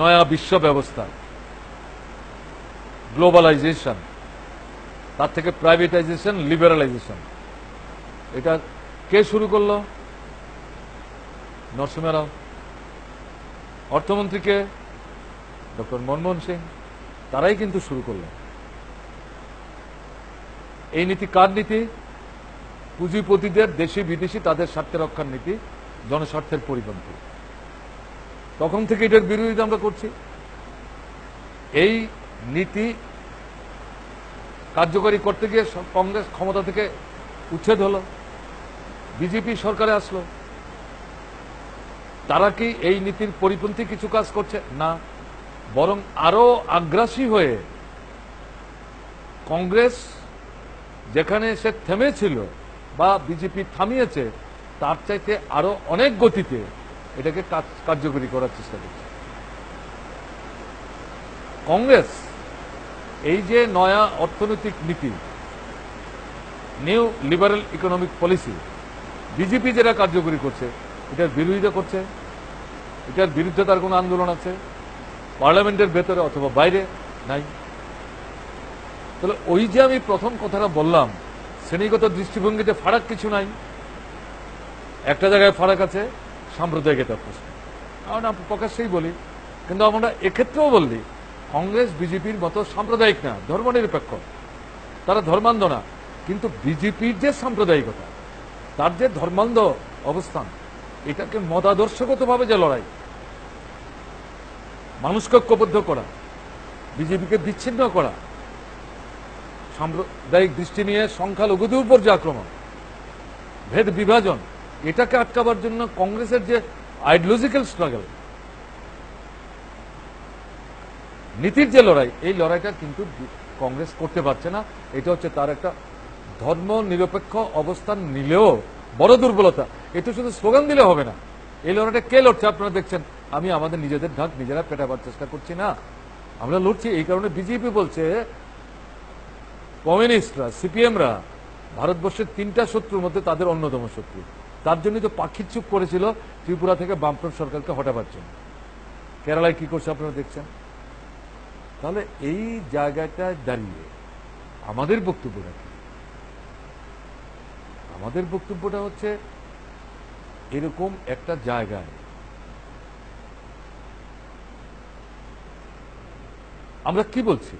নয়া বিশ্ব ব্যবস্থা গ্লোবালাইজেশন তার থেকে প্রাইভেটাইজেশন লিবারালাইজেশন এটা কে শুরু করলো রাও অর্থমন্ত্রীকে ডক্টর মনমোহন সিং তারাই কিন্তু শুরু করলো এই নীতি কার নীতি পুঁজিপতিদের দেশি বিদেশি তাদের স্বার্থে রক্ষার নীতি জনস্বার্থের পরিপন্থী তখন থেকে এটার বিরোধিতা আমরা করছি এই নীতি কার্যকরী করতে গিয়ে কংগ্রেস ক্ষমতা থেকে উচ্ছেদ হলো বিজেপি সরকারে আসলো তারা কি এই নীতির পরিপন্থী কিছু কাজ করছে না বরং আরো আগ্রাসী হয়ে কংগ্রেস যেখানে সে থেমেছিল বা বিজেপি থামিয়েছে তার চাইতে আরো অনেক গতিতে এটাকে কার্যকরী করার চেষ্টা করছে কংগ্রেস এই যে নয়া অর্থনৈতিক নীতি new liberal economic policy BJP যেটা কার্যকরী করছে এটার বিরোধিতা করছে এটার বিরুদ্ধে তার কোনো আন্দোলন আছে পার্লামেন্টের ভেতরে অথবা বাইরে নাই তাহলে ওই যে আমি প্রথম কথাটা বললাম শ্রেণীগত দৃষ্টিভঙ্গিতে ফারাক কিছু নাই একটা জায়গায় ফারাক আছে এটা প্রশ্ন কারণ আমি প্রকাশ্যেই বলি কিন্তু আমরা এক্ষেত্রেও বললি কংগ্রেস বিজেপির মতো সাম্প্রদায়িক না ধর্মনিরপেক্ষ তারা ধর্মান্ধ না কিন্তু বিজেপির যে সাম্প্রদায়িকতা তার যে ধর্মান্ধ অবস্থান এটাকে মতাদর্শগতভাবে যে লড়াই মানুষকে ঐক্যবদ্ধ করা বিজেপিকে বিচ্ছিন্ন করা সাম্প্রদায়িক দৃষ্টি নিয়ে সংখ্যালঘুদের উপর যে আক্রমণ ভেদ বিভাজন এটাকে আটকাবার জন্য কংগ্রেসের যে আইডিওলজিক্যাল স্ট্রাগল নীতির যে লড়াই এই লড়াইটা কিন্তু কংগ্রেস করতে পারছে না এটা হচ্ছে তার একটা ধর্ম নিরপেক্ষ অবস্থান নিলেও বড় দুর্বলতা এতে শুধু স্লোগান দিলে হবে না এই লড়াইটা কে লড়ছে আপনারা দেখছেন আমি আমাদের নিজেদের ঢাক নিজেরা পেটাবার চেষ্টা করছি না আমরা লড়ছি এই কারণে বিজেপি বলছে কমিউনিস্টরা সিপিএমরা ভারতবর্ষের তিনটা শত্রুর মধ্যে তাদের অন্যতম শত্রু তার জন্য তো পাখির চুপ করেছিল ত্রিপুরা থেকে বামফ্রন্ট সরকারকে হটাবার জন্য কেরালায় কি করছে আপনারা দেখছেন তাহলে এই জায়গাটা দাঁড়িয়ে আমাদের বক্তব্য রাখি আমাদের বক্তব্যটা হচ্ছে এরকম একটা জায়গায় আমরা কি বলছি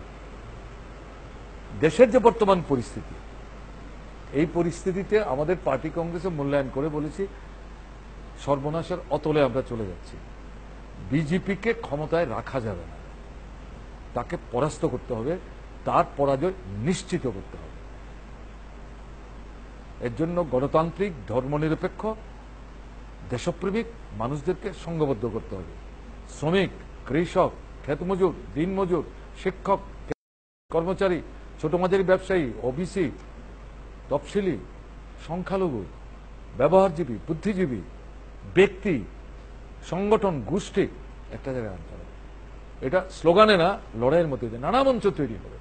দেশের যে বর্তমান পরিস্থিতি এই পরিস্থিতিতে আমাদের পার্টি কংগ্রেসে মূল্যায়ন করে বলেছি সর্বনাশের অতলে আমরা চলে যাচ্ছি বিজেপিকে ক্ষমতায় রাখা যাবে না তাকে পরাস্ত করতে হবে তার পরাজয় নিশ্চিত করতে হবে এর জন্য গণতান্ত্রিক ধর্মনিরপেক্ষ দেশপ্রেমিক মানুষদেরকে সংঘবদ্ধ করতে হবে শ্রমিক কৃষক খেতমজুর দিনমজুর শিক্ষক কর্মচারী ছোট মাঝারি ব্যবসায়ী ওবিসি তফসিলি সংখ্যালঘু ব্যবহারজীবী বুদ্ধিজীবী ব্যক্তি সংগঠন গোষ্ঠী একটা জায়গায় আনতে হবে এটা স্লোগানে না লড়াইয়ের মধ্যে নানা মঞ্চ তৈরি হবে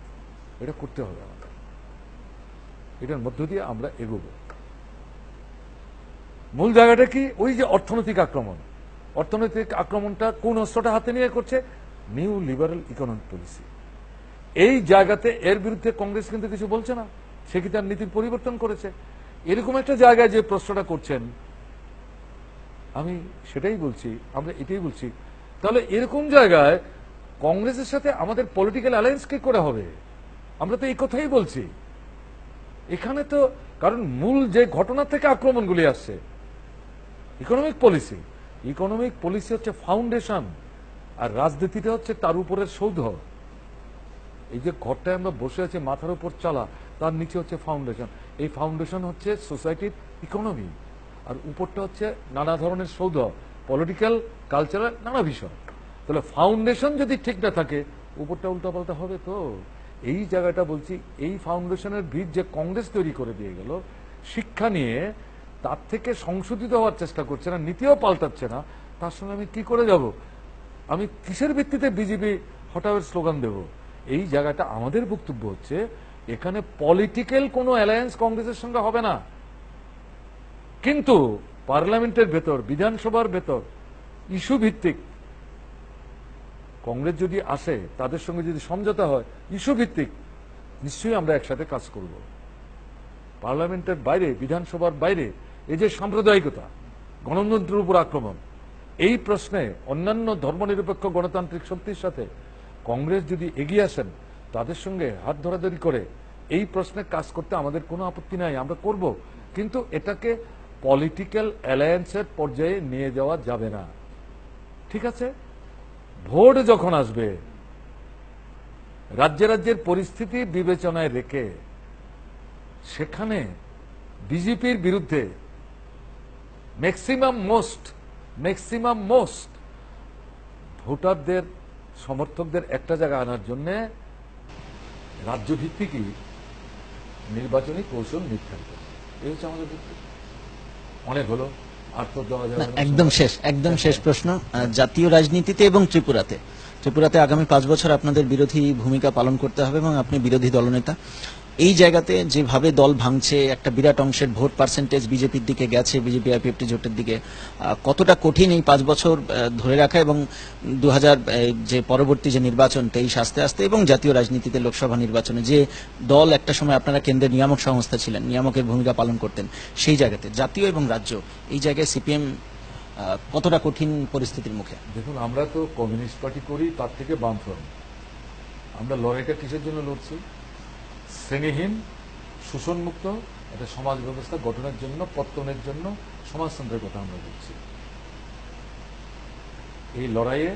এটা করতে হবে এটার মধ্য দিয়ে আমরা এগোব মূল জায়গাটা কি ওই যে অর্থনৈতিক আক্রমণ অর্থনৈতিক আক্রমণটা কোন অস্ত্রটা হাতে নিয়ে করছে নিউ লিবারেল ইকোনমিক পলিসি এই জায়গাতে এর বিরুদ্ধে কংগ্রেস কিন্তু কিছু বলছে না সে কি তার নীতির পরিবর্তন করেছে এরকম একটা জায়গায় যে প্রশ্নটা করছেন আমি সেটাই বলছি আমরা এটাই বলছি তাহলে এরকম জায়গায় কংগ্রেসের সাথে আমাদের পলিটিক্যাল অ্যালায়েন্স কি করে হবে আমরা তো এই কথাই বলছি এখানে তো কারণ মূল যে ঘটনা থেকে আক্রমণগুলি আসছে ইকোনমিক পলিসি ইকোনমিক পলিসি হচ্ছে ফাউন্ডেশন আর রাজনীতিটা হচ্ছে তার উপরের সৌধ এই যে ঘরটায় আমরা বসে আছি মাথার উপর চালা তার নিচে হচ্ছে ফাউন্ডেশন এই ফাউন্ডেশন হচ্ছে সোসাইটির ইকোনমি আর উপরটা হচ্ছে নানা ধরনের সৌধ পলিটিক্যাল কালচারাল নানা বিষয় তাহলে ফাউন্ডেশন যদি ঠিক না থাকে উপরটা উল্টাপাল্টা হবে তো এই জায়গাটা বলছি এই ফাউন্ডেশনের ভিত যে কংগ্রেস তৈরি করে দিয়ে গেল শিক্ষা নিয়ে তার থেকে সংশোধিত হওয়ার চেষ্টা করছে না নীতিও পাল্টাচ্ছে না তার সঙ্গে আমি কি করে যাব আমি কিসের ভিত্তিতে বিজেপি হঠাৎ স্লোগান দেব এই জায়গাটা আমাদের বক্তব্য হচ্ছে এখানে পলিটিক্যাল কোনো অ্যালায়েন্স কংগ্রেসের সঙ্গে হবে না কিন্তু পার্লামেন্টের ভেতর বিধানসভার ভেতর ইস্যু ভিত্তিক কংগ্রেস যদি আসে তাদের সঙ্গে যদি সমঝোতা হয় ইস্যুভিত্তিক নিশ্চয়ই আমরা একসাথে কাজ করব পার্লামেন্টের বাইরে বিধানসভার বাইরে এই যে সাম্প্রদায়িকতা গণতন্ত্রের উপর আক্রমণ এই প্রশ্নে অন্যান্য ধর্মনিরপেক্ষ গণতান্ত্রিক শক্তির সাথে কংগ্রেস যদি এগিয়ে আসেন তাদের সঙ্গে হাত ধরাধরি করে এই প্রশ্নে কাজ করতে আমাদের কোনো আপত্তি নাই আমরা করব কিন্তু এটাকে পলিটিক্যাল অ্যালায়েন্সের পর্যায়ে নিয়ে যাওয়া যাবে না ঠিক আছে ভোট যখন আসবে রাজ্যে রাজ্যের পরিস্থিতি বিবেচনায় রেখে সেখানে বিজেপির বিরুদ্ধে ম্যাক্সিমাম মোস্ট ম্যাক্সিমাম মোস্ট ভোটারদের সমর্থকদের একটা জায়গা আনার জন্যে রাজ্যভিত্তিকই নির্বাচনী কৌশল নির্ধারিত এ হচ্ছে আমাদের অনেক হলো একদম শেষ একদম শেষ প্রশ্ন জাতীয় রাজনীতিতে এবং ত্রিপুরাতে ত্রিপুরাতে আগামী পাঁচ বছর আপনাদের বিরোধী ভূমিকা পালন করতে হবে এবং আপনি বিরোধী দলনেতা এই জায়গাতে যেভাবে দল ভাঙছে একটা বিরাট অংশের ভোট পার্সেন্টেজ বিজেপির দিকে গেছে বিজেপি আইপিএফটি জোটের দিকে কতটা কঠিন এই পাঁচ বছর ধরে রাখা এবং দু যে পরবর্তী যে নির্বাচন তেইশ আস্তে আস্তে এবং জাতীয় রাজনীতিতে লোকসভা নির্বাচনে যে দল একটা সময় আপনারা কেন্দ্রের নিয়ামক সংস্থা ছিলেন নিয়ামকের ভূমিকা পালন করতেন সেই জায়গাতে জাতীয় এবং রাজ্য এই জায়গায় সিপিএম কতটা কঠিন পরিস্থিতির মুখে দেখুন আমরা তো কমিউনিস্ট পার্টি করি তার থেকে বামফ্রন্ট আমরা লড়াইটা কিসের জন্য লড়ছি শ্রেণীহীন শোষণমুক্ত একটা সমাজ ব্যবস্থা গঠনের জন্য পত্তনের জন্য সমাজতন্ত্রের কথা আমরা বলছি এই লড়াইয়ে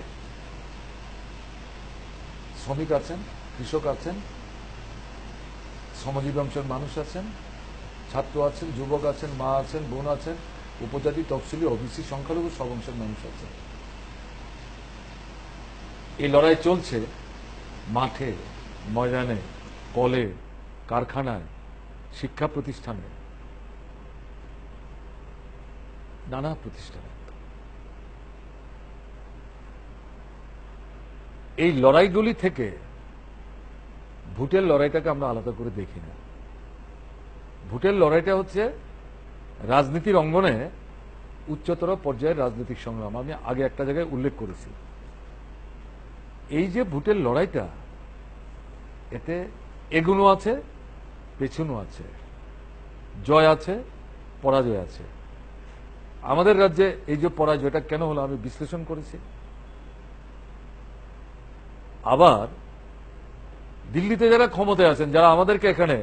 শ্রমিক আছেন কৃষক আছেন সমাজীব অংশের মানুষ আছেন ছাত্র আছেন যুবক আছেন মা আছেন বোন আছেন উপজাতি তফসিলি অবিসি সংখ্যালঘু সব অংশের মানুষ আছেন এই লড়াই চলছে মাঠে ময়দানে কলে কারখানায় শিক্ষা প্রতিষ্ঠানে নানা প্রতিষ্ঠানে এই লড়াইগুলি থেকে ভোটের লড়াইটাকে আমরা আলাদা করে দেখি না ভোটের লড়াইটা হচ্ছে রাজনীতির অঙ্গনে উচ্চতর পর্যায়ের রাজনৈতিক সংগ্রাম আমি আগে একটা জায়গায় উল্লেখ করেছি এই যে ভোটের লড়াইটা এতে এগুনো আছে পেছনও আছে জয় আছে পরাজয় আছে আমাদের রাজ্যে এই যে পরাজয়টা কেন হলো আমি বিশ্লেষণ করেছি আবার দিল্লিতে যারা ক্ষমতায় আছেন যারা আমাদেরকে এখানে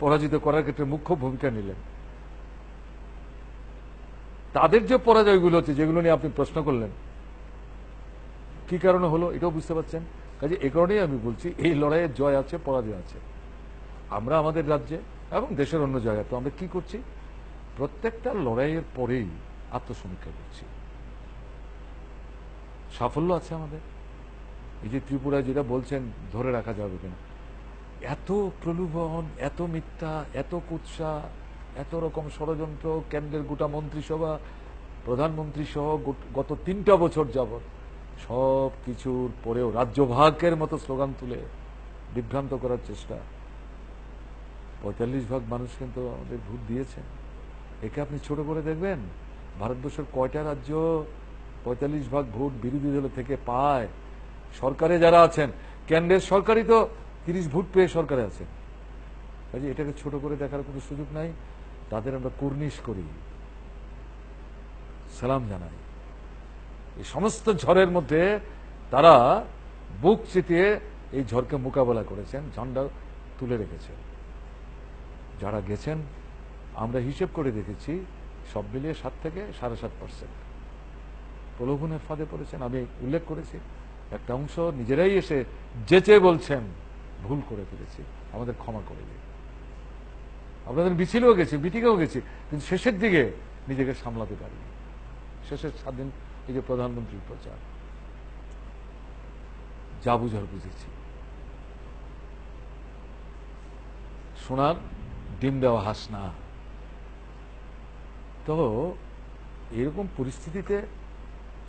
পরাজিত করার ক্ষেত্রে মুখ্য ভূমিকা নিলেন তাদের যে পরাজয়গুলো হচ্ছে যেগুলো নিয়ে আপনি প্রশ্ন করলেন কি কারণে হলো এটাও বুঝতে পারছেন কাজে এ কারণেই আমি বলছি এই লড়াইয়ের জয় আছে পরাজয় আছে আমরা আমাদের রাজ্যে এবং দেশের অন্য জায়গায় তো আমরা কি করছি প্রত্যেকটা লড়াইয়ের পরেই আত্মসমীক্ষা করছি সাফল্য আছে আমাদের এই যে ত্রিপুরা যেটা বলছেন ধরে রাখা যাবে কিনা এত প্রলোভন এত মিথ্যা এত কুৎসা এত রকম ষড়যন্ত্র কেন্দ্রের গোটা মন্ত্রিসভা প্রধানমন্ত্রী সহ গত তিনটা বছর যাবৎ সব কিছুর পরেও রাজ্যভাগের মতো স্লোগান তুলে বিভ্রান্ত করার চেষ্টা পঁয়তাল্লিশ ভাগ মানুষ কিন্তু আমাদের ভোট দিয়েছে একে আপনি ছোট করে দেখবেন ভারতবর্ষের কয়টা রাজ্য পঁয়তাল্লিশ ভাগ ভোট বিরোধী দল থেকে পায় সরকারে যারা আছেন কেন্দ্রের সরকারই তো তিরিশ ভোট পেয়ে সরকারে আছেন কাজে এটাকে ছোট করে দেখার কোনো সুযোগ নাই তাদের আমরা কুর্নিশ করি সালাম জানাই এই সমস্ত ঝড়ের মধ্যে তারা বুক চিতিয়ে এই ঝড়কে মোকাবেলা করেছেন ঝন্ডা তুলে রেখেছেন যারা গেছেন আমরা হিসেব করে দেখেছি সব মিলিয়ে সাত থেকে সাড়ে সাত পার্সেন্ট প্রলোভনের ফাঁদে পড়েছেন আমি উল্লেখ করেছি একটা অংশ নিজেরাই এসে যেচে বলছেন ভুল করে ফেলেছি আমাদের ক্ষমা করে দিই আপনাদের মিছিলেও গেছি মিটিংয়েও গেছি কিন্তু শেষের দিকে নিজেকে সামলাতে পারিনি শেষের স্বাধীন এই যে প্রধানমন্ত্রীর প্রচার যা বুঝার বুঝেছি শোনার ডিম দেওয়া হাস না তো এরকম পরিস্থিতিতে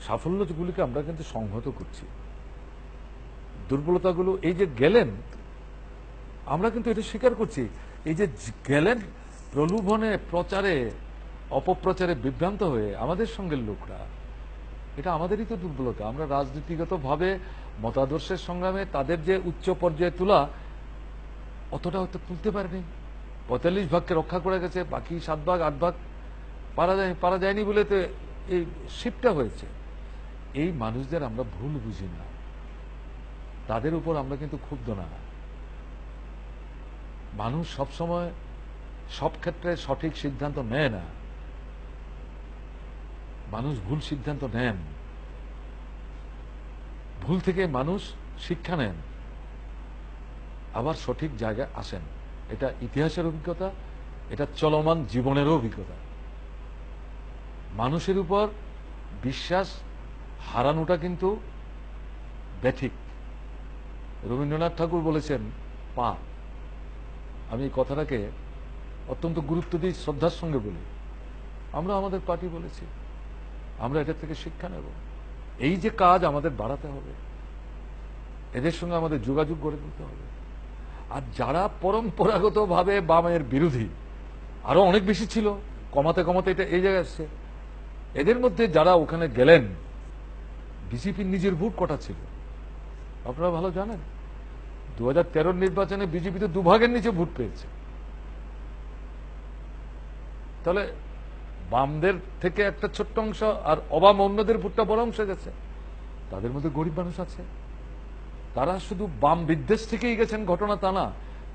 সাফল্যগুলিকে আমরা কিন্তু সংহত করছি দুর্বলতাগুলো এই যে গেলেন আমরা কিন্তু এটা স্বীকার করছি এই যে গেলেন প্রলোভনে প্রচারে অপপ্রচারে বিভ্রান্ত হয়ে আমাদের সঙ্গে লোকরা এটা আমাদেরই তো দুর্বলতা আমরা রাজনীতিগতভাবে মতাদর্শের সংগ্রামে তাদের যে উচ্চ পর্যায়ে তোলা অতটা হয়তো তুলতে পারেনি পঁয়তাল্লিশ ভাগকে রক্ষা করে গেছে বাকি সাত ভাগ আট ভাগ পারা যায় পারা যায়নি বলে তো এই শিপটা হয়েছে এই মানুষদের আমরা ভুল বুঝি না তাদের উপর আমরা কিন্তু ক্ষুব্ধ না মানুষ সবসময় সব ক্ষেত্রে সঠিক সিদ্ধান্ত নেয় না মানুষ ভুল সিদ্ধান্ত নেন ভুল থেকে মানুষ শিক্ষা নেন আবার সঠিক জায়গায় আসেন এটা ইতিহাসের অভিজ্ঞতা এটা চলমান জীবনেরও অভিজ্ঞতা মানুষের উপর বিশ্বাস হারানোটা কিন্তু ব্যথিক রবীন্দ্রনাথ ঠাকুর বলেছেন পাপ আমি এই কথাটাকে অত্যন্ত গুরুত্ব দিই শ্রদ্ধার সঙ্গে বলি আমরা আমাদের পার্টি বলেছি আমরা এটা থেকে শিক্ষা নেব এই যে কাজ আমাদের বাড়াতে হবে এদের সঙ্গে আমাদের যোগাযোগ গড়ে তুলতে হবে আর যারা পরম্পরাগতভাবে বামের বিরোধী আরও অনেক বেশি ছিল কমাতে কমাতে এটা এই জায়গায় আসছে এদের মধ্যে যারা ওখানে গেলেন বিজেপির নিজের ভোট কটা ছিল আপনারা ভালো জানেন দু হাজার নির্বাচনে বিজেপি তো দুভাগের নিচে ভোট পেয়েছে তাহলে বামদের থেকে একটা ছোট্ট অংশ আর অবাম অন্যদের ভোটটা বড় অংশ গেছে তাদের মধ্যে গরিব মানুষ আছে তারা শুধু বাম বিদ্বেষ থেকেই গেছেন ঘটনা তা না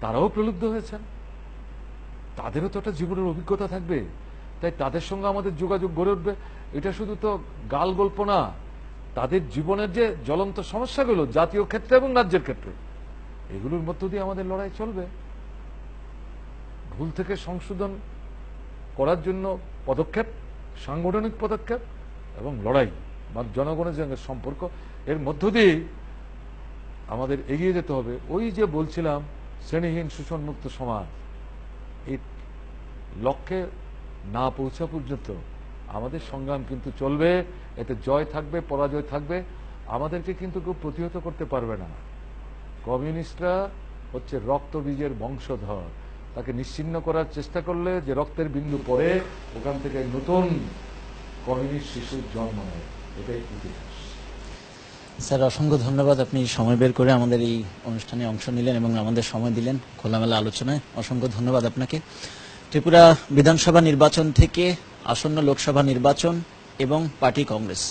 তারাও প্রলুব্ধ হয়েছেন তাদেরও তো একটা জীবনের অভিজ্ঞতা থাকবে তাই তাদের সঙ্গে আমাদের যোগাযোগ গড়ে উঠবে এটা শুধু তো গাল গল্প না তাদের জীবনের যে জ্বলন্ত সমস্যাগুলো জাতীয় ক্ষেত্রে এবং রাজ্যের ক্ষেত্রে এগুলোর মধ্য দিয়ে আমাদের লড়াই চলবে ভুল থেকে সংশোধন করার জন্য পদক্ষেপ সাংগঠনিক পদক্ষেপ এবং লড়াই বা জনগণের সঙ্গে সম্পর্ক এর মধ্য দিয়ে আমাদের এগিয়ে যেতে হবে ওই যে বলছিলাম শ্রেণীহীন মুক্ত সমাজ এই লক্ষ্যে না পৌঁছা পর্যন্ত আমাদের সংগ্রাম কিন্তু চলবে এতে জয় থাকবে পরাজয় থাকবে আমাদেরকে কিন্তু কেউ প্রতিহত করতে পারবে না কমিউনিস্টরা হচ্ছে রক্তবীজের বংশধর তাকে নিশ্চিন্ন করার চেষ্টা করলে যে রক্তের বিন্দু পরে ওখান থেকে নতুন কমিউনিস্ট শিশুর জন্ম নেয় এটাই ইতিহাস স্যার অসংখ্য ধন্যবাদ আপনি সময় বের করে আমাদের এই অনুষ্ঠানে অংশ নিলেন এবং আমাদের সময় দিলেন খোলামেলা আলোচনায় অসংখ্য ধন্যবাদ আপনাকে ত্রিপুরা বিধানসভা নির্বাচন থেকে আসন্ন লোকসভা নির্বাচন এবং পার্টি কংগ্রেস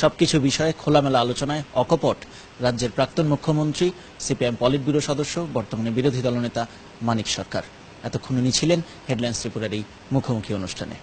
সবকিছু বিষয়ে খোলামেলা আলোচনায় অকপট রাজ্যের প্রাক্তন মুখ্যমন্ত্রী সিপিএম পলিট ব্যুরো সদস্য বর্তমানে বিরোধী দলনেতা মানিক সরকার এতক্ষণ উনি ছিলেন হেডলাইন্স ত্রিপুরার এই মুখোমুখি অনুষ্ঠানে